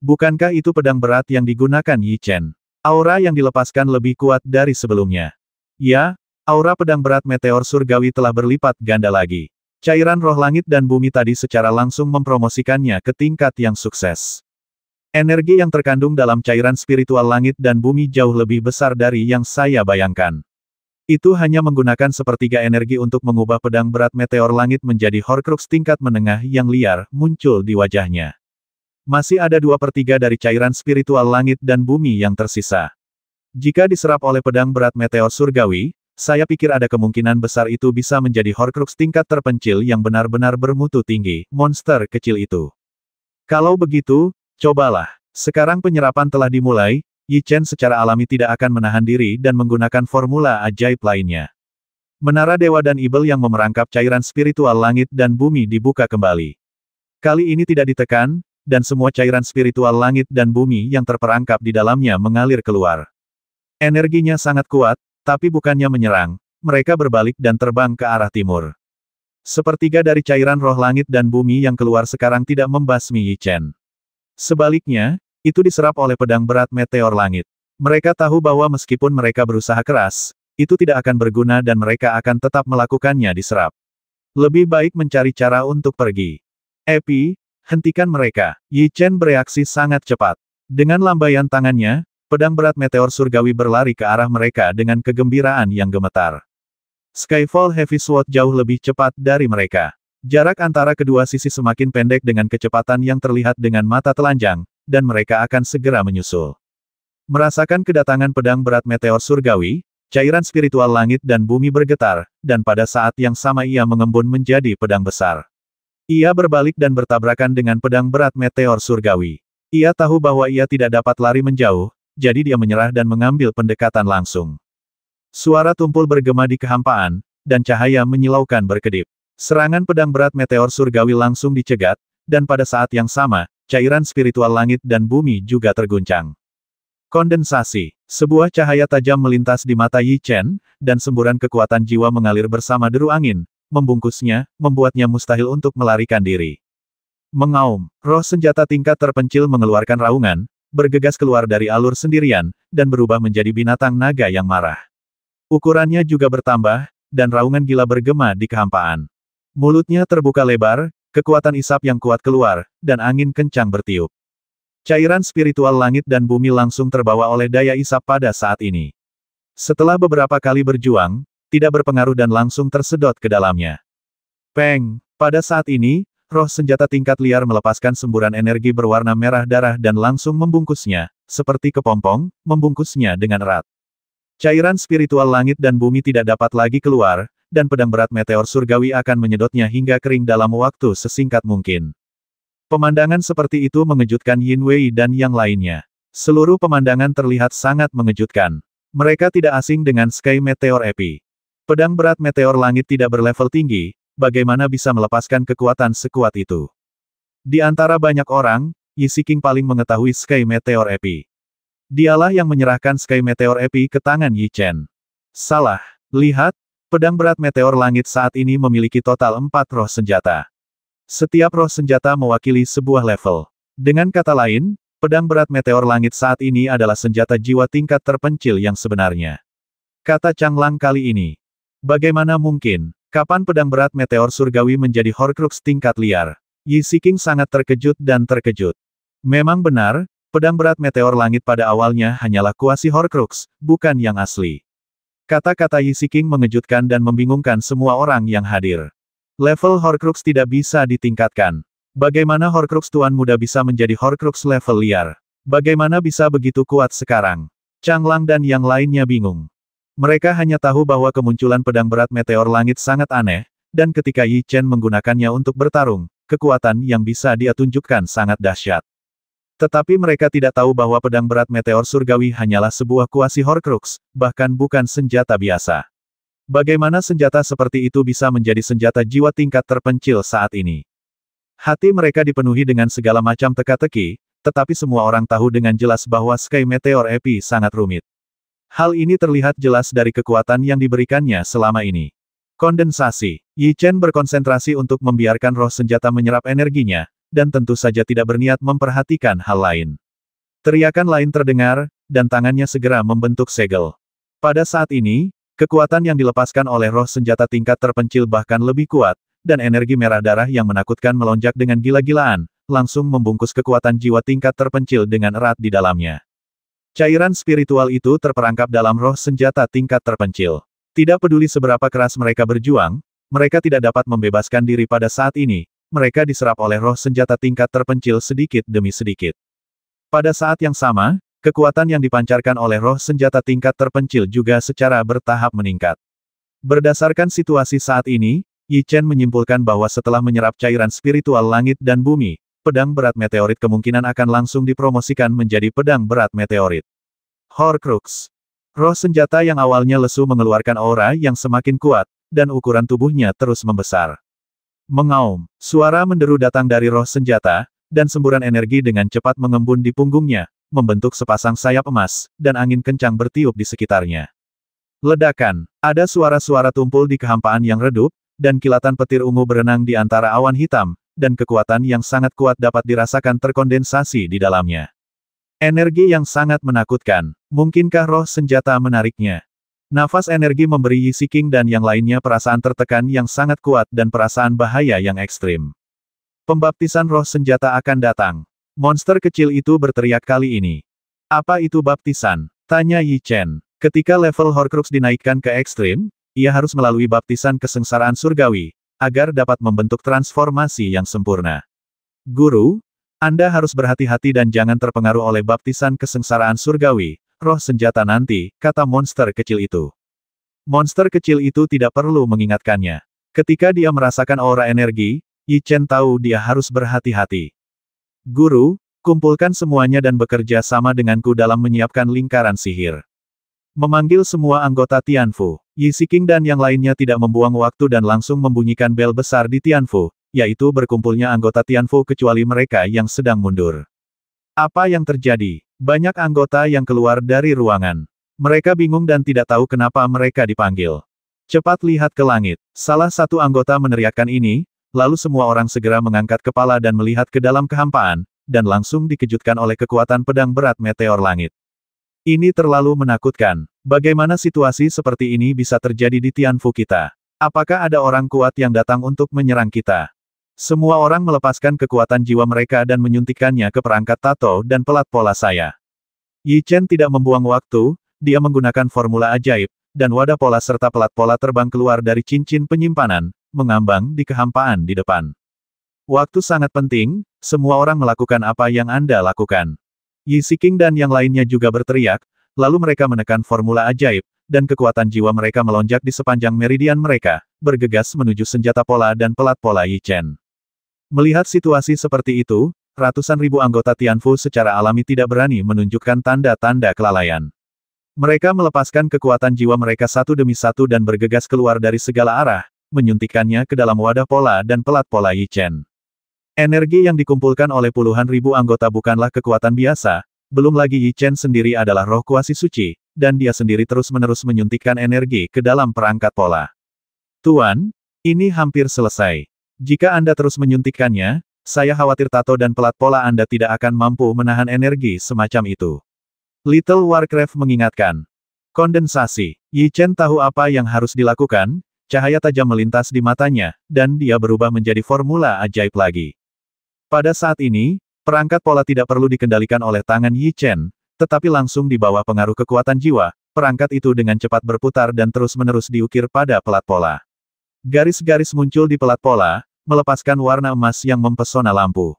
Bukankah itu pedang berat yang digunakan Yi Chen? Aura yang dilepaskan lebih kuat dari sebelumnya. Ya, aura pedang berat meteor surgawi telah berlipat ganda lagi. Cairan roh langit dan bumi tadi secara langsung mempromosikannya ke tingkat yang sukses. Energi yang terkandung dalam cairan spiritual langit dan bumi jauh lebih besar dari yang saya bayangkan. Itu hanya menggunakan sepertiga energi untuk mengubah pedang berat meteor langit menjadi Horcrux tingkat menengah yang liar, muncul di wajahnya. Masih ada dua pertiga dari cairan spiritual langit dan bumi yang tersisa. Jika diserap oleh pedang berat meteor surgawi, saya pikir ada kemungkinan besar itu bisa menjadi Horcrux tingkat terpencil yang benar-benar bermutu tinggi, monster kecil itu. Kalau begitu, cobalah. Sekarang penyerapan telah dimulai, Yi Chen secara alami tidak akan menahan diri dan menggunakan formula ajaib lainnya. Menara Dewa dan Ibel yang memerangkap cairan spiritual langit dan bumi dibuka kembali. Kali ini tidak ditekan, dan semua cairan spiritual langit dan bumi yang terperangkap di dalamnya mengalir keluar. Energinya sangat kuat, tapi bukannya menyerang, mereka berbalik dan terbang ke arah timur. Sepertiga dari cairan roh langit dan bumi yang keluar sekarang tidak membasmi Yi Chen. Sebaliknya, itu diserap oleh pedang berat meteor langit. Mereka tahu bahwa meskipun mereka berusaha keras, itu tidak akan berguna dan mereka akan tetap melakukannya diserap. Lebih baik mencari cara untuk pergi. Epi, hentikan mereka. Yi Chen bereaksi sangat cepat. Dengan lambaian tangannya, pedang berat meteor surgawi berlari ke arah mereka dengan kegembiraan yang gemetar. Skyfall Heavy Sword jauh lebih cepat dari mereka. Jarak antara kedua sisi semakin pendek dengan kecepatan yang terlihat dengan mata telanjang, dan mereka akan segera menyusul. Merasakan kedatangan pedang berat meteor surgawi, cairan spiritual langit dan bumi bergetar, dan pada saat yang sama ia mengembun menjadi pedang besar. Ia berbalik dan bertabrakan dengan pedang berat meteor surgawi. Ia tahu bahwa ia tidak dapat lari menjauh, jadi dia menyerah dan mengambil pendekatan langsung. Suara tumpul bergema di kehampaan, dan cahaya menyilaukan berkedip. Serangan pedang berat meteor surgawi langsung dicegat, dan pada saat yang sama, cairan spiritual langit dan bumi juga terguncang. Kondensasi. Sebuah cahaya tajam melintas di mata Yi Chen, dan semburan kekuatan jiwa mengalir bersama deru angin, membungkusnya, membuatnya mustahil untuk melarikan diri. Mengaum, roh senjata tingkat terpencil mengeluarkan raungan, bergegas keluar dari alur sendirian, dan berubah menjadi binatang naga yang marah. Ukurannya juga bertambah, dan raungan gila bergema di kehampaan. Mulutnya terbuka lebar, Kekuatan isap yang kuat keluar, dan angin kencang bertiup. Cairan spiritual langit dan bumi langsung terbawa oleh daya isap pada saat ini. Setelah beberapa kali berjuang, tidak berpengaruh dan langsung tersedot ke dalamnya. Peng, pada saat ini, roh senjata tingkat liar melepaskan semburan energi berwarna merah darah dan langsung membungkusnya, seperti kepompong, membungkusnya dengan erat. Cairan spiritual langit dan bumi tidak dapat lagi keluar, dan pedang berat meteor surgawi akan menyedotnya hingga kering dalam waktu sesingkat mungkin. Pemandangan seperti itu mengejutkan Yin Wei dan yang lainnya. Seluruh pemandangan terlihat sangat mengejutkan. Mereka tidak asing dengan Sky Meteor Epi. Pedang berat meteor langit tidak berlevel tinggi, bagaimana bisa melepaskan kekuatan sekuat itu? Di antara banyak orang, Yi Siking paling mengetahui Sky Meteor Epi. Dialah yang menyerahkan Sky Meteor Epi ke tangan Yi Chen. Salah, lihat, Pedang berat meteor langit saat ini memiliki total empat roh senjata. Setiap roh senjata mewakili sebuah level. Dengan kata lain, pedang berat meteor langit saat ini adalah senjata jiwa tingkat terpencil yang sebenarnya. Kata Chang Lang kali ini. Bagaimana mungkin, kapan pedang berat meteor surgawi menjadi Horcrux tingkat liar? Yi Siking sangat terkejut dan terkejut. Memang benar, pedang berat meteor langit pada awalnya hanyalah kuasi Horcrux, bukan yang asli. Kata-kata Yi Siking mengejutkan dan membingungkan semua orang yang hadir. Level Horcrux tidak bisa ditingkatkan. Bagaimana Horcrux Tuan Muda bisa menjadi Horcrux level liar? Bagaimana bisa begitu kuat sekarang? Chang Lang dan yang lainnya bingung. Mereka hanya tahu bahwa kemunculan pedang berat meteor langit sangat aneh, dan ketika Yi Chen menggunakannya untuk bertarung, kekuatan yang bisa dia tunjukkan sangat dahsyat. Tetapi mereka tidak tahu bahwa pedang berat meteor surgawi hanyalah sebuah kuasi Horcrux, bahkan bukan senjata biasa. Bagaimana senjata seperti itu bisa menjadi senjata jiwa tingkat terpencil saat ini? Hati mereka dipenuhi dengan segala macam teka-teki, tetapi semua orang tahu dengan jelas bahwa Sky Meteor Epi sangat rumit. Hal ini terlihat jelas dari kekuatan yang diberikannya selama ini. Kondensasi. Yi Chen berkonsentrasi untuk membiarkan roh senjata menyerap energinya, dan tentu saja tidak berniat memperhatikan hal lain. Teriakan lain terdengar, dan tangannya segera membentuk segel. Pada saat ini, kekuatan yang dilepaskan oleh roh senjata tingkat terpencil bahkan lebih kuat, dan energi merah darah yang menakutkan melonjak dengan gila-gilaan, langsung membungkus kekuatan jiwa tingkat terpencil dengan erat di dalamnya. Cairan spiritual itu terperangkap dalam roh senjata tingkat terpencil. Tidak peduli seberapa keras mereka berjuang, mereka tidak dapat membebaskan diri pada saat ini, mereka diserap oleh roh senjata tingkat terpencil sedikit demi sedikit. Pada saat yang sama, kekuatan yang dipancarkan oleh roh senjata tingkat terpencil juga secara bertahap meningkat. Berdasarkan situasi saat ini, Yi Chen menyimpulkan bahwa setelah menyerap cairan spiritual langit dan bumi, pedang berat meteorit kemungkinan akan langsung dipromosikan menjadi pedang berat meteorit. Horcrux. Roh senjata yang awalnya lesu mengeluarkan aura yang semakin kuat, dan ukuran tubuhnya terus membesar. Mengaum, suara menderu datang dari roh senjata, dan semburan energi dengan cepat mengembun di punggungnya, membentuk sepasang sayap emas, dan angin kencang bertiup di sekitarnya. Ledakan, ada suara-suara tumpul di kehampaan yang redup, dan kilatan petir ungu berenang di antara awan hitam, dan kekuatan yang sangat kuat dapat dirasakan terkondensasi di dalamnya. Energi yang sangat menakutkan, mungkinkah roh senjata menariknya? Nafas energi memberi Yi Siking dan yang lainnya perasaan tertekan yang sangat kuat dan perasaan bahaya yang ekstrim. Pembaptisan roh senjata akan datang. Monster kecil itu berteriak kali ini. Apa itu baptisan? Tanya Yi Chen. Ketika level Horcrux dinaikkan ke ekstrim, ia harus melalui baptisan kesengsaraan surgawi, agar dapat membentuk transformasi yang sempurna. Guru, Anda harus berhati-hati dan jangan terpengaruh oleh baptisan kesengsaraan surgawi, roh senjata nanti, kata monster kecil itu. Monster kecil itu tidak perlu mengingatkannya. Ketika dia merasakan aura energi, Yi Chen tahu dia harus berhati-hati. Guru, kumpulkan semuanya dan bekerja sama denganku dalam menyiapkan lingkaran sihir. Memanggil semua anggota Tianfu, Yi Siking dan yang lainnya tidak membuang waktu dan langsung membunyikan bel besar di Tianfu, yaitu berkumpulnya anggota Tianfu kecuali mereka yang sedang mundur. Apa yang terjadi? Banyak anggota yang keluar dari ruangan. Mereka bingung dan tidak tahu kenapa mereka dipanggil. Cepat lihat ke langit. Salah satu anggota meneriakkan ini, lalu semua orang segera mengangkat kepala dan melihat ke dalam kehampaan, dan langsung dikejutkan oleh kekuatan pedang berat meteor langit. Ini terlalu menakutkan. Bagaimana situasi seperti ini bisa terjadi di Tianfu kita? Apakah ada orang kuat yang datang untuk menyerang kita? Semua orang melepaskan kekuatan jiwa mereka dan menyuntikkannya ke perangkat tato dan pelat pola saya. Yi Chen tidak membuang waktu, dia menggunakan formula ajaib, dan wadah pola serta pelat pola terbang keluar dari cincin penyimpanan, mengambang di kehampaan di depan. Waktu sangat penting, semua orang melakukan apa yang Anda lakukan. Yi Siking dan yang lainnya juga berteriak, lalu mereka menekan formula ajaib, dan kekuatan jiwa mereka melonjak di sepanjang meridian mereka, bergegas menuju senjata pola dan pelat pola Yi Chen. Melihat situasi seperti itu, ratusan ribu anggota Tianfu secara alami tidak berani menunjukkan tanda-tanda kelalaian. Mereka melepaskan kekuatan jiwa mereka satu demi satu dan bergegas keluar dari segala arah, menyuntikannya ke dalam wadah pola dan pelat pola Yi Chen. Energi yang dikumpulkan oleh puluhan ribu anggota bukanlah kekuatan biasa, belum lagi Yi Chen sendiri adalah roh kuasi suci, dan dia sendiri terus-menerus menyuntikkan energi ke dalam perangkat pola. Tuan, ini hampir selesai. Jika Anda terus menyuntikkannya, saya khawatir tato dan pelat pola Anda tidak akan mampu menahan energi semacam itu. Little Warcraft mengingatkan. Kondensasi. Yi Chen tahu apa yang harus dilakukan, cahaya tajam melintas di matanya, dan dia berubah menjadi formula ajaib lagi. Pada saat ini, perangkat pola tidak perlu dikendalikan oleh tangan Yi Chen, tetapi langsung di bawah pengaruh kekuatan jiwa, perangkat itu dengan cepat berputar dan terus-menerus diukir pada pelat pola. Garis-garis muncul di pelat pola, melepaskan warna emas yang mempesona lampu.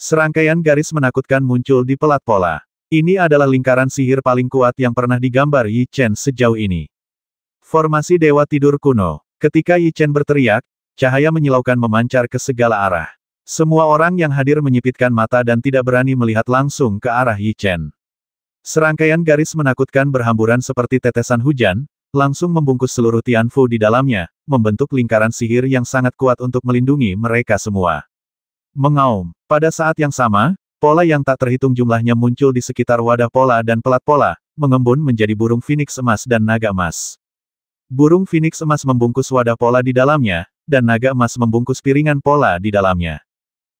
Serangkaian garis menakutkan muncul di pelat pola. Ini adalah lingkaran sihir paling kuat yang pernah digambar Yi Chen sejauh ini. Formasi Dewa Tidur Kuno. Ketika Yi Chen berteriak, cahaya menyilaukan memancar ke segala arah. Semua orang yang hadir menyipitkan mata dan tidak berani melihat langsung ke arah Yi Chen. Serangkaian garis menakutkan berhamburan seperti tetesan hujan, langsung membungkus seluruh Tianfu di dalamnya, membentuk lingkaran sihir yang sangat kuat untuk melindungi mereka semua. Mengaum. Pada saat yang sama, pola yang tak terhitung jumlahnya muncul di sekitar wadah pola dan pelat pola, mengembun menjadi burung phoenix emas dan naga emas. Burung phoenix emas membungkus wadah pola di dalamnya, dan naga emas membungkus piringan pola di dalamnya.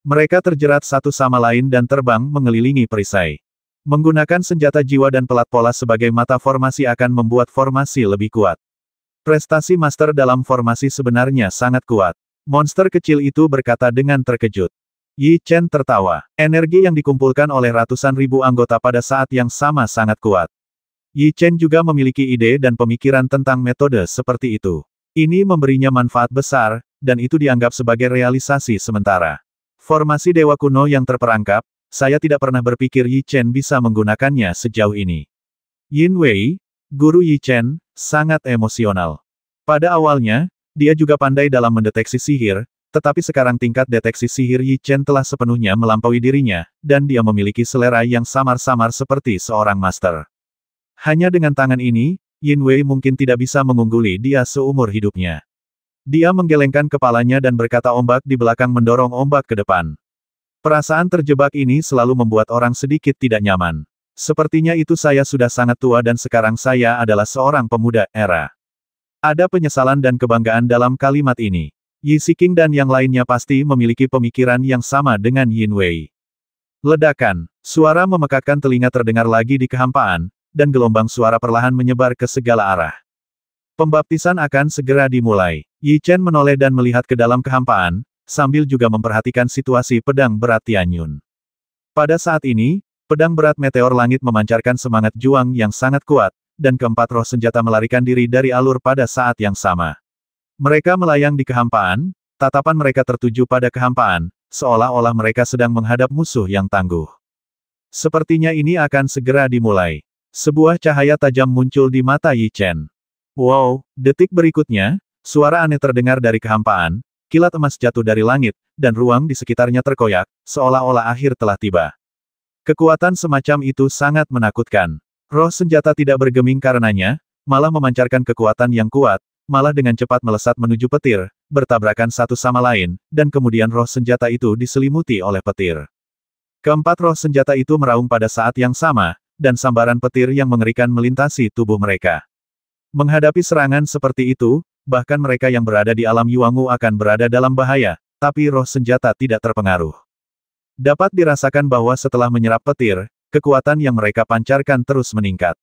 Mereka terjerat satu sama lain dan terbang mengelilingi perisai. Menggunakan senjata jiwa dan pelat pola sebagai mata formasi akan membuat formasi lebih kuat. Prestasi master dalam formasi sebenarnya sangat kuat. Monster kecil itu berkata dengan terkejut. Yi Chen tertawa. Energi yang dikumpulkan oleh ratusan ribu anggota pada saat yang sama sangat kuat. Yi Chen juga memiliki ide dan pemikiran tentang metode seperti itu. Ini memberinya manfaat besar, dan itu dianggap sebagai realisasi sementara. Formasi dewa kuno yang terperangkap, saya tidak pernah berpikir Yi Chen bisa menggunakannya sejauh ini. Yin Wei, Guru Yi Chen sangat emosional. Pada awalnya, dia juga pandai dalam mendeteksi sihir, tetapi sekarang tingkat deteksi sihir Yi Chen telah sepenuhnya melampaui dirinya, dan dia memiliki selera yang samar-samar seperti seorang master. Hanya dengan tangan ini, Yin Wei mungkin tidak bisa mengungguli dia seumur hidupnya. Dia menggelengkan kepalanya dan berkata ombak di belakang mendorong ombak ke depan. Perasaan terjebak ini selalu membuat orang sedikit tidak nyaman. Sepertinya itu saya sudah sangat tua dan sekarang saya adalah seorang pemuda, era. Ada penyesalan dan kebanggaan dalam kalimat ini. Yi Siking dan yang lainnya pasti memiliki pemikiran yang sama dengan Yin Wei. Ledakan, suara memekakkan telinga terdengar lagi di kehampaan, dan gelombang suara perlahan menyebar ke segala arah. Pembaptisan akan segera dimulai. Yi Chen menoleh dan melihat ke dalam kehampaan, sambil juga memperhatikan situasi pedang berat Tianyun. Pada saat ini, Pedang berat meteor langit memancarkan semangat juang yang sangat kuat, dan keempat roh senjata melarikan diri dari alur pada saat yang sama. Mereka melayang di kehampaan, tatapan mereka tertuju pada kehampaan, seolah-olah mereka sedang menghadap musuh yang tangguh. Sepertinya ini akan segera dimulai. Sebuah cahaya tajam muncul di mata Yi Chen. Wow, detik berikutnya, suara aneh terdengar dari kehampaan, kilat emas jatuh dari langit, dan ruang di sekitarnya terkoyak, seolah-olah akhir telah tiba. Kekuatan semacam itu sangat menakutkan. Roh senjata tidak bergeming karenanya, malah memancarkan kekuatan yang kuat, malah dengan cepat melesat menuju petir, bertabrakan satu sama lain, dan kemudian roh senjata itu diselimuti oleh petir. Keempat roh senjata itu meraung pada saat yang sama, dan sambaran petir yang mengerikan melintasi tubuh mereka. Menghadapi serangan seperti itu, bahkan mereka yang berada di alam Yuangu akan berada dalam bahaya, tapi roh senjata tidak terpengaruh. Dapat dirasakan bahwa setelah menyerap petir, kekuatan yang mereka pancarkan terus meningkat.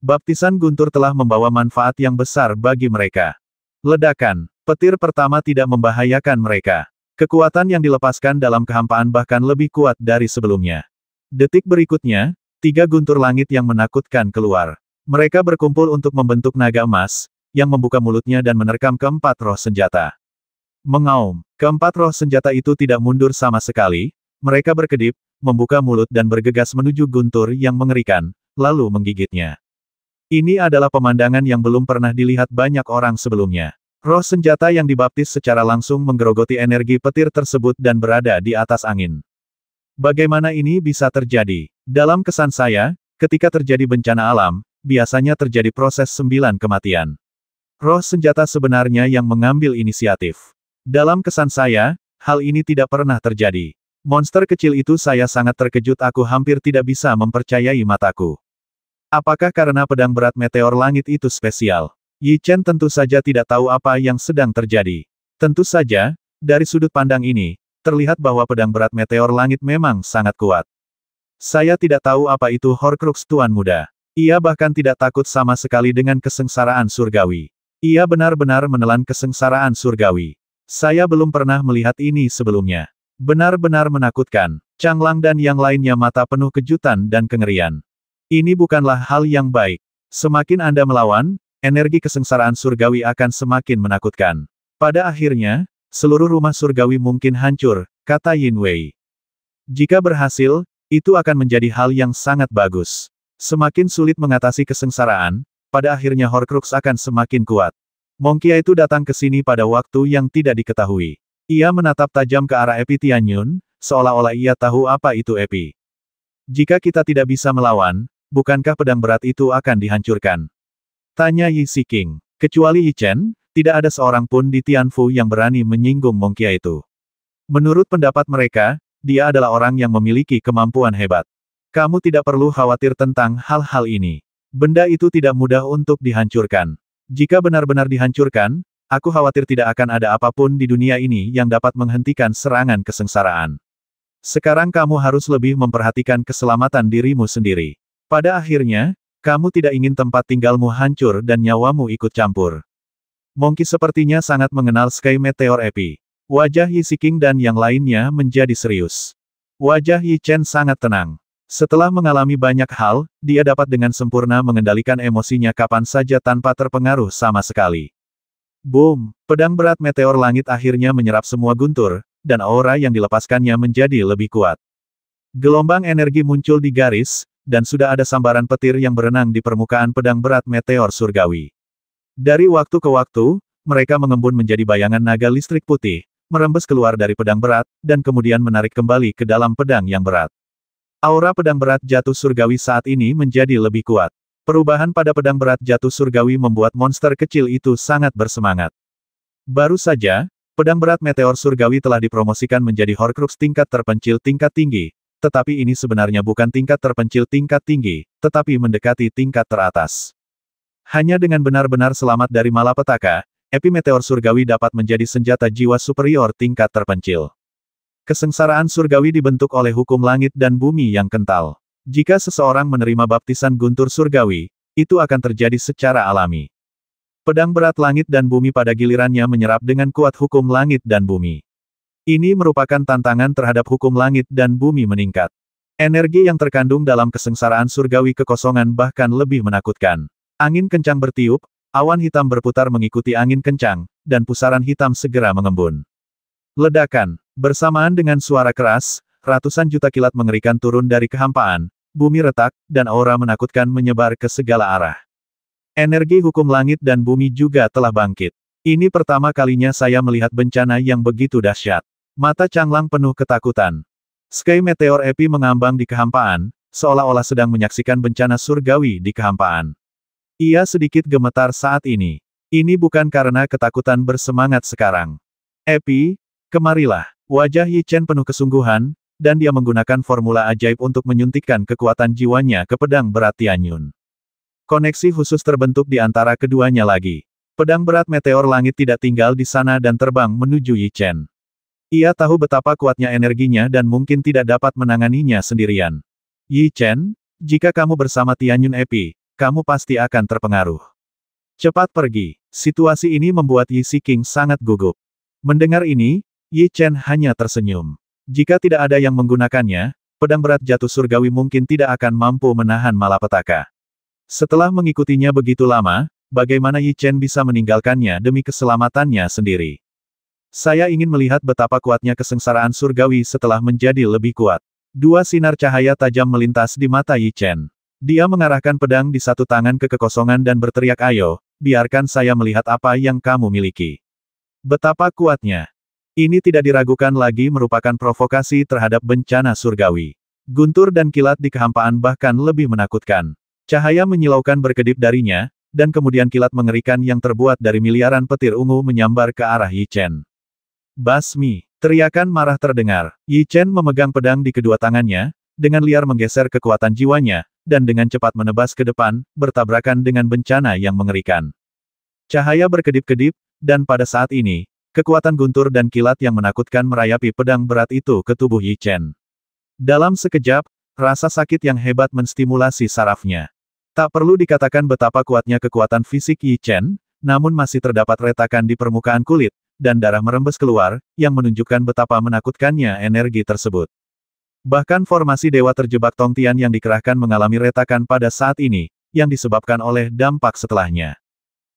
Baptisan guntur telah membawa manfaat yang besar bagi mereka. Ledakan, petir pertama tidak membahayakan mereka. Kekuatan yang dilepaskan dalam kehampaan bahkan lebih kuat dari sebelumnya. Detik berikutnya, tiga guntur langit yang menakutkan keluar. Mereka berkumpul untuk membentuk naga emas, yang membuka mulutnya dan menerkam keempat roh senjata. Mengaum, keempat roh senjata itu tidak mundur sama sekali, mereka berkedip, membuka mulut dan bergegas menuju guntur yang mengerikan, lalu menggigitnya. Ini adalah pemandangan yang belum pernah dilihat banyak orang sebelumnya. Roh senjata yang dibaptis secara langsung menggerogoti energi petir tersebut dan berada di atas angin. Bagaimana ini bisa terjadi? Dalam kesan saya, ketika terjadi bencana alam, biasanya terjadi proses sembilan kematian. Roh senjata sebenarnya yang mengambil inisiatif. Dalam kesan saya, hal ini tidak pernah terjadi. Monster kecil itu saya sangat terkejut aku hampir tidak bisa mempercayai mataku. Apakah karena pedang berat meteor langit itu spesial? Yi Chen tentu saja tidak tahu apa yang sedang terjadi. Tentu saja, dari sudut pandang ini, terlihat bahwa pedang berat meteor langit memang sangat kuat. Saya tidak tahu apa itu Horcrux Tuan Muda. Ia bahkan tidak takut sama sekali dengan kesengsaraan surgawi. Ia benar-benar menelan kesengsaraan surgawi. Saya belum pernah melihat ini sebelumnya. Benar-benar menakutkan, Chang Lang dan yang lainnya mata penuh kejutan dan kengerian. Ini bukanlah hal yang baik. Semakin Anda melawan, energi kesengsaraan surgawi akan semakin menakutkan. Pada akhirnya, seluruh rumah surgawi mungkin hancur, kata Yin Wei. Jika berhasil, itu akan menjadi hal yang sangat bagus. Semakin sulit mengatasi kesengsaraan, pada akhirnya Horcrux akan semakin kuat. Mongkia itu datang ke sini pada waktu yang tidak diketahui. Ia menatap tajam ke arah Epi Tianyun, seolah-olah ia tahu apa itu Epi. Jika kita tidak bisa melawan, bukankah pedang berat itu akan dihancurkan? Tanya Yi Si King. Kecuali Yi Chen, tidak ada seorang pun di Tianfu yang berani menyinggung Mongkia itu. Menurut pendapat mereka, dia adalah orang yang memiliki kemampuan hebat. Kamu tidak perlu khawatir tentang hal-hal ini. Benda itu tidak mudah untuk dihancurkan. Jika benar-benar dihancurkan, Aku khawatir tidak akan ada apapun di dunia ini yang dapat menghentikan serangan kesengsaraan. Sekarang kamu harus lebih memperhatikan keselamatan dirimu sendiri. Pada akhirnya, kamu tidak ingin tempat tinggalmu hancur dan nyawamu ikut campur. Mungkin sepertinya sangat mengenal Sky Meteor Epi. Wajah Yi Siking dan yang lainnya menjadi serius. Wajah Yi Chen sangat tenang. Setelah mengalami banyak hal, dia dapat dengan sempurna mengendalikan emosinya kapan saja tanpa terpengaruh sama sekali. Boom! Pedang berat meteor langit akhirnya menyerap semua guntur, dan aura yang dilepaskannya menjadi lebih kuat. Gelombang energi muncul di garis, dan sudah ada sambaran petir yang berenang di permukaan pedang berat meteor surgawi. Dari waktu ke waktu, mereka mengembun menjadi bayangan naga listrik putih, merembes keluar dari pedang berat, dan kemudian menarik kembali ke dalam pedang yang berat. Aura pedang berat jatuh surgawi saat ini menjadi lebih kuat. Perubahan pada pedang berat jatuh surgawi membuat monster kecil itu sangat bersemangat. Baru saja, pedang berat meteor surgawi telah dipromosikan menjadi Horcrux tingkat terpencil tingkat tinggi, tetapi ini sebenarnya bukan tingkat terpencil tingkat tinggi, tetapi mendekati tingkat teratas. Hanya dengan benar-benar selamat dari malapetaka, epimeteor surgawi dapat menjadi senjata jiwa superior tingkat terpencil. Kesengsaraan surgawi dibentuk oleh hukum langit dan bumi yang kental. Jika seseorang menerima baptisan guntur surgawi, itu akan terjadi secara alami. Pedang berat langit dan bumi pada gilirannya menyerap dengan kuat hukum langit dan bumi. Ini merupakan tantangan terhadap hukum langit dan bumi meningkat. Energi yang terkandung dalam kesengsaraan surgawi kekosongan bahkan lebih menakutkan. Angin kencang bertiup, awan hitam berputar mengikuti angin kencang, dan pusaran hitam segera mengembun. Ledakan, bersamaan dengan suara keras, ratusan juta kilat mengerikan turun dari kehampaan, bumi retak, dan aura menakutkan menyebar ke segala arah. Energi hukum langit dan bumi juga telah bangkit. Ini pertama kalinya saya melihat bencana yang begitu dahsyat. Mata Changlang penuh ketakutan. Sky Meteor Epi mengambang di kehampaan, seolah-olah sedang menyaksikan bencana surgawi di kehampaan. Ia sedikit gemetar saat ini. Ini bukan karena ketakutan bersemangat sekarang. Epi, kemarilah. Wajah Yi Chen penuh kesungguhan, dan dia menggunakan formula ajaib untuk menyuntikkan kekuatan jiwanya ke pedang berat Tianyun. Koneksi khusus terbentuk di antara keduanya lagi. Pedang berat meteor langit tidak tinggal di sana dan terbang menuju Yi Chen. Ia tahu betapa kuatnya energinya dan mungkin tidak dapat menanganinya sendirian. Yi Chen, jika kamu bersama Tianyun Epi, kamu pasti akan terpengaruh. Cepat pergi. Situasi ini membuat Yi Si King sangat gugup. Mendengar ini, Yi Chen hanya tersenyum. Jika tidak ada yang menggunakannya, pedang berat jatuh surgawi mungkin tidak akan mampu menahan malapetaka. Setelah mengikutinya begitu lama, bagaimana Yi Chen bisa meninggalkannya demi keselamatannya sendiri? Saya ingin melihat betapa kuatnya kesengsaraan surgawi setelah menjadi lebih kuat. Dua sinar cahaya tajam melintas di mata Yi Chen. Dia mengarahkan pedang di satu tangan ke kekosongan dan berteriak ayo, biarkan saya melihat apa yang kamu miliki. Betapa kuatnya. Ini tidak diragukan lagi merupakan provokasi terhadap bencana surgawi. Guntur dan kilat di kehampaan bahkan lebih menakutkan. Cahaya menyilaukan berkedip darinya, dan kemudian kilat mengerikan yang terbuat dari miliaran petir ungu menyambar ke arah Yi Chen. Basmi, teriakan marah terdengar. Yi Chen memegang pedang di kedua tangannya, dengan liar menggeser kekuatan jiwanya, dan dengan cepat menebas ke depan, bertabrakan dengan bencana yang mengerikan. Cahaya berkedip-kedip, dan pada saat ini, Kekuatan guntur dan kilat yang menakutkan merayapi pedang berat itu ke tubuh Yi Chen. Dalam sekejap, rasa sakit yang hebat menstimulasi sarafnya. Tak perlu dikatakan betapa kuatnya kekuatan fisik Yi Chen, namun masih terdapat retakan di permukaan kulit, dan darah merembes keluar, yang menunjukkan betapa menakutkannya energi tersebut. Bahkan formasi dewa terjebak Tongtian yang dikerahkan mengalami retakan pada saat ini, yang disebabkan oleh dampak setelahnya.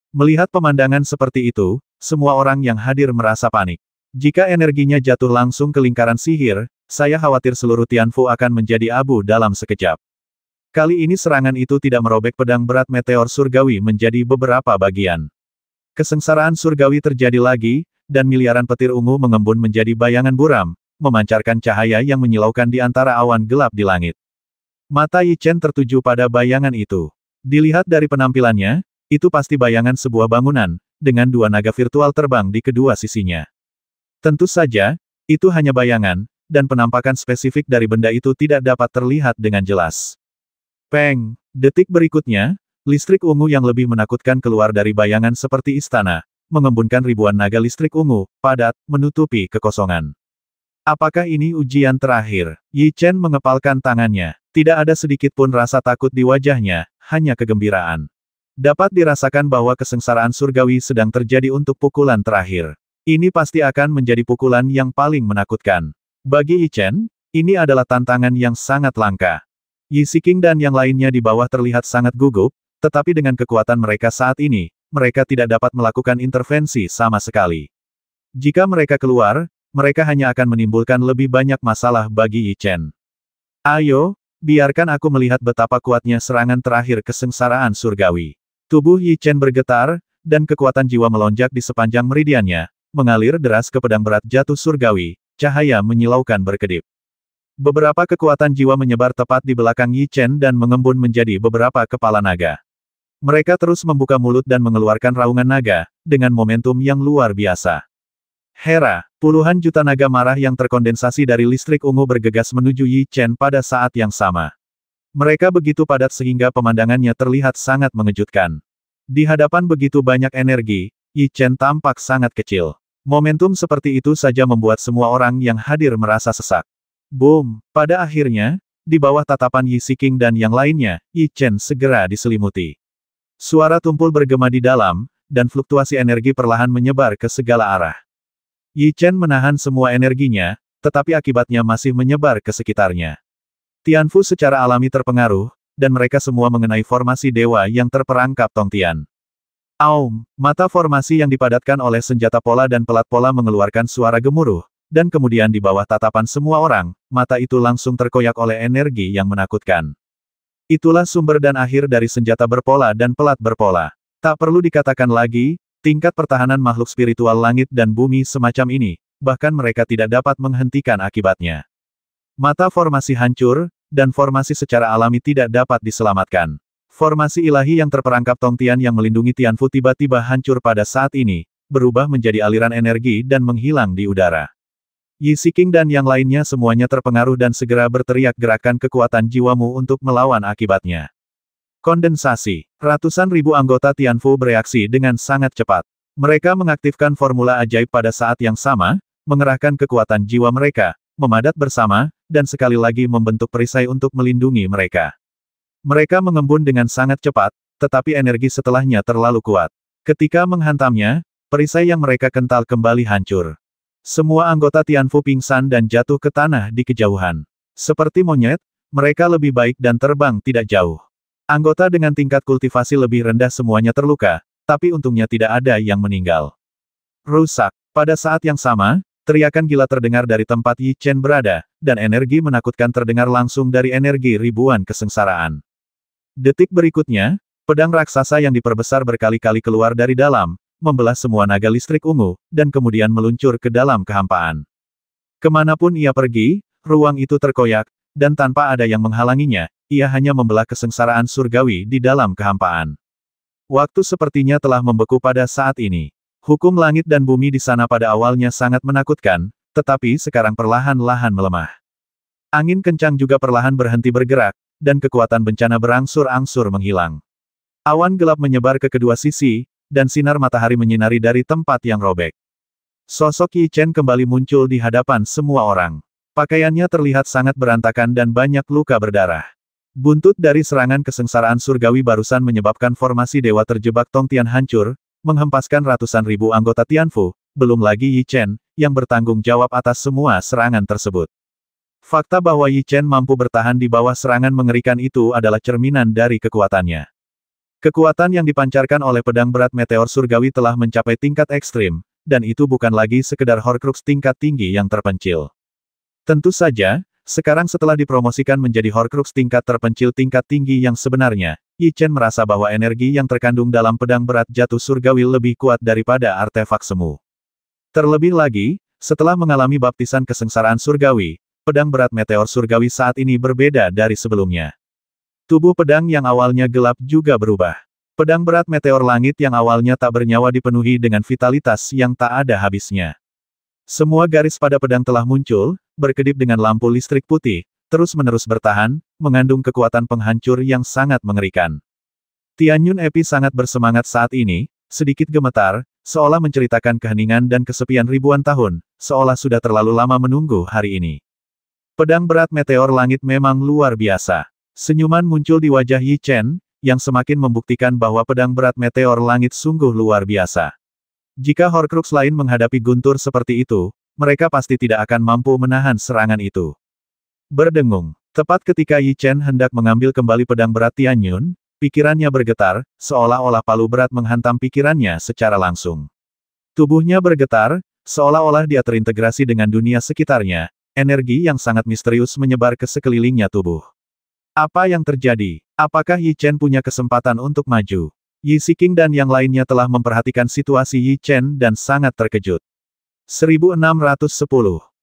Melihat pemandangan seperti itu, semua orang yang hadir merasa panik. Jika energinya jatuh langsung ke lingkaran sihir, saya khawatir seluruh Tianfu akan menjadi abu dalam sekejap. Kali ini serangan itu tidak merobek pedang berat meteor surgawi menjadi beberapa bagian. Kesengsaraan surgawi terjadi lagi, dan miliaran petir ungu mengembun menjadi bayangan buram, memancarkan cahaya yang menyilaukan di antara awan gelap di langit. Mata Yi Chen tertuju pada bayangan itu. Dilihat dari penampilannya, itu pasti bayangan sebuah bangunan, dengan dua naga virtual terbang di kedua sisinya. Tentu saja, itu hanya bayangan, dan penampakan spesifik dari benda itu tidak dapat terlihat dengan jelas. Peng! Detik berikutnya, listrik ungu yang lebih menakutkan keluar dari bayangan seperti istana, mengembunkan ribuan naga listrik ungu, padat, menutupi kekosongan. Apakah ini ujian terakhir? Yi Chen mengepalkan tangannya. Tidak ada sedikit pun rasa takut di wajahnya, hanya kegembiraan. Dapat dirasakan bahwa kesengsaraan surgawi sedang terjadi untuk pukulan terakhir. Ini pasti akan menjadi pukulan yang paling menakutkan. Bagi Ichen, ini adalah tantangan yang sangat langka. Yi Siking dan yang lainnya di bawah terlihat sangat gugup, tetapi dengan kekuatan mereka saat ini, mereka tidak dapat melakukan intervensi sama sekali. Jika mereka keluar, mereka hanya akan menimbulkan lebih banyak masalah bagi Ichen. Ayo, biarkan aku melihat betapa kuatnya serangan terakhir kesengsaraan surgawi. Tubuh Yi Chen bergetar, dan kekuatan jiwa melonjak di sepanjang meridiannya, mengalir deras ke pedang berat jatuh surgawi, cahaya menyilaukan berkedip. Beberapa kekuatan jiwa menyebar tepat di belakang Yi Chen dan mengembun menjadi beberapa kepala naga. Mereka terus membuka mulut dan mengeluarkan raungan naga, dengan momentum yang luar biasa. Hera, puluhan juta naga marah yang terkondensasi dari listrik ungu bergegas menuju Yi Chen pada saat yang sama. Mereka begitu padat sehingga pemandangannya terlihat sangat mengejutkan. Di hadapan begitu banyak energi, Yi Chen tampak sangat kecil. Momentum seperti itu saja membuat semua orang yang hadir merasa sesak. Boom! Pada akhirnya, di bawah tatapan Yi Siking dan yang lainnya, Yi Chen segera diselimuti. Suara tumpul bergema di dalam, dan fluktuasi energi perlahan menyebar ke segala arah. Yi Chen menahan semua energinya, tetapi akibatnya masih menyebar ke sekitarnya. Tianfu secara alami terpengaruh, dan mereka semua mengenai formasi dewa yang terperangkap Tong Tian. Aum, mata formasi yang dipadatkan oleh senjata pola dan pelat pola mengeluarkan suara gemuruh, dan kemudian di bawah tatapan semua orang, mata itu langsung terkoyak oleh energi yang menakutkan. Itulah sumber dan akhir dari senjata berpola dan pelat berpola. Tak perlu dikatakan lagi, tingkat pertahanan makhluk spiritual langit dan bumi semacam ini, bahkan mereka tidak dapat menghentikan akibatnya. Mata formasi hancur, dan formasi secara alami tidak dapat diselamatkan. Formasi ilahi yang terperangkap Tong Tian yang melindungi Tianfu tiba-tiba hancur pada saat ini, berubah menjadi aliran energi dan menghilang di udara. Yi Siking dan yang lainnya semuanya terpengaruh dan segera berteriak gerakan kekuatan jiwamu untuk melawan akibatnya. Kondensasi. Ratusan ribu anggota Tianfu bereaksi dengan sangat cepat. Mereka mengaktifkan formula ajaib pada saat yang sama, mengerahkan kekuatan jiwa mereka, memadat bersama, dan sekali lagi membentuk perisai untuk melindungi mereka. Mereka mengembun dengan sangat cepat, tetapi energi setelahnya terlalu kuat. Ketika menghantamnya, perisai yang mereka kental kembali hancur. Semua anggota Tianfu pingsan dan jatuh ke tanah di kejauhan. Seperti monyet, mereka lebih baik dan terbang tidak jauh. Anggota dengan tingkat kultivasi lebih rendah semuanya terluka, tapi untungnya tidak ada yang meninggal. Rusak. Pada saat yang sama, Teriakan gila terdengar dari tempat Yi Chen berada, dan energi menakutkan terdengar langsung dari energi ribuan kesengsaraan. Detik berikutnya, pedang raksasa yang diperbesar berkali-kali keluar dari dalam, membelah semua naga listrik ungu, dan kemudian meluncur ke dalam kehampaan. Kemanapun ia pergi, ruang itu terkoyak, dan tanpa ada yang menghalanginya, ia hanya membelah kesengsaraan surgawi di dalam kehampaan. Waktu sepertinya telah membeku pada saat ini. Hukum langit dan bumi di sana pada awalnya sangat menakutkan, tetapi sekarang perlahan-lahan melemah. Angin kencang juga perlahan berhenti bergerak, dan kekuatan bencana berangsur-angsur menghilang. Awan gelap menyebar ke kedua sisi, dan sinar matahari menyinari dari tempat yang robek. Sosok Yi Chen kembali muncul di hadapan semua orang. Pakaiannya terlihat sangat berantakan dan banyak luka berdarah. Buntut dari serangan kesengsaraan surgawi barusan menyebabkan formasi dewa terjebak Tong Tian hancur, menghempaskan ratusan ribu anggota Tianfu, belum lagi Yi Chen, yang bertanggung jawab atas semua serangan tersebut. Fakta bahwa Yi Chen mampu bertahan di bawah serangan mengerikan itu adalah cerminan dari kekuatannya. Kekuatan yang dipancarkan oleh pedang berat meteor surgawi telah mencapai tingkat ekstrim, dan itu bukan lagi sekedar Horcrux tingkat tinggi yang terpencil. Tentu saja, sekarang setelah dipromosikan menjadi Horcrux tingkat terpencil tingkat tinggi yang sebenarnya, Yi Chen merasa bahwa energi yang terkandung dalam pedang berat jatuh surgawi lebih kuat daripada artefak semu. Terlebih lagi, setelah mengalami baptisan kesengsaraan surgawi, pedang berat meteor surgawi saat ini berbeda dari sebelumnya. Tubuh pedang yang awalnya gelap juga berubah. Pedang berat meteor langit yang awalnya tak bernyawa dipenuhi dengan vitalitas yang tak ada habisnya. Semua garis pada pedang telah muncul, berkedip dengan lampu listrik putih, terus-menerus bertahan, mengandung kekuatan penghancur yang sangat mengerikan. Tianyun Epi sangat bersemangat saat ini, sedikit gemetar, seolah menceritakan keheningan dan kesepian ribuan tahun, seolah sudah terlalu lama menunggu hari ini. Pedang berat meteor langit memang luar biasa. Senyuman muncul di wajah Yi Chen, yang semakin membuktikan bahwa pedang berat meteor langit sungguh luar biasa. Jika Horcrux lain menghadapi guntur seperti itu, mereka pasti tidak akan mampu menahan serangan itu. Berdengung. Tepat ketika Yi Chen hendak mengambil kembali pedang berat Tianyun, pikirannya bergetar, seolah-olah palu berat menghantam pikirannya secara langsung. Tubuhnya bergetar, seolah-olah dia terintegrasi dengan dunia sekitarnya, energi yang sangat misterius menyebar ke sekelilingnya tubuh. Apa yang terjadi? Apakah Yi Chen punya kesempatan untuk maju? Yi Siking dan yang lainnya telah memperhatikan situasi Yi Chen dan sangat terkejut. 1610